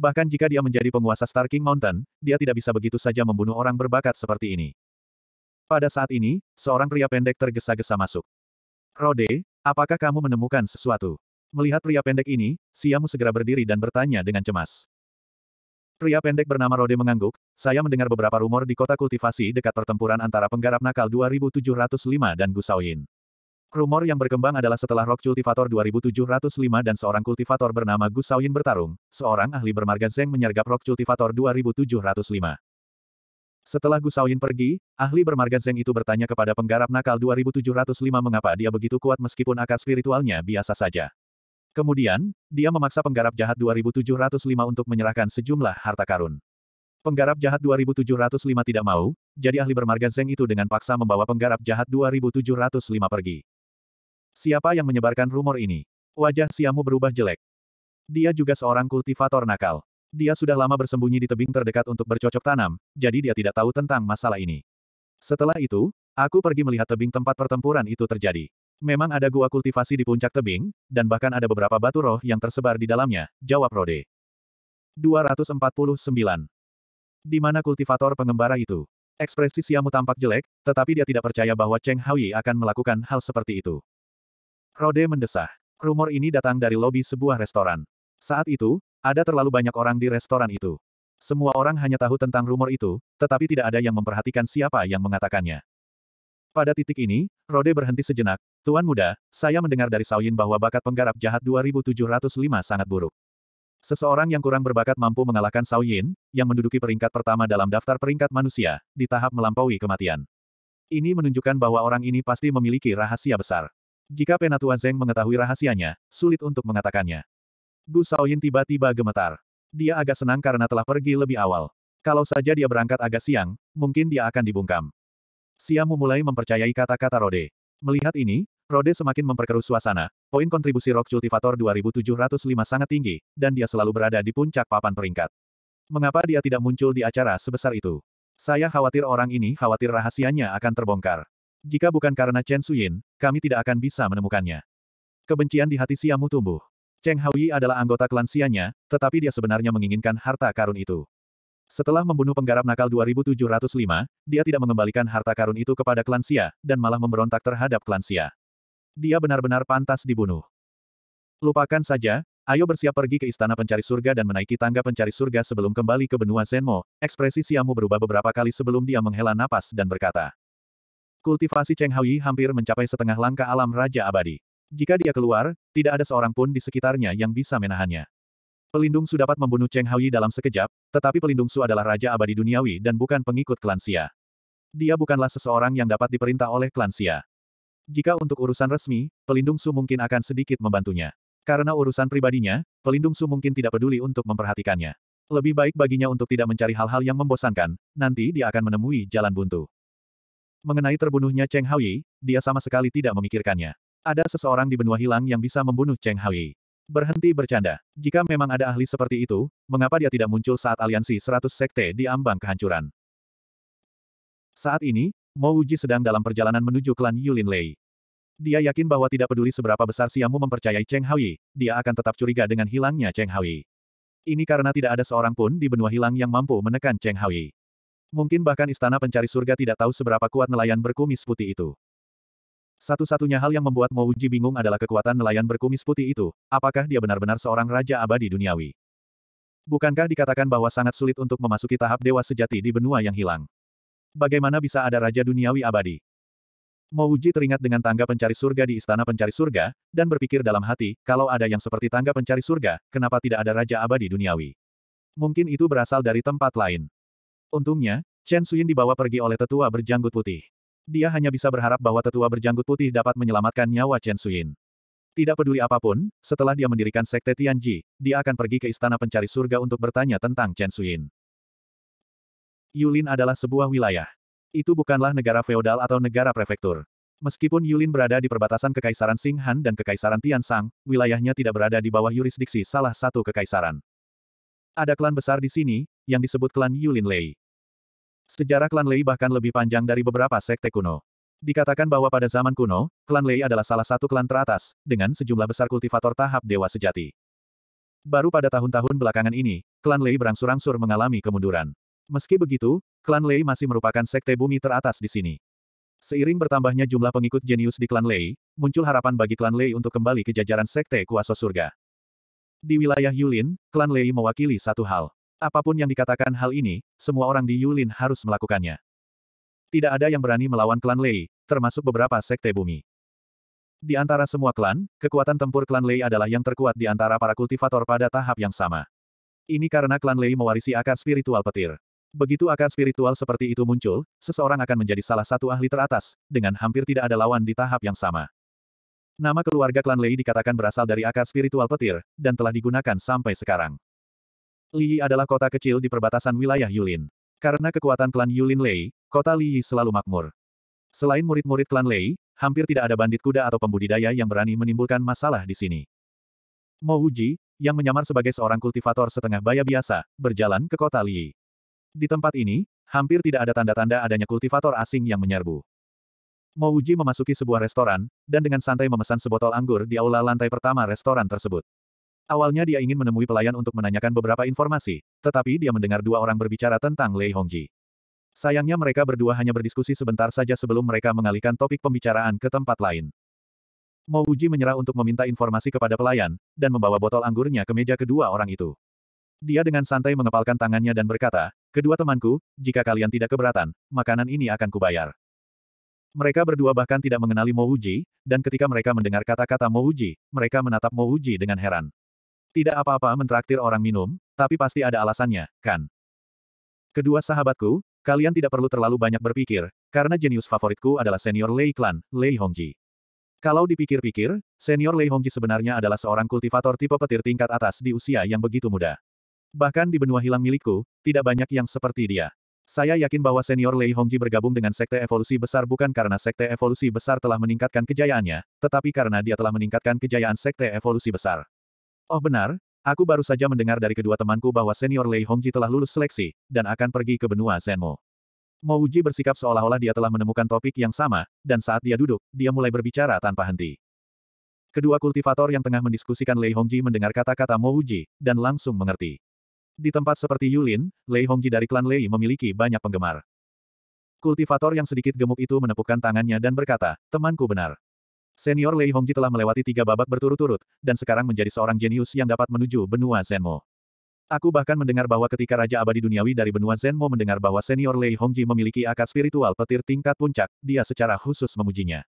Bahkan jika dia menjadi penguasa Star King Mountain, dia tidak bisa begitu saja membunuh orang berbakat seperti ini. Pada saat ini, seorang pria pendek tergesa-gesa masuk. Rode, apakah kamu menemukan sesuatu? Melihat pria pendek ini, Siamu segera berdiri dan bertanya dengan cemas. Pria pendek bernama Rode mengangguk, saya mendengar beberapa rumor di kota kultivasi dekat pertempuran antara penggarap nakal 2705 dan Gusauin. Rumor yang berkembang adalah setelah Rock Cultivator 2705 dan seorang kultivator bernama Gusauin bertarung, seorang ahli bermarga Zeng menyergap Rock Cultivator 2705. Setelah Gusauin pergi, ahli bermarga Zeng itu bertanya kepada penggarap nakal 2705 mengapa dia begitu kuat meskipun akar spiritualnya biasa saja. Kemudian, dia memaksa penggarap jahat 2705 untuk menyerahkan sejumlah harta karun. Penggarap jahat 2705 tidak mau, jadi ahli bermarga Zeng itu dengan paksa membawa penggarap jahat 2705 pergi. Siapa yang menyebarkan rumor ini? Wajah Siamu berubah jelek. Dia juga seorang kultivator nakal. Dia sudah lama bersembunyi di tebing terdekat untuk bercocok tanam, jadi dia tidak tahu tentang masalah ini. Setelah itu, aku pergi melihat tebing tempat pertempuran itu terjadi. Memang ada gua kultivasi di puncak tebing, dan bahkan ada beberapa batu roh yang tersebar di dalamnya, jawab Rode. 249. Di mana kultivator pengembara itu? Ekspresi Siamu tampak jelek, tetapi dia tidak percaya bahwa Cheng Hawi akan melakukan hal seperti itu. Rode mendesah. Rumor ini datang dari lobi sebuah restoran. Saat itu, ada terlalu banyak orang di restoran itu. Semua orang hanya tahu tentang rumor itu, tetapi tidak ada yang memperhatikan siapa yang mengatakannya. Pada titik ini, Rode berhenti sejenak. Tuan muda, saya mendengar dari Saoyin bahwa bakat penggarap jahat 2705 sangat buruk. Seseorang yang kurang berbakat mampu mengalahkan Saoyin, yang menduduki peringkat pertama dalam daftar peringkat manusia, di tahap melampaui kematian. Ini menunjukkan bahwa orang ini pasti memiliki rahasia besar. Jika Penatua Zeng mengetahui rahasianya, sulit untuk mengatakannya. Gu Saoyin tiba-tiba gemetar. Dia agak senang karena telah pergi lebih awal. Kalau saja dia berangkat agak siang, mungkin dia akan dibungkam. Siamu mulai mempercayai kata-kata Rode. Melihat ini, Rode semakin memperkeruh suasana. Poin kontribusi Rock Cultivator 2705 sangat tinggi, dan dia selalu berada di puncak papan peringkat. Mengapa dia tidak muncul di acara sebesar itu? Saya khawatir orang ini khawatir rahasianya akan terbongkar. Jika bukan karena Chen Suyin, kami tidak akan bisa menemukannya. Kebencian di hati Siamu tumbuh. Cheng Haoyi adalah anggota klansianya, tetapi dia sebenarnya menginginkan harta karun itu. Setelah membunuh penggarap nakal 2705, dia tidak mengembalikan harta karun itu kepada klan Xia, dan malah memberontak terhadap klan Xia. Dia benar-benar pantas dibunuh. Lupakan saja, ayo bersiap pergi ke istana pencari surga dan menaiki tangga pencari surga sebelum kembali ke benua Zenmo, ekspresi Xiamu berubah beberapa kali sebelum dia menghela napas dan berkata. Kultivasi Cheng Haoyi hampir mencapai setengah langkah alam Raja Abadi. Jika dia keluar, tidak ada seorang pun di sekitarnya yang bisa menahannya. Pelindung Su dapat membunuh Cheng Haoyi dalam sekejap, tetapi Pelindung Su adalah Raja Abadi Duniawi dan bukan pengikut klan Xia. Dia bukanlah seseorang yang dapat diperintah oleh klan Xia. Jika untuk urusan resmi, Pelindung Su mungkin akan sedikit membantunya. Karena urusan pribadinya, Pelindung Su mungkin tidak peduli untuk memperhatikannya. Lebih baik baginya untuk tidak mencari hal-hal yang membosankan, nanti dia akan menemui jalan buntu. Mengenai terbunuhnya Cheng Haoyi, dia sama sekali tidak memikirkannya. Ada seseorang di benua hilang yang bisa membunuh Cheng Haoyi. Berhenti bercanda. Jika memang ada ahli seperti itu, mengapa dia tidak muncul saat aliansi 100 sekte di ambang kehancuran? Saat ini, Mo Uji sedang dalam perjalanan menuju klan Yulin Lei. Dia yakin bahwa tidak peduli seberapa besar Siamu mempercayai Cheng Hawi, dia akan tetap curiga dengan hilangnya Cheng Hawi. Ini karena tidak ada seorang pun di benua hilang yang mampu menekan Cheng Hawi. Mungkin bahkan istana pencari surga tidak tahu seberapa kuat nelayan berkumis putih itu. Satu-satunya hal yang membuat Mo Wuji bingung adalah kekuatan nelayan berkumis putih itu, apakah dia benar-benar seorang raja abadi duniawi? Bukankah dikatakan bahwa sangat sulit untuk memasuki tahap dewa sejati di benua yang hilang? Bagaimana bisa ada raja duniawi abadi? Mo Wuji teringat dengan tangga pencari surga di istana pencari surga, dan berpikir dalam hati, kalau ada yang seperti tangga pencari surga, kenapa tidak ada raja abadi duniawi? Mungkin itu berasal dari tempat lain. Untungnya, Chen Suyin dibawa pergi oleh tetua berjanggut putih. Dia hanya bisa berharap bahwa tetua berjanggut putih dapat menyelamatkan nyawa Chen Suyin. Tidak peduli apapun, setelah dia mendirikan Sekte Tianji, dia akan pergi ke Istana Pencari Surga untuk bertanya tentang Chen Suyin. Yulin adalah sebuah wilayah. Itu bukanlah negara feodal atau negara prefektur. Meskipun Yulin berada di perbatasan Kekaisaran Singhan dan Kekaisaran Tiansang, wilayahnya tidak berada di bawah yurisdiksi salah satu kekaisaran. Ada klan besar di sini, yang disebut klan Yulin Lei. Sejarah klan Lei bahkan lebih panjang dari beberapa sekte kuno. Dikatakan bahwa pada zaman kuno, klan Lei adalah salah satu klan teratas, dengan sejumlah besar kultivator tahap dewa sejati. Baru pada tahun-tahun belakangan ini, klan Lei berangsur-angsur mengalami kemunduran. Meski begitu, klan Lei masih merupakan sekte bumi teratas di sini. Seiring bertambahnya jumlah pengikut jenius di klan Lei, muncul harapan bagi klan Lei untuk kembali ke jajaran sekte kuasa surga. Di wilayah Yulin, klan Lei mewakili satu hal. Apapun yang dikatakan hal ini, semua orang di Yulin harus melakukannya. Tidak ada yang berani melawan klan Lei, termasuk beberapa sekte bumi. Di antara semua klan, kekuatan tempur klan Lei adalah yang terkuat di antara para kultivator pada tahap yang sama. Ini karena klan Lei mewarisi akar spiritual petir. Begitu akar spiritual seperti itu muncul, seseorang akan menjadi salah satu ahli teratas, dengan hampir tidak ada lawan di tahap yang sama. Nama keluarga klan Lei dikatakan berasal dari akar spiritual petir, dan telah digunakan sampai sekarang. Liyi adalah kota kecil di perbatasan wilayah Yulin. Karena kekuatan klan Yulin Lei, kota Liyi selalu makmur. Selain murid-murid klan Lei, hampir tidak ada bandit kuda atau pembudidaya yang berani menimbulkan masalah di sini. Mo Wuji, yang menyamar sebagai seorang kultivator setengah baya biasa, berjalan ke kota Liyi. Di tempat ini, hampir tidak ada tanda-tanda adanya kultivator asing yang menyerbu. Mo Wuji memasuki sebuah restoran, dan dengan santai memesan sebotol anggur di aula lantai pertama restoran tersebut. Awalnya dia ingin menemui pelayan untuk menanyakan beberapa informasi, tetapi dia mendengar dua orang berbicara tentang Lei Hongji. Sayangnya mereka berdua hanya berdiskusi sebentar saja sebelum mereka mengalihkan topik pembicaraan ke tempat lain. Mo Uji menyerah untuk meminta informasi kepada pelayan, dan membawa botol anggurnya ke meja kedua orang itu. Dia dengan santai mengepalkan tangannya dan berkata, Kedua temanku, jika kalian tidak keberatan, makanan ini akan kubayar. Mereka berdua bahkan tidak mengenali Mo Uji, dan ketika mereka mendengar kata-kata Mo Uji, mereka menatap Mo Uji dengan heran. Tidak apa-apa mentraktir orang minum, tapi pasti ada alasannya, kan? Kedua sahabatku, kalian tidak perlu terlalu banyak berpikir, karena jenius favoritku adalah senior Lei Clan, Lei Hongji. Kalau dipikir-pikir, senior Lei Hongji sebenarnya adalah seorang kultivator tipe petir tingkat atas di usia yang begitu muda. Bahkan di benua hilang milikku, tidak banyak yang seperti dia. Saya yakin bahwa senior Lei Hongji bergabung dengan sekte evolusi besar bukan karena sekte evolusi besar telah meningkatkan kejayaannya, tetapi karena dia telah meningkatkan kejayaan sekte evolusi besar. Oh benar, aku baru saja mendengar dari kedua temanku bahwa senior Lei Hongji telah lulus seleksi, dan akan pergi ke benua Zenmo. Mo Uji bersikap seolah-olah dia telah menemukan topik yang sama, dan saat dia duduk, dia mulai berbicara tanpa henti. Kedua kultivator yang tengah mendiskusikan Lei Hongji mendengar kata-kata Mo Uji, dan langsung mengerti. Di tempat seperti Yulin, Lei Hongji dari klan Lei memiliki banyak penggemar. Kultivator yang sedikit gemuk itu menepukkan tangannya dan berkata, temanku benar. Senior Lei Hongji telah melewati tiga babak berturut-turut, dan sekarang menjadi seorang jenius yang dapat menuju benua Zenmo. Aku bahkan mendengar bahwa ketika Raja Abadi Duniawi dari benua Zenmo mendengar bahwa senior Lei Hongji memiliki akar spiritual petir tingkat puncak, dia secara khusus memujinya.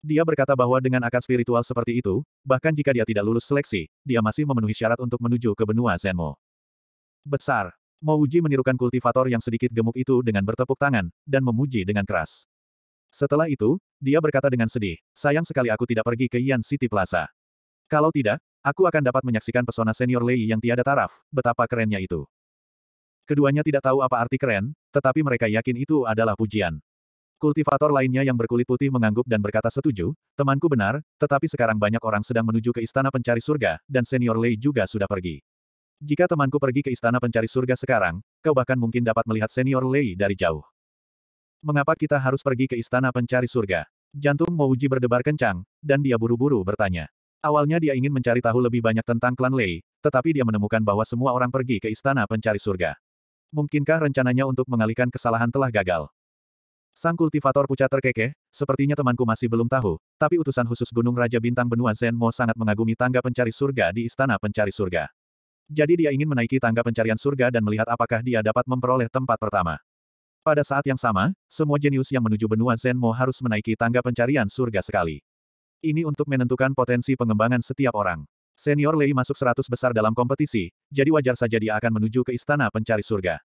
Dia berkata bahwa dengan akar spiritual seperti itu, bahkan jika dia tidak lulus seleksi, dia masih memenuhi syarat untuk menuju ke benua Zenmo. Besar. Mouji menirukan kultivator yang sedikit gemuk itu dengan bertepuk tangan, dan memuji dengan keras. Setelah itu, dia berkata dengan sedih, sayang sekali aku tidak pergi ke Yan City Plaza. Kalau tidak, aku akan dapat menyaksikan pesona senior Lei yang tiada taraf, betapa kerennya itu. Keduanya tidak tahu apa arti keren, tetapi mereka yakin itu adalah pujian. Kultivator lainnya yang berkulit putih mengangguk dan berkata setuju, temanku benar, tetapi sekarang banyak orang sedang menuju ke istana pencari surga, dan senior Lei juga sudah pergi. Jika temanku pergi ke istana pencari surga sekarang, kau bahkan mungkin dapat melihat senior Lei dari jauh. Mengapa kita harus pergi ke istana pencari surga? Jantung Mouji berdebar kencang, dan dia buru-buru bertanya. Awalnya dia ingin mencari tahu lebih banyak tentang klan Lei, tetapi dia menemukan bahwa semua orang pergi ke istana pencari surga. Mungkinkah rencananya untuk mengalihkan kesalahan telah gagal? Sang kultivator pucat terkekeh, sepertinya temanku masih belum tahu, tapi utusan khusus Gunung Raja Bintang Benua Mo sangat mengagumi tangga pencari surga di istana pencari surga. Jadi dia ingin menaiki tangga pencarian surga dan melihat apakah dia dapat memperoleh tempat pertama. Pada saat yang sama, semua jenius yang menuju benua Zenmo harus menaiki tangga pencarian surga sekali. Ini untuk menentukan potensi pengembangan setiap orang. Senior Lei masuk seratus besar dalam kompetisi, jadi wajar saja dia akan menuju ke istana pencari surga.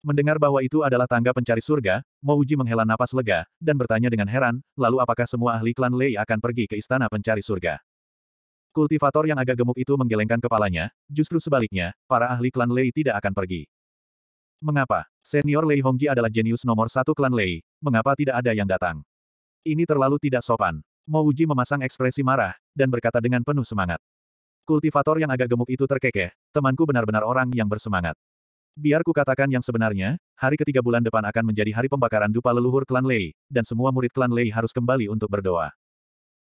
Mendengar bahwa itu adalah tangga pencari surga, Mo Uji menghela napas lega, dan bertanya dengan heran, lalu apakah semua ahli klan Lei akan pergi ke istana pencari surga? Kultivator yang agak gemuk itu menggelengkan kepalanya, justru sebaliknya, para ahli klan Lei tidak akan pergi. Mengapa? Senior Lei Hongji adalah jenius nomor satu klan Lei, mengapa tidak ada yang datang? Ini terlalu tidak sopan. Mo Uji memasang ekspresi marah, dan berkata dengan penuh semangat. Kultivator yang agak gemuk itu terkekeh, temanku benar-benar orang yang bersemangat. Biar ku katakan yang sebenarnya, hari ketiga bulan depan akan menjadi hari pembakaran dupa leluhur klan Lei, dan semua murid klan Lei harus kembali untuk berdoa.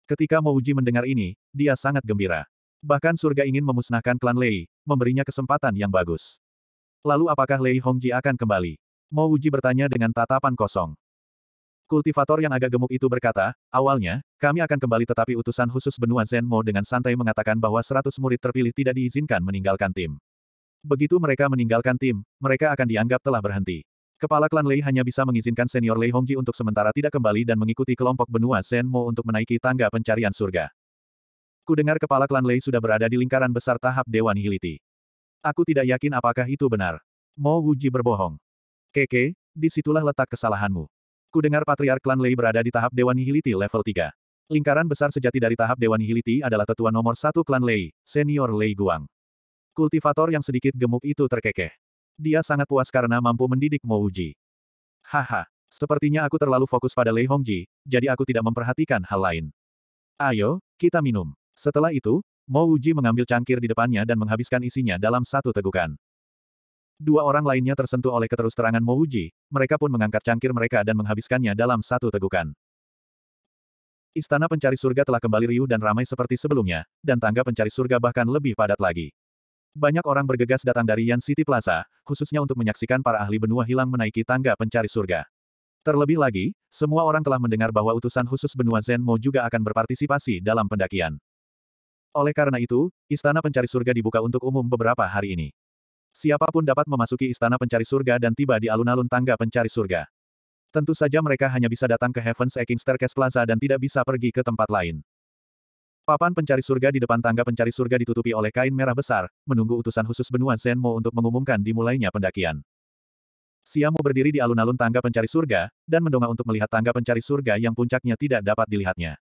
Ketika Mo Uji mendengar ini, dia sangat gembira. Bahkan surga ingin memusnahkan klan Lei, memberinya kesempatan yang bagus. Lalu apakah Lei Hongji akan kembali? Mo Wuji bertanya dengan tatapan kosong. Kultivator yang agak gemuk itu berkata, awalnya, kami akan kembali tetapi utusan khusus benua Zenmo dengan santai mengatakan bahwa 100 murid terpilih tidak diizinkan meninggalkan tim. Begitu mereka meninggalkan tim, mereka akan dianggap telah berhenti. Kepala klan Lei hanya bisa mengizinkan senior Lei Hongji untuk sementara tidak kembali dan mengikuti kelompok benua Zenmo untuk menaiki tangga pencarian surga. Kudengar kepala klan Lei sudah berada di lingkaran besar tahap Dewan Hiliti. Aku tidak yakin apakah itu benar. Mo Wuji berbohong. Keke, disitulah letak kesalahanmu. Kudengar Patriark Klan Lei berada di tahap Dewan Nihiliti level 3. Lingkaran besar sejati dari tahap Dewan Nihiliti adalah tetua nomor satu Klan Lei, Senior Lei Guang. Kultivator yang sedikit gemuk itu terkekeh. Dia sangat puas karena mampu mendidik Mo Wuji. Haha, sepertinya aku terlalu fokus pada Lei Hongji, jadi aku tidak memperhatikan hal lain. Ayo, kita minum. Setelah itu, Mo Uji mengambil cangkir di depannya dan menghabiskan isinya dalam satu tegukan. Dua orang lainnya tersentuh oleh keterusterangan terangan Mo Uji, mereka pun mengangkat cangkir mereka dan menghabiskannya dalam satu tegukan. Istana pencari surga telah kembali riuh dan ramai seperti sebelumnya, dan tangga pencari surga bahkan lebih padat lagi. Banyak orang bergegas datang dari Yan City Plaza, khususnya untuk menyaksikan para ahli benua hilang menaiki tangga pencari surga. Terlebih lagi, semua orang telah mendengar bahwa utusan khusus benua Zenmo juga akan berpartisipasi dalam pendakian. Oleh karena itu, Istana Pencari Surga dibuka untuk umum beberapa hari ini. Siapapun dapat memasuki Istana Pencari Surga dan tiba di alun-alun tangga pencari surga. Tentu saja mereka hanya bisa datang ke Heaven's Eking Staircase Plaza dan tidak bisa pergi ke tempat lain. Papan pencari surga di depan tangga pencari surga ditutupi oleh kain merah besar, menunggu utusan khusus benua Zenmo untuk mengumumkan dimulainya pendakian. Siamo berdiri di alun-alun tangga pencari surga, dan mendongak untuk melihat tangga pencari surga yang puncaknya tidak dapat dilihatnya.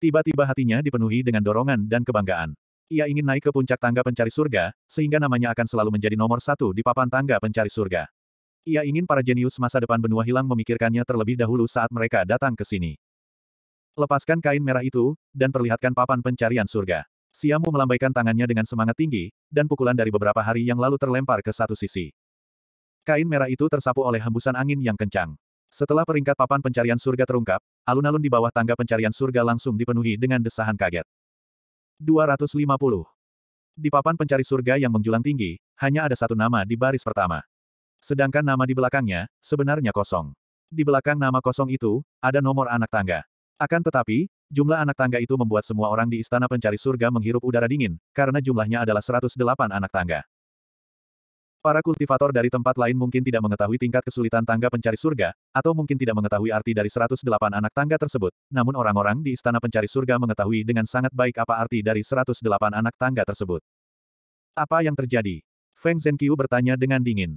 Tiba-tiba hatinya dipenuhi dengan dorongan dan kebanggaan. Ia ingin naik ke puncak tangga pencari surga, sehingga namanya akan selalu menjadi nomor satu di papan tangga pencari surga. Ia ingin para jenius masa depan benua hilang memikirkannya terlebih dahulu saat mereka datang ke sini. Lepaskan kain merah itu, dan perlihatkan papan pencarian surga. Siamu melambaikan tangannya dengan semangat tinggi, dan pukulan dari beberapa hari yang lalu terlempar ke satu sisi. Kain merah itu tersapu oleh hembusan angin yang kencang. Setelah peringkat papan pencarian surga terungkap, alun-alun di bawah tangga pencarian surga langsung dipenuhi dengan desahan kaget. 250. Di papan pencari surga yang menjulang tinggi, hanya ada satu nama di baris pertama. Sedangkan nama di belakangnya, sebenarnya kosong. Di belakang nama kosong itu, ada nomor anak tangga. Akan tetapi, jumlah anak tangga itu membuat semua orang di istana pencari surga menghirup udara dingin, karena jumlahnya adalah 108 anak tangga. Para kultivator dari tempat lain mungkin tidak mengetahui tingkat kesulitan tangga pencari surga, atau mungkin tidak mengetahui arti dari 108 anak tangga tersebut, namun orang-orang di istana pencari surga mengetahui dengan sangat baik apa arti dari 108 anak tangga tersebut. Apa yang terjadi? Feng Zhenqiu bertanya dengan dingin.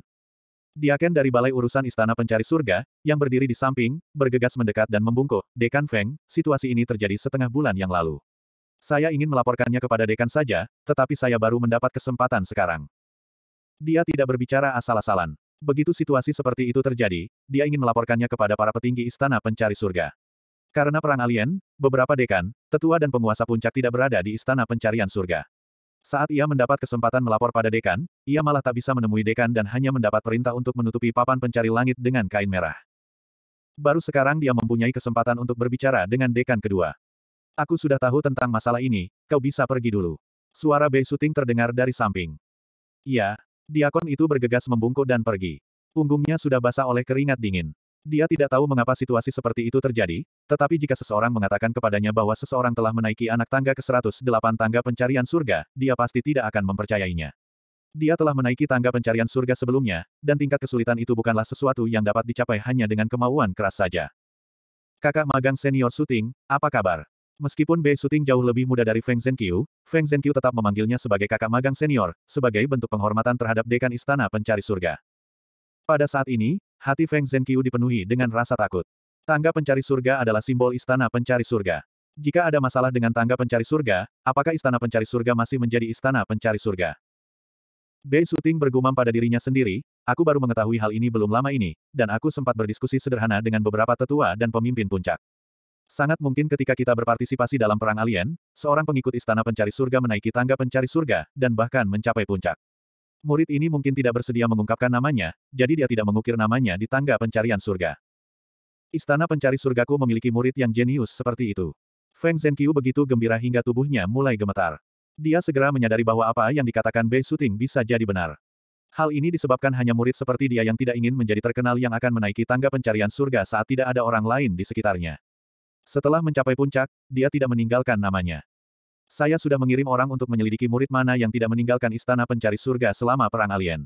Diaken dari Balai Urusan Istana Pencari Surga, yang berdiri di samping, bergegas mendekat dan membungkuk, Dekan Feng, situasi ini terjadi setengah bulan yang lalu. Saya ingin melaporkannya kepada Dekan saja, tetapi saya baru mendapat kesempatan sekarang. Dia tidak berbicara asal-asalan. Begitu situasi seperti itu terjadi, dia ingin melaporkannya kepada para petinggi istana pencari surga. Karena perang alien, beberapa dekan, tetua dan penguasa puncak tidak berada di istana pencarian surga. Saat ia mendapat kesempatan melapor pada dekan, ia malah tak bisa menemui dekan dan hanya mendapat perintah untuk menutupi papan pencari langit dengan kain merah. Baru sekarang dia mempunyai kesempatan untuk berbicara dengan dekan kedua. Aku sudah tahu tentang masalah ini, kau bisa pergi dulu. Suara Bei Suting terdengar dari samping. Ya, Diakon itu bergegas membungkuk dan pergi. Punggungnya sudah basah oleh keringat dingin. Dia tidak tahu mengapa situasi seperti itu terjadi, tetapi jika seseorang mengatakan kepadanya bahwa seseorang telah menaiki anak tangga ke 108 tangga pencarian surga, dia pasti tidak akan mempercayainya. Dia telah menaiki tangga pencarian surga sebelumnya, dan tingkat kesulitan itu bukanlah sesuatu yang dapat dicapai hanya dengan kemauan keras saja. Kakak magang senior syuting, apa kabar? Meskipun Bei Suting jauh lebih muda dari Feng Zhenqiu, Feng Zhenqiu tetap memanggilnya sebagai kakak magang senior, sebagai bentuk penghormatan terhadap dekan istana pencari surga. Pada saat ini, hati Feng Zhenqiu dipenuhi dengan rasa takut. Tangga pencari surga adalah simbol istana pencari surga. Jika ada masalah dengan tangga pencari surga, apakah istana pencari surga masih menjadi istana pencari surga? Bei Suting bergumam pada dirinya sendiri, aku baru mengetahui hal ini belum lama ini, dan aku sempat berdiskusi sederhana dengan beberapa tetua dan pemimpin puncak. Sangat mungkin ketika kita berpartisipasi dalam perang alien, seorang pengikut istana pencari surga menaiki tangga pencari surga, dan bahkan mencapai puncak. Murid ini mungkin tidak bersedia mengungkapkan namanya, jadi dia tidak mengukir namanya di tangga pencarian surga. Istana pencari surgaku memiliki murid yang jenius seperti itu. Feng Zhenqiu begitu gembira hingga tubuhnya mulai gemetar. Dia segera menyadari bahwa apa yang dikatakan Bei Suting bisa jadi benar. Hal ini disebabkan hanya murid seperti dia yang tidak ingin menjadi terkenal yang akan menaiki tangga pencarian surga saat tidak ada orang lain di sekitarnya. Setelah mencapai puncak, dia tidak meninggalkan namanya. Saya sudah mengirim orang untuk menyelidiki murid mana yang tidak meninggalkan istana pencari surga selama perang alien.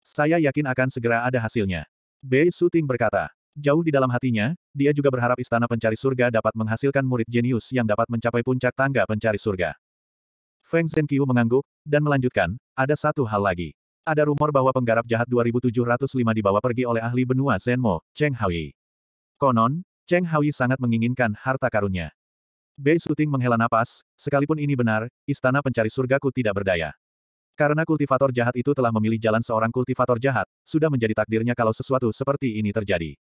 Saya yakin akan segera ada hasilnya. Bei Suting berkata. Jauh di dalam hatinya, dia juga berharap istana pencari surga dapat menghasilkan murid jenius yang dapat mencapai puncak tangga pencari surga. Feng Zhenqiu mengangguk, dan melanjutkan, ada satu hal lagi. Ada rumor bahwa penggarap jahat 2705 dibawa pergi oleh ahli benua Zenmo, Cheng Hui. Konon, Cheng Haoyi sangat menginginkan harta karunnya. Bei Suting menghela napas, sekalipun ini benar, istana pencari surgaku tidak berdaya. Karena kultivator jahat itu telah memilih jalan seorang kultivator jahat, sudah menjadi takdirnya kalau sesuatu seperti ini terjadi.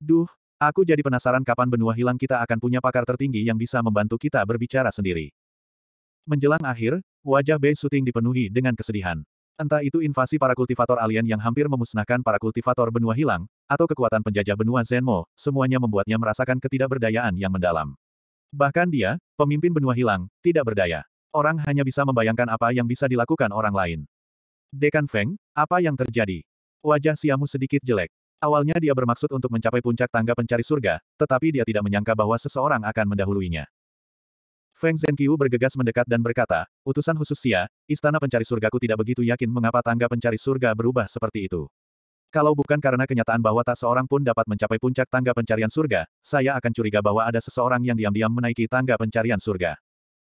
Duh, aku jadi penasaran kapan benua hilang kita akan punya pakar tertinggi yang bisa membantu kita berbicara sendiri. Menjelang akhir, wajah Bei Suting dipenuhi dengan kesedihan. Entah itu invasi para kultivator alien yang hampir memusnahkan para kultivator benua hilang, atau kekuatan penjajah benua Zenmo, semuanya membuatnya merasakan ketidakberdayaan yang mendalam. Bahkan dia, pemimpin benua hilang, tidak berdaya. Orang hanya bisa membayangkan apa yang bisa dilakukan orang lain. Dekan Feng, apa yang terjadi? Wajah Siamu sedikit jelek. Awalnya dia bermaksud untuk mencapai puncak tangga pencari surga, tetapi dia tidak menyangka bahwa seseorang akan mendahuluinya. Feng Zhenqiu bergegas mendekat dan berkata, utusan khusus Xia, istana pencari surgaku tidak begitu yakin mengapa tangga pencari surga berubah seperti itu. Kalau bukan karena kenyataan bahwa tak seorang pun dapat mencapai puncak tangga pencarian surga, saya akan curiga bahwa ada seseorang yang diam-diam menaiki tangga pencarian surga.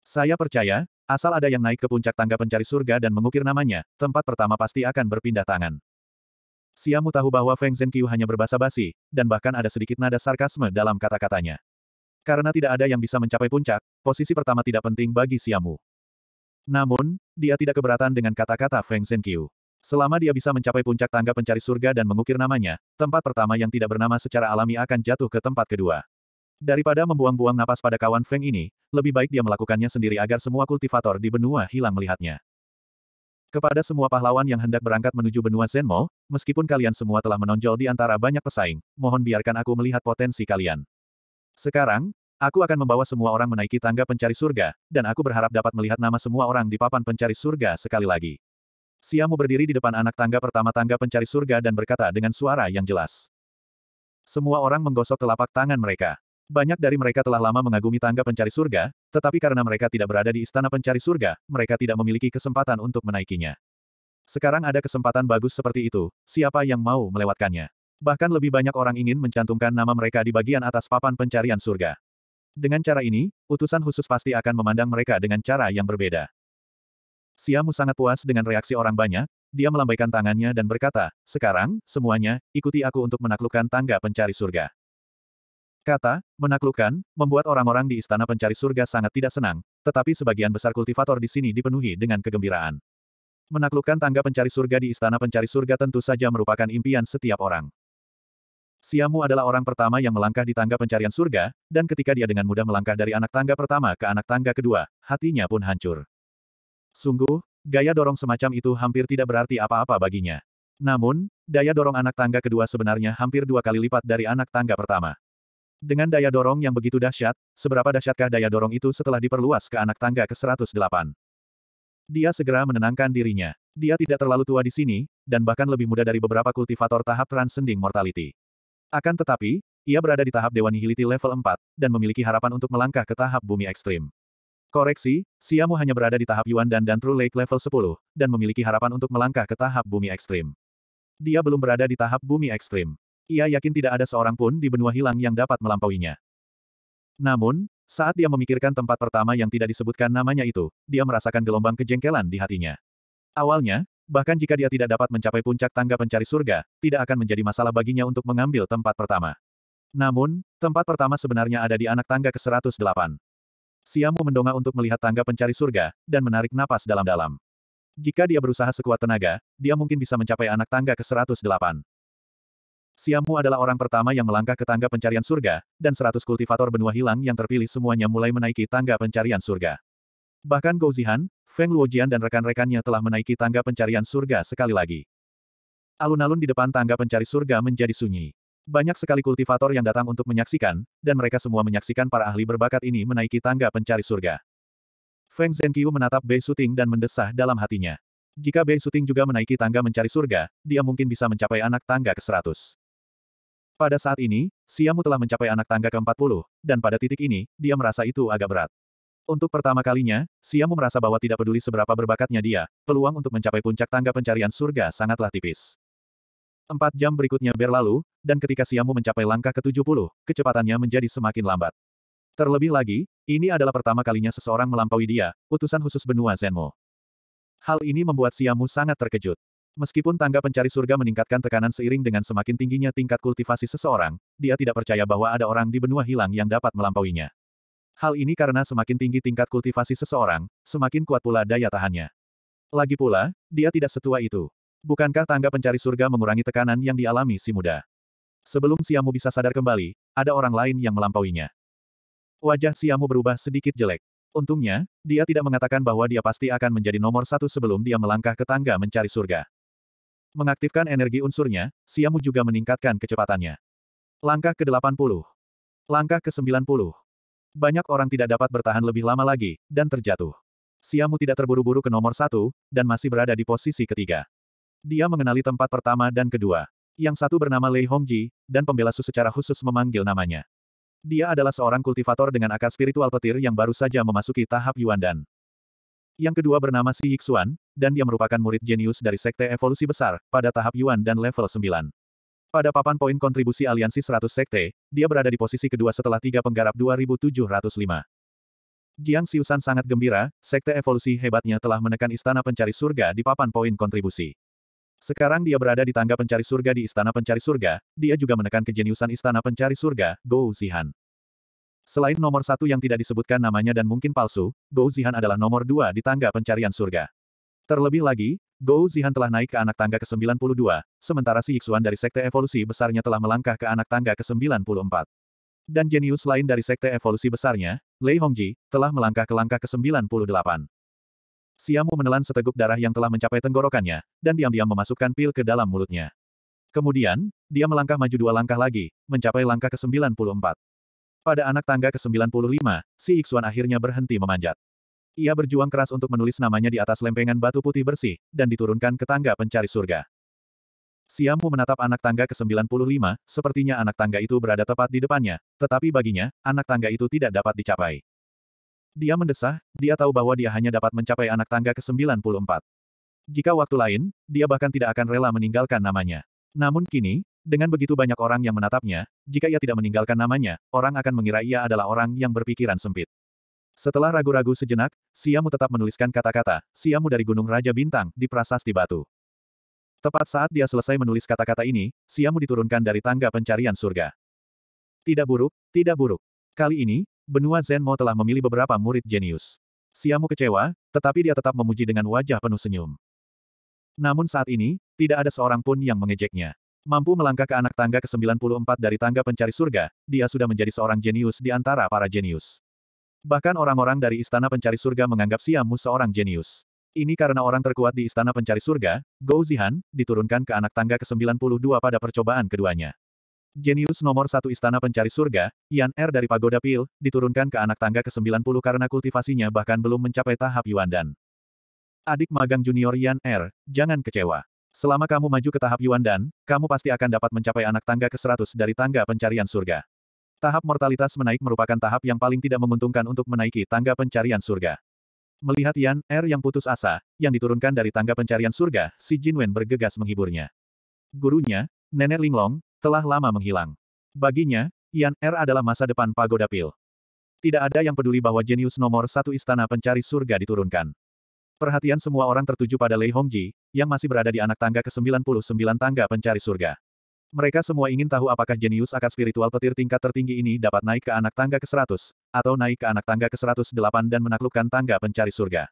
Saya percaya, asal ada yang naik ke puncak tangga pencari surga dan mengukir namanya, tempat pertama pasti akan berpindah tangan. Siamu tahu bahwa Feng Zhenqiu hanya berbasa basi, dan bahkan ada sedikit nada sarkasme dalam kata-katanya. Karena tidak ada yang bisa mencapai puncak, posisi pertama tidak penting bagi Siamu. Namun, dia tidak keberatan dengan kata-kata Feng Zhenqiu. Selama dia bisa mencapai puncak tangga pencari surga dan mengukir namanya, tempat pertama yang tidak bernama secara alami akan jatuh ke tempat kedua. Daripada membuang-buang napas pada kawan Feng ini, lebih baik dia melakukannya sendiri agar semua kultivator di benua hilang melihatnya. Kepada semua pahlawan yang hendak berangkat menuju benua Zenmo, meskipun kalian semua telah menonjol di antara banyak pesaing, mohon biarkan aku melihat potensi kalian. Sekarang, aku akan membawa semua orang menaiki tangga pencari surga, dan aku berharap dapat melihat nama semua orang di papan pencari surga sekali lagi. Siamu berdiri di depan anak tangga pertama tangga pencari surga dan berkata dengan suara yang jelas. Semua orang menggosok telapak tangan mereka. Banyak dari mereka telah lama mengagumi tangga pencari surga, tetapi karena mereka tidak berada di istana pencari surga, mereka tidak memiliki kesempatan untuk menaikinya. Sekarang ada kesempatan bagus seperti itu, siapa yang mau melewatkannya? Bahkan lebih banyak orang ingin mencantumkan nama mereka di bagian atas papan pencarian surga. Dengan cara ini, utusan khusus pasti akan memandang mereka dengan cara yang berbeda. Siamu sangat puas dengan reaksi orang banyak, dia melambaikan tangannya dan berkata, sekarang, semuanya, ikuti aku untuk menaklukkan tangga pencari surga. Kata, menaklukkan, membuat orang-orang di istana pencari surga sangat tidak senang, tetapi sebagian besar kultivator di sini dipenuhi dengan kegembiraan. Menaklukkan tangga pencari surga di istana pencari surga tentu saja merupakan impian setiap orang. Siamu adalah orang pertama yang melangkah di tangga pencarian surga, dan ketika dia dengan mudah melangkah dari anak tangga pertama ke anak tangga kedua, hatinya pun hancur. Sungguh, gaya dorong semacam itu hampir tidak berarti apa-apa baginya. Namun, daya dorong anak tangga kedua sebenarnya hampir dua kali lipat dari anak tangga pertama. Dengan daya dorong yang begitu dahsyat, seberapa dahsyatkah daya dorong itu setelah diperluas ke anak tangga ke-108? Dia segera menenangkan dirinya. Dia tidak terlalu tua di sini, dan bahkan lebih muda dari beberapa kultivator tahap transcending mortality. Akan tetapi, ia berada di tahap Dewa Nihiliti level 4, dan memiliki harapan untuk melangkah ke tahap bumi ekstrim. Koreksi, Siamu hanya berada di tahap Yuan dan dan Lake level 10, dan memiliki harapan untuk melangkah ke tahap bumi ekstrim. Dia belum berada di tahap bumi ekstrim. Ia yakin tidak ada seorang pun di benua hilang yang dapat melampauinya. Namun, saat dia memikirkan tempat pertama yang tidak disebutkan namanya itu, dia merasakan gelombang kejengkelan di hatinya. Awalnya, Bahkan jika dia tidak dapat mencapai puncak tangga pencari surga, tidak akan menjadi masalah baginya untuk mengambil tempat pertama. Namun, tempat pertama sebenarnya ada di anak tangga ke-108. Siamu mendongak untuk melihat tangga pencari surga, dan menarik napas dalam-dalam. Jika dia berusaha sekuat tenaga, dia mungkin bisa mencapai anak tangga ke-108. Siamu adalah orang pertama yang melangkah ke tangga pencarian surga, dan 100 kultivator benua hilang yang terpilih semuanya mulai menaiki tangga pencarian surga. Bahkan Gou Zihan, Feng Luojian dan rekan-rekannya telah menaiki tangga pencarian surga sekali lagi. Alun-alun di depan tangga pencari surga menjadi sunyi. Banyak sekali kultivator yang datang untuk menyaksikan, dan mereka semua menyaksikan para ahli berbakat ini menaiki tangga pencari surga. Feng Zhenqiu menatap Bei Suting dan mendesah dalam hatinya. Jika Bei Suting juga menaiki tangga mencari surga, dia mungkin bisa mencapai anak tangga ke-100. Pada saat ini, Siamu telah mencapai anak tangga ke-40, dan pada titik ini, dia merasa itu agak berat. Untuk pertama kalinya, Siamu merasa bahwa tidak peduli seberapa berbakatnya dia, peluang untuk mencapai puncak tangga pencarian surga sangatlah tipis. Empat jam berikutnya berlalu, dan ketika Siamu mencapai langkah ke-70, kecepatannya menjadi semakin lambat. Terlebih lagi, ini adalah pertama kalinya seseorang melampaui dia, utusan khusus benua Zenmo. Hal ini membuat Siamu sangat terkejut. Meskipun tangga pencari surga meningkatkan tekanan seiring dengan semakin tingginya tingkat kultivasi seseorang, dia tidak percaya bahwa ada orang di benua hilang yang dapat melampauinya. Hal ini karena semakin tinggi tingkat kultivasi seseorang, semakin kuat pula daya tahannya. Lagi pula, dia tidak setua itu. Bukankah tangga pencari surga mengurangi tekanan yang dialami si muda? Sebelum Siamu bisa sadar kembali, ada orang lain yang melampauinya. Wajah Siamu berubah sedikit jelek. Untungnya, dia tidak mengatakan bahwa dia pasti akan menjadi nomor satu sebelum dia melangkah ke tangga mencari surga. Mengaktifkan energi unsurnya, Siamu juga meningkatkan kecepatannya. Langkah ke-80. Langkah ke-90. Banyak orang tidak dapat bertahan lebih lama lagi, dan terjatuh. Siamu tidak terburu-buru ke nomor satu, dan masih berada di posisi ketiga. Dia mengenali tempat pertama dan kedua. Yang satu bernama Lei Hongji, dan pembela Su secara khusus memanggil namanya. Dia adalah seorang kultivator dengan akar spiritual petir yang baru saja memasuki tahap Yuan dan. Yang kedua bernama Si Yixuan, dan dia merupakan murid jenius dari Sekte Evolusi Besar, pada tahap Yuan dan level 9. Pada papan poin kontribusi aliansi 100 sekte, dia berada di posisi kedua setelah tiga penggarap 2705. Jiang Siusan sangat gembira, sekte evolusi hebatnya telah menekan istana pencari surga di papan poin kontribusi. Sekarang dia berada di tangga pencari surga di istana pencari surga, dia juga menekan kejeniusan istana pencari surga, Gou Zihan. Selain nomor satu yang tidak disebutkan namanya dan mungkin palsu, Gou Zihan adalah nomor dua di tangga pencarian surga. Terlebih lagi, Gou Zihan telah naik ke anak tangga ke-92, sementara si Yixuan dari Sekte Evolusi Besarnya telah melangkah ke anak tangga ke-94. Dan jenius lain dari Sekte Evolusi Besarnya, Lei Hongji, telah melangkah ke langkah ke-98. Siamu menelan seteguk darah yang telah mencapai tenggorokannya, dan diam-diam memasukkan pil ke dalam mulutnya. Kemudian, dia melangkah maju dua langkah lagi, mencapai langkah ke-94. Pada anak tangga ke-95, si Iksuan akhirnya berhenti memanjat. Ia berjuang keras untuk menulis namanya di atas lempengan batu putih bersih, dan diturunkan ke tangga pencari surga. Siamhu menatap anak tangga ke-95, sepertinya anak tangga itu berada tepat di depannya, tetapi baginya, anak tangga itu tidak dapat dicapai. Dia mendesah, dia tahu bahwa dia hanya dapat mencapai anak tangga ke-94. Jika waktu lain, dia bahkan tidak akan rela meninggalkan namanya. Namun kini, dengan begitu banyak orang yang menatapnya, jika ia tidak meninggalkan namanya, orang akan mengira ia adalah orang yang berpikiran sempit. Setelah ragu-ragu sejenak, Siamu tetap menuliskan kata-kata, Siamu dari Gunung Raja Bintang, di Prasasti Batu. Tepat saat dia selesai menulis kata-kata ini, Siamu diturunkan dari tangga pencarian surga. Tidak buruk, tidak buruk. Kali ini, benua Zenmo telah memilih beberapa murid jenius. Siamu kecewa, tetapi dia tetap memuji dengan wajah penuh senyum. Namun saat ini, tidak ada seorang pun yang mengejeknya. Mampu melangkah ke anak tangga ke-94 dari tangga pencari surga, dia sudah menjadi seorang jenius di antara para jenius. Bahkan orang-orang dari Istana Pencari Surga menganggap Siamu seorang jenius. Ini karena orang terkuat di Istana Pencari Surga, Gou Zihan, diturunkan ke anak tangga ke-92 pada percobaan keduanya. Jenius nomor satu Istana Pencari Surga, Yan Er dari Pagoda Pil, diturunkan ke anak tangga ke-90 karena kultivasinya bahkan belum mencapai tahap Yuan Dan. Adik magang junior Yan Er, jangan kecewa. Selama kamu maju ke tahap Yuan Dan, kamu pasti akan dapat mencapai anak tangga ke-100 dari tangga pencarian surga. Tahap mortalitas menaik merupakan tahap yang paling tidak menguntungkan untuk menaiki tangga pencarian surga. Melihat Yan, Er yang putus asa, yang diturunkan dari tangga pencarian surga, si Jinwen bergegas menghiburnya. Gurunya, Nenek Linglong, telah lama menghilang. Baginya, Yan Er adalah masa depan pagoda pil. Tidak ada yang peduli bahwa jenius nomor satu istana pencari surga diturunkan. Perhatian semua orang tertuju pada Lei Hongji, yang masih berada di anak tangga ke-99 tangga pencari surga. Mereka semua ingin tahu apakah jenius akar spiritual petir tingkat tertinggi ini dapat naik ke anak tangga ke-100, atau naik ke anak tangga ke-108 dan menaklukkan tangga pencari surga.